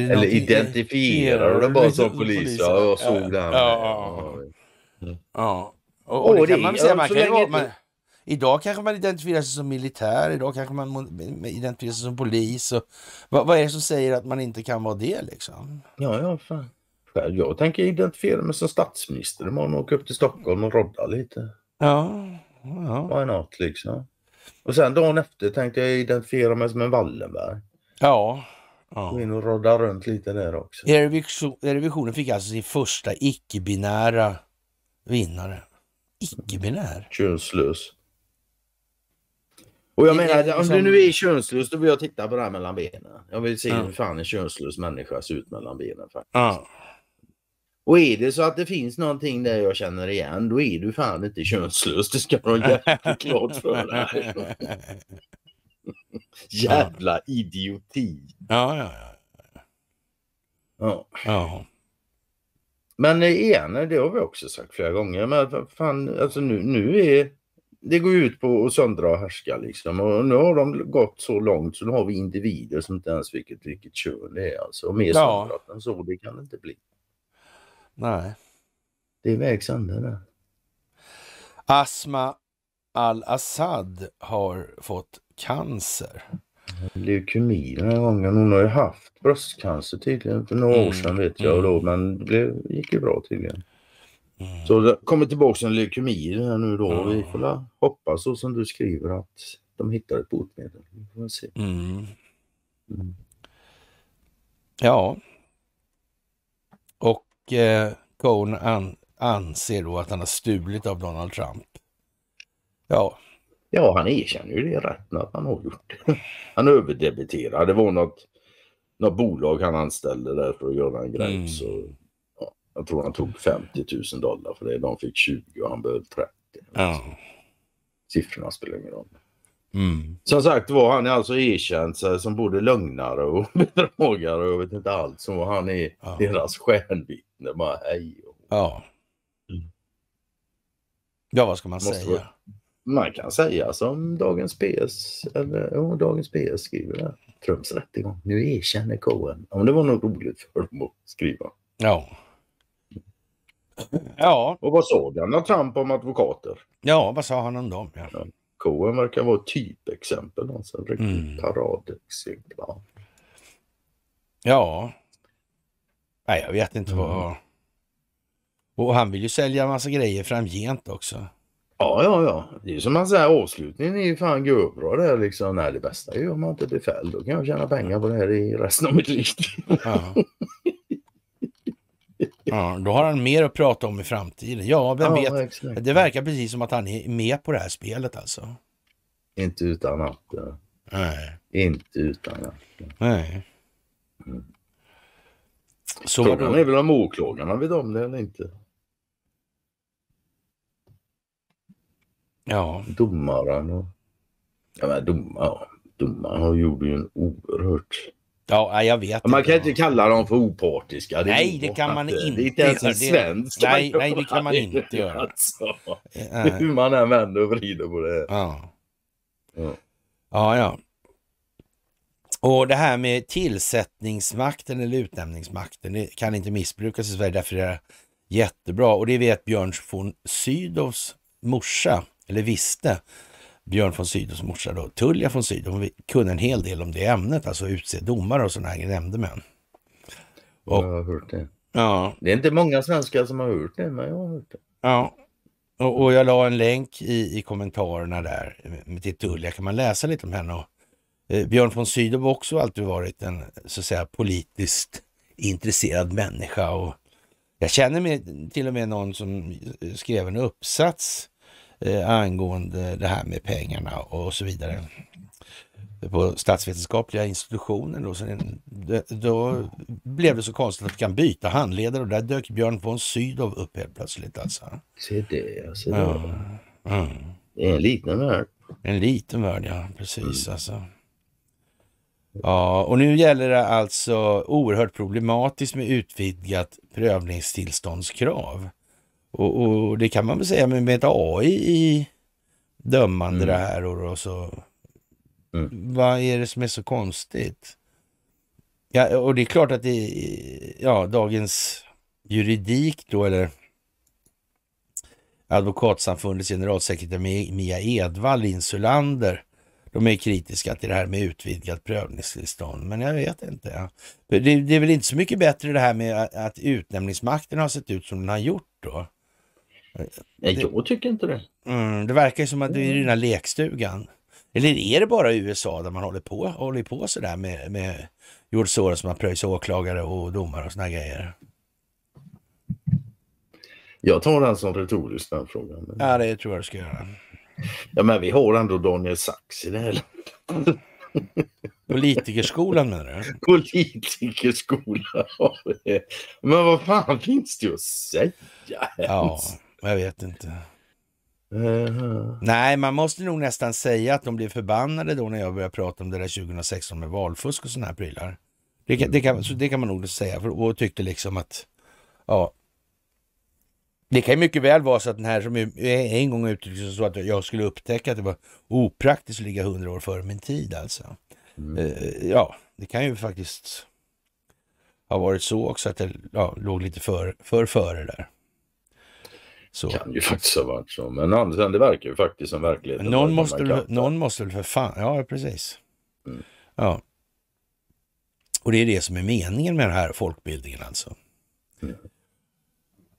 är Eller identifierar du dig bara som polis? Ja, jag såg det här. Ja, ja. Och, och, det kan man säga, man kan ju, man, Idag kanske man identifierar sig som militär, idag kanske man identifierar sig som polis. Och, vad, vad är det som säger att man inte kan vara det liksom? Ja, ja, fan själv. Jag tänker identifiera mig som statsminister imorgon och åka upp till Stockholm och rodda lite. Ja. ja. Why not liksom. Och sen dagen efter tänkte jag identifiera mig som en Wallenberg. Ja. ja. Gå in och rodda runt lite där också. Eurovisionen fick alltså sin första icke-binära vinnare. Icke-binär? Könslös. Och jag menar, liksom... om du liksom- nu är könslös då vill jag titta på det här mellan benen. Jag vill se ja. hur fan en könslös människa ser ut mellan benen faktiskt. Ja. Och är det så att det finns någonting där jag känner igen, då är du fan inte könslös. Det ska man jävligt klart för dig. Jävla idioti. Ja, ja, ja. Ja. ja. Men igen, det har vi också sagt flera gånger, men fan, alltså nu, nu är det går ut på att söndra och härska liksom. Och nu har de gått så långt så nu har vi individer som inte ens vet vilket, vilket kön det är alltså. Och mer ja. söndrat än så det kan det inte bli. Nej. Det är vägs undan där. Asma al-Assad har fått cancer. Leukemi den här gången. Hon har ju haft bröstcancer tydligen för några mm. år sedan vet jag. Och mm. då, men det gick ju bra tydligen. Mm. Så det kommer tillbaka en leukemi här nu då. Mm. Vi får hoppas så som du skriver att de hittar ett botemedel. Vi får se. Mm. mm. Ja, Eh, Cohn an, anser då att han har stulit av Donald Trump. Ja. Ja, han erkänner ju det rätt att han har gjort det. Han överdebiterade. Det var något, något bolag han anställde där för att göra en grej. Mm. Så, ja, jag tror han tog 50 000 dollar för det. De fick 20 och han behövde 30. Ja. Siffrorna spelar ingen roll. Mm. Som sagt var, han är alltså erkänd sig som både lögnare och bedragare och jag vet inte allt. Som han är ja. deras stjärnvittne. Bara hej. Och... Ja. Mm. Ja, vad ska man Måste säga? Man kan säga som Dagens PS, eller oh, Dagens PS skriver där. Trumps rättegång. Nu erkänner Cohen. Om det var något roligt för dem att skriva. Ja. Ja. Och vad sa denna Trump om advokater? Ja, vad sa han om dem? Ja. Coen verkar vara typexempel. Alltså en riktig mm. paradexemplar. Ja. Nej, jag vet inte mm. vad... Och han vill ju sälja massa grejer framgent också. Ja, ja, ja. Det är som man säger, avslutningen är ju fan gubbra det här liksom. Nej, det bästa är ju om man inte blir fälld. Då kan jag tjäna pengar på det här i resten av mitt liv. Ja. Ja, då har han mer att prata om i framtiden. Ja, vem ja, vet. Exakt. Det verkar precis som att han är med på det här spelet alltså. Inte utan att. Eh, Nej. Inte utan att. Nej. Mm. Så Frågan vadå? är väl om åklagarna vet om det eller inte. Ja. Domaren och... Ja, men domaren, domaren gjorde ju en oerhört Ja, jag vet. Man kan inte kalla dem för opartiska. Det nej, det kan man inte. Det är inte ens en Nej, nej, det kan man inte göra. Alltså, hur man än vänder och vrider på det. Ja. ja, ja. Och det här med tillsättningsmakten eller utnämningsmakten, det kan inte missbrukas i Sverige. Därför är det jättebra. Och det vet Björn von Sydows morsa, eller visste, Björn von Sydows morsa då, Tullia von Sydow, kunde en hel del om det ämnet, alltså utse domare och sådana här nämndemän. Och, jag har hört det. Ja. Det är inte många svenskar som har hört det, men jag har hört det. Ja, och, och jag la en länk i, i kommentarerna där eh, till Tullia, kan man läsa lite om henne? Och, eh, Björn von Sydow har också alltid varit en så att säga politiskt intresserad människa och jag känner mig till och med någon som skrev en uppsats eh, angående det här med pengarna och så vidare på statsvetenskapliga institutionen. Då, sen, då blev det så konstigt att vi kan byta handledare och där dök Björn von Sydow upp helt plötsligt. Alltså. Se det, alltså, ja. Se det. Ja. Mm. Det är en liten värld. En liten värld, ja. Precis mm. alltså. Ja, och nu gäller det alltså oerhört problematiskt med utvidgat prövningstillståndskrav. Och, och, det kan man väl säga med ett AI i dömande mm. det här. Och, och så, mm. Vad är det som är så konstigt? Ja, och det är klart att det ja, dagens juridik då, eller Advokatsamfundets generalsekreterare Mia Edvall Insulander, de är kritiska till det här med utvidgat prövningstillstånd, men jag vet inte. Ja. Det, det, är väl inte så mycket bättre det här med att utnämningsmakten har sett ut som den har gjort då? Det, jag tycker inte det. Mm, det verkar ju som att det är i den här lekstugan. Eller är det bara i USA där man håller på, håller på sådär med, med George Soros som har pröjsat åklagare och domare och sådana grejer? Jag tar den som retorisk den frågan. Ja, det tror jag du ska göra. Ja, men vi har ändå Daniel Sachs i det här landet. Politikerskolan menar du? Politikerskolan. Men vad fan finns det att säga? Ja. Jag vet inte. Uh-huh. Nej, man måste nog nästan säga att de blev förbannade då när jag började prata om det där 2016 med valfusk och sådana här prylar. Det kan, det kan, det kan man nog säga för, och tyckte liksom att, ja. Det kan mycket väl vara så att den här som en gång uttryckte så att jag skulle upptäcka att det var opraktiskt att ligga hundra år före min tid alltså. Mm. Eh, ja, det kan ju faktiskt ha varit så också att jag ja, låg lite för, för före där. Så. Det kan ju faktiskt ha varit så, men det verkar ju faktiskt som verkligheten. Någon måste, väl, någon måste väl för fan, ja precis. Mm. Ja. Och det är det som är meningen med den här folkbildningen alltså. Mm.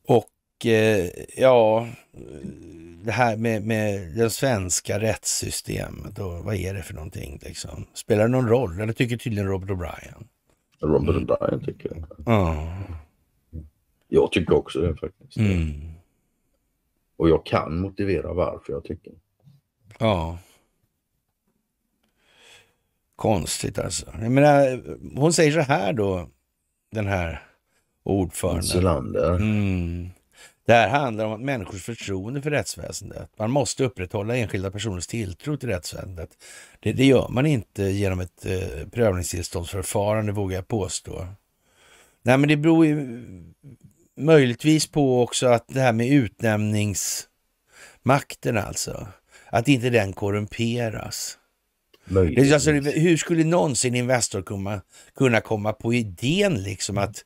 Och eh, ja, det här med, med det svenska rättssystemet och vad är det för någonting liksom? Spelar det någon roll? Eller tycker tydligen Robert O'Brien. Robert mm. O'Brien tycker jag. Ja. Jag tycker också det faktiskt. Mm. Och jag kan motivera varför jag tycker. Ja. Konstigt alltså. Jag menar, hon säger så här då, den här ordföranden. Mm. Det här handlar om att människors förtroende för rättsväsendet. Man måste upprätthålla enskilda personers tilltro till rättsväsendet. Det, det gör man inte genom ett eh, prövningstillståndsförfarande, vågar jag påstå. Nej, men det beror ju möjligtvis på också att det här med utnämningsmakten alltså, att inte den korrumperas. Möjligtvis. Alltså, hur skulle någonsin Investor kunna, kunna komma på idén liksom att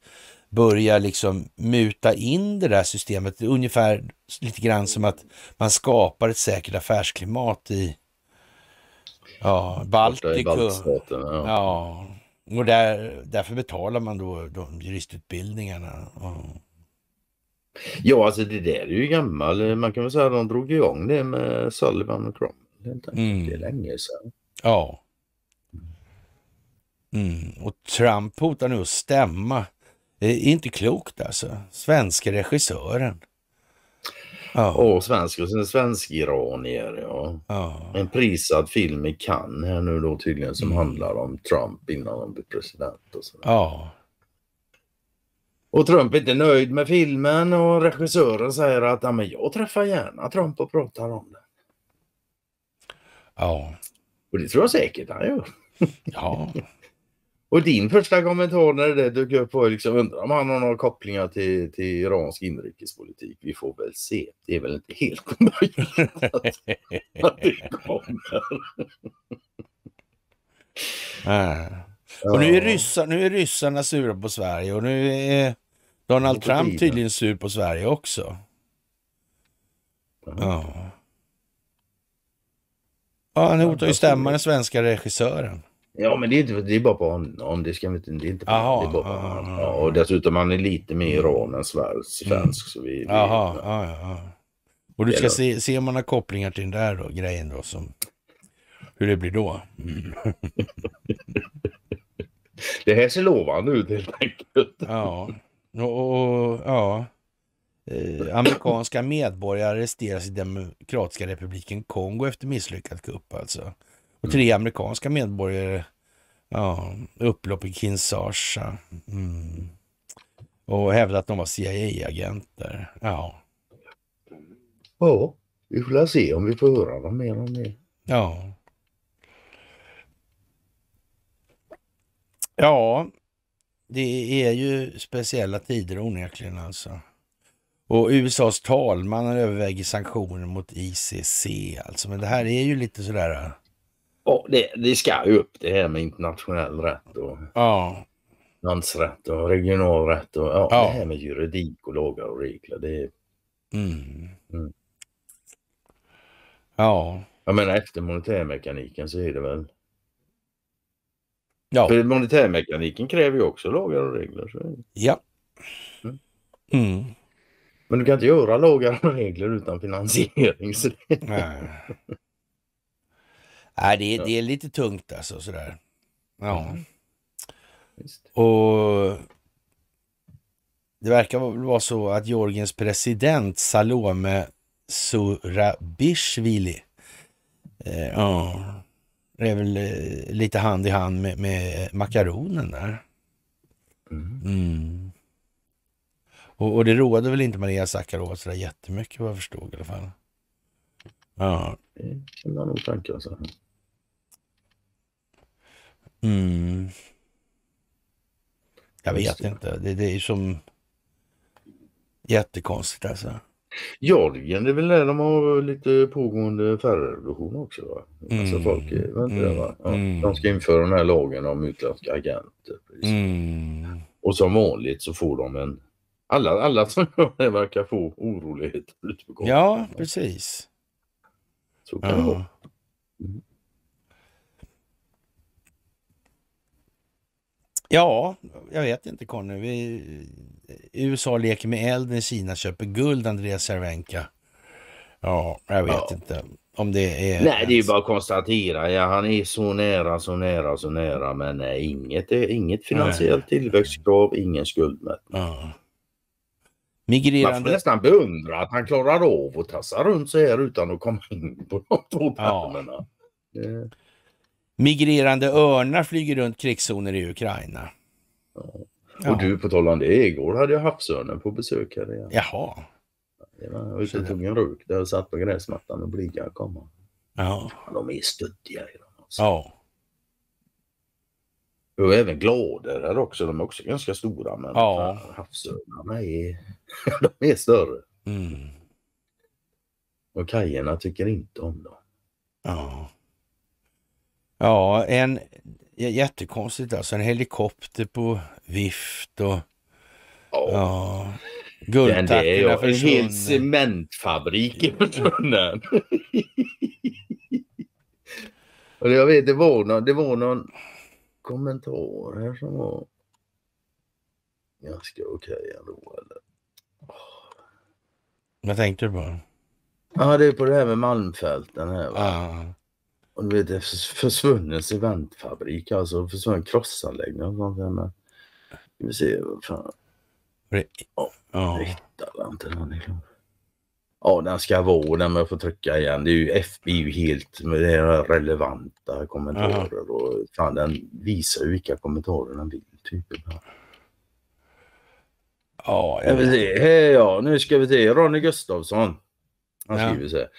börja liksom muta in det där systemet? Ungefär lite grann som att man skapar ett säkert affärsklimat i ja, Baltikum. Ja. ja. och där, därför betalar man då de juristutbildningarna. Ja. Ja, alltså det där är ju gammal. Man kan väl säga att de drog igång det med Sullivan och Cromwell. Mm. Det är länge sedan. Ja. Mm. Och Trump hotar nu att stämma. Det är inte klokt alltså. Svenska regissören. Ja. Och svensk och sen svensk-iranier. Ja. ja. En prisad film i Cannes här nu då tydligen som mm. handlar om Trump innan han blir president. Och sådär. Ja. Och Trump är inte nöjd med filmen och regissören säger att ja, men jag träffar gärna Trump och pratar om det. Ja. Och det tror jag säkert han gör. Ja. och din första kommentar när det dök upp var liksom undrar om han har några kopplingar till, till iransk inrikespolitik. Vi får väl se. Det är väl inte helt omöjligt att, att det kommer. äh. Och nu är, ryssar, nu är ryssarna sura på Sverige och nu är Donald Trump tydligen sur på Sverige också. Ja. Ja, han hotar ju stämma den svenska regissören. Ja, men det är, inte, det är bara på honom. Det, ska vi inte, det är inte på, aha, det är bara på honom. Ja, och dessutom han är lite mer iran mm. än svensk. Mm. ja, ja. Och du ska se, se om man har kopplingar till den där då, grejen då. Som, hur det blir då. Mm. Det här ser lovande ut helt enkelt. Ja, och, ja. Eh, amerikanska medborgare arresteras i Demokratiska republiken Kongo efter misslyckad kupp alltså. Och tre mm. amerikanska medborgare, ja, upplopp i Kinshasa. Mm. Och hävdar att de var CIA-agenter. Ja. Ja, vi får se om vi får höra dem mer om det. Ja. Ja, det är ju speciella tider onekligen alltså. Och USAs talman överväger sanktioner mot ICC alltså. Men det här är ju lite sådär... Äh. Ja, det, det ska ju upp det här med internationell rätt och ja. landsrätt och regional rätt och ja, ja. det här med juridik och lagar och regler. Det är... Mm. Mm. Ja. Jag menar efter monetärmekaniken så är det väl Ja. För monetärmekaniken kräver ju också lagar och regler. Så. Ja. Mm. Mm. Men du kan inte göra lagar och regler utan finansiering. Så Nej. Nej, det, är, det är lite tungt alltså sådär. Ja. Mm. Och det verkar vara så att Georgiens president Salome Surabishvili eh, ja, det är väl eh, lite hand i hand med, med makaronen där. Mm. mm. Och, och, det råder väl inte Maria Sakarova sådär jättemycket vad jag förstod i alla fall. Ja. Det kunde han nog tänka alltså. Mm. Jag vet inte. Det, det är ju som jättekonstigt alltså. Georgien, det är väl där de har lite pågående färrevolution också? Va? Alltså, mm. Alltså folk är väl inte va? Ja, mm. De ska införa den här lagen om utländska agenter. Mm. Och som vanligt så får de en... Alla, alla som gör det verkar få oroligheter Ja, precis. Så kan ja. det vara. Mm. Ja, jag vet inte Conny. Vi USA leker med elden, Kina köper guld, Andreas Cervenka. Ja, jag vet ja. inte om det är... Nej, det är ju bara att konstatera. Ja, han är så nära, så nära, så nära. Men nej, inget, inget finansiellt tillväxtkrav, ingen skuldmätning. Ja. Migrerande... Man får nästan beundra att han klarar av att tassa runt så här utan att komma in på de två ja. Migrerande örnar flyger runt krigszoner i Ukraina. Ja. Ja. Och du, på tal om det, igår hade jag havsörnen på besök här igen. Jaha. Jag var ute och tog en ruk där och satt på gräsmattan och blinkade kom. Ja. De är stöddiga. Alltså. Ja. Och även gladare också. De är också ganska stora men ja. havsörnarna är, de är större. Mm. Och kajerna tycker inte om dem. Ja. Ja, en, jättekonstigt alltså. En helikopter på vift och... Oh. Ja. Guldtackorna för En hel cementfabrik är försvunnen. och jag vet, det var någon, det var någon kommentar här som var ganska okej okay ändå. Eller? Vad tänkte du på? Ja, ah, det är på det här med Malmfälten. Här, va? Ah. Och du vet, försvunnen cementfabrik, alltså försvunnen krossanläggning och sånt där med. Ska vi se, vad fan. Re oh, ja. Jag inte den. Ja, den ska vara den men jag får trycka igen. Det är ju FBU helt med det är relevanta kommentarer och fan den visar ju vilka kommentarer den vill. Typ. Ja, jag vet. Hej, ja, nu ska vi se. Ronny Gustafsson. Han skriver ja. så här.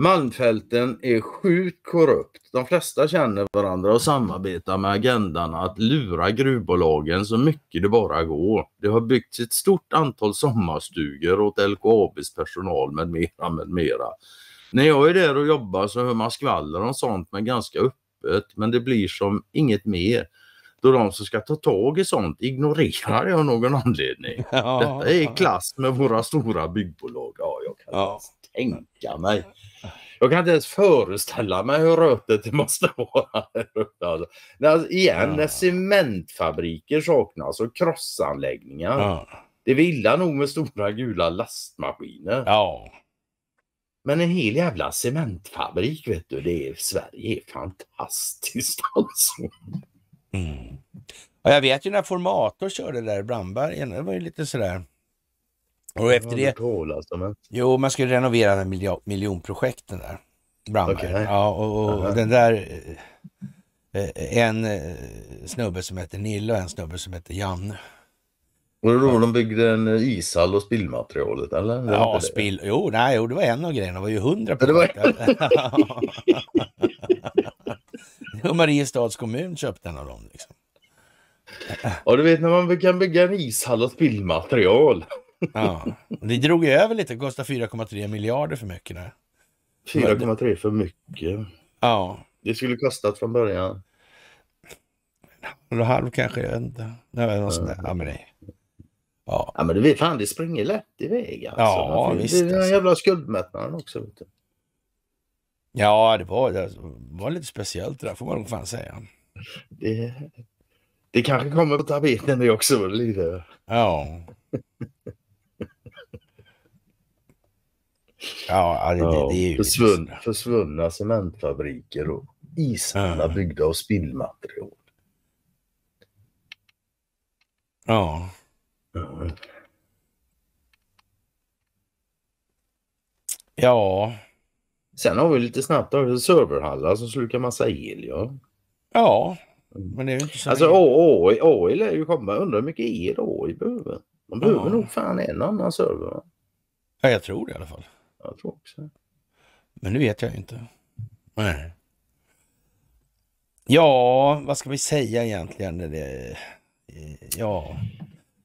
Malmfälten är sjukt korrupt. De flesta känner varandra och samarbetar med agendan att lura gruvbolagen så mycket det bara går. Det har byggts ett stort antal sommarstugor åt LKABs personal med mera, med mera. När jag är där och jobbar så hör man skvaller om sånt men ganska öppet. Men det blir som inget mer då de som ska ta tag i sånt ignorerar det av någon anledning. Ja, Detta är i klass med våra stora byggbolag. Ja, jag kan ja. tänka mig. Jag kan inte ens föreställa mig hur rötet det måste vara Alltså. alltså när, igen, ja. när cementfabriker saknas och krossanläggningar. Ja. Det är illa nog med stora gula lastmaskiner. Ja. Men en hel jävla cementfabrik, vet du. Det är, Sverige är fantastiskt alltså. Mm. Och jag vet ju när Formator körde där i Brandbergen, det var ju lite sådär. Och efter det... Cool, alltså, men... Jo, man skulle renovera den miljö, miljonprojekten där. Okay. Ja, och, och uh -huh. den där... Eh, eh, en eh, snubbe som heter Nille och en snubbe som heter Janne. Var det då de byggde en ishall och spillmaterialet eller? Ja, spill... Jo, nej, jo, det var en av grejerna. Det var ju hundra på Var... och Mariestads kommun köpte en av dem. Liksom. Ja, du vet när man kan bygga en ishall och spillmaterial. Ja. Det drog ju över lite, det kostade 4,3 miljarder för mycket. 4,3 för mycket? Ja. Det skulle kostat från början. En och halv kanske, jag vet inte. Nej, något sånt Ja, men det... Ja. ja men det, fan, det springer lätt iväg alltså. Ja, det, visst. Det är den alltså. jävla skuldmättnaden också. Vet du. Ja, det var, det var lite speciellt det där får man nog fan säga. Det, det kanske kommer på tapeten det också. Lite. Ja. Ja, det, ja, det är ju... Liksom- försvunna, försvunna cementfabriker och ishallar ja. byggda av spillmaterial. Ja. ja. Ja. Sen har vi lite snabbt har serverhallar som slukar massa el. Ja. Ja. Mm. Men det är ju inte så Alltså AI lär ju komma. Undrar hur mycket el AI behöver. De behöver ja. nog fan en annan server. Ja, jag tror det i alla fall. Jag tror också det. Men nu vet jag inte. Nej. Ja, vad ska vi säga egentligen? ja.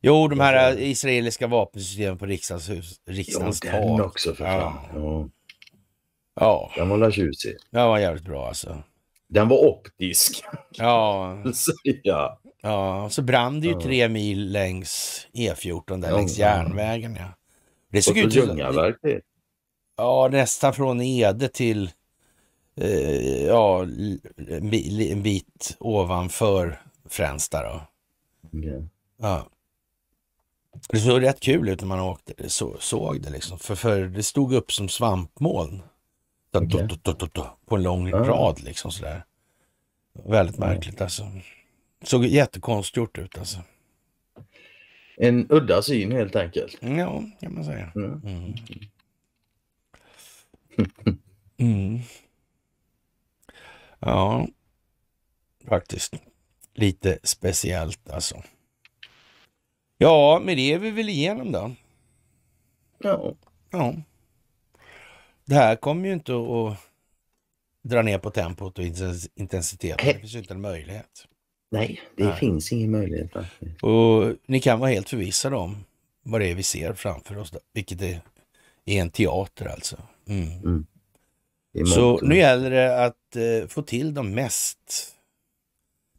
Jo, de här israeliska vapensystemen på riksdagens, hus, Ja, den tak. också för fan. Ja. ja. Den var tjusig. Den var jävligt bra alltså. Den var optisk. Ja. ja. Ja, så brann det ju ja. tre mil längs E14 där längs järnvägen. Ja. Det såg ut som... Ljungaverk ja, nästan från Ede till eh, ja, en bit ovanför Fränsta. Då. Okay. Ja. Det såg rätt kul ut när man åkte, så, såg det, liksom. för, för det stod upp som svampmoln. Okay. På en lång uh. rad liksom sådär. Väldigt märkligt alltså. Såg jättekonstgjort ut alltså. En udda syn helt enkelt. Ja, kan man säga. Mm. Mm. Mm. Ja, faktiskt. Lite speciellt alltså. Ja, men det är vi väl igenom då. Ja. ja. Det här kommer ju inte att dra ner på tempot och intensiteten. Det finns inte en möjlighet. Nej, det Nej. finns ingen möjlighet. Och Ni kan vara helt förvissade om vad det är vi ser framför oss, då, vilket är en teater alltså. Mm. mm. Så nu gäller det att eh, få till de mest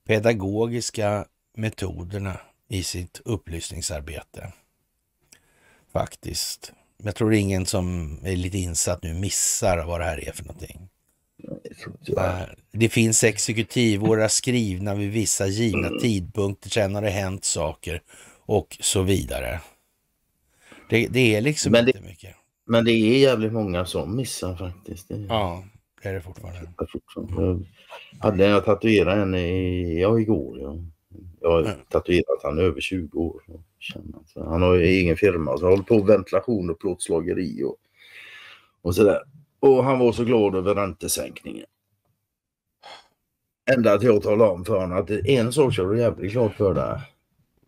pedagogiska metoderna i sitt upplysningsarbete. Faktiskt. Jag tror ingen som är lite insatt nu missar vad det här är för någonting. Det finns exekutiv, våra skrivna vid vissa givna tidpunkter, sen har det hänt saker och så vidare. Det, det är liksom det, inte mycket. Men det är jävligt många som missar faktiskt. Det... Ja, det är det fortfarande. Jag, hade, jag tatuerade en i, ja, igår. Ja. Jag har mm. tatuerat han över 20 år. Han har ju egen firma, så han håller på med ventilation och plåtslageri och, och sådär. Och han var så glad över räntesänkningen. Ända till jag talade om för honom att en sak ska du jävligt glad för där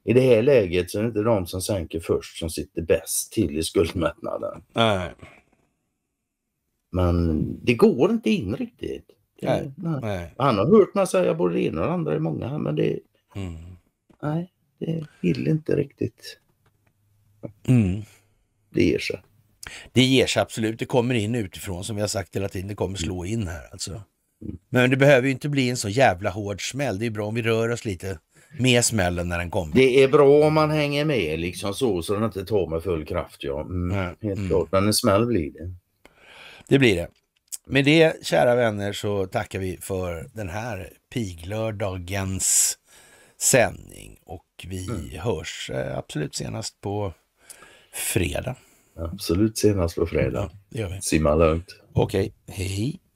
i det här läget så är det inte de som sänker först som sitter bäst till i skuldmättnaden. Nej. Men det går inte in riktigt. Nej. nej. nej. Han har hört mig säga både det ena och det andra i många här men det... Mm. Nej, det vill inte riktigt. Mm. Det ger sig. Det ger sig absolut. Det kommer in utifrån som vi har sagt hela tiden. Det kommer slå in här alltså. Mm. Men det behöver ju inte bli en så jävla hård smäll. Det är bra om vi rör oss lite med smällen när den kommer. Det är bra om man hänger med liksom så, så den inte tar med full kraft. Ja. Mm, mm. Helt mm. men en smäll blir det. Det blir det. Med det, kära vänner, så tackar vi för den här piglördagens sändning och vi mm. hörs eh, absolut senast på fredag. Absolut senast på fredag. Ja, det gör vi. Simma lugnt. Okej, okay. hej.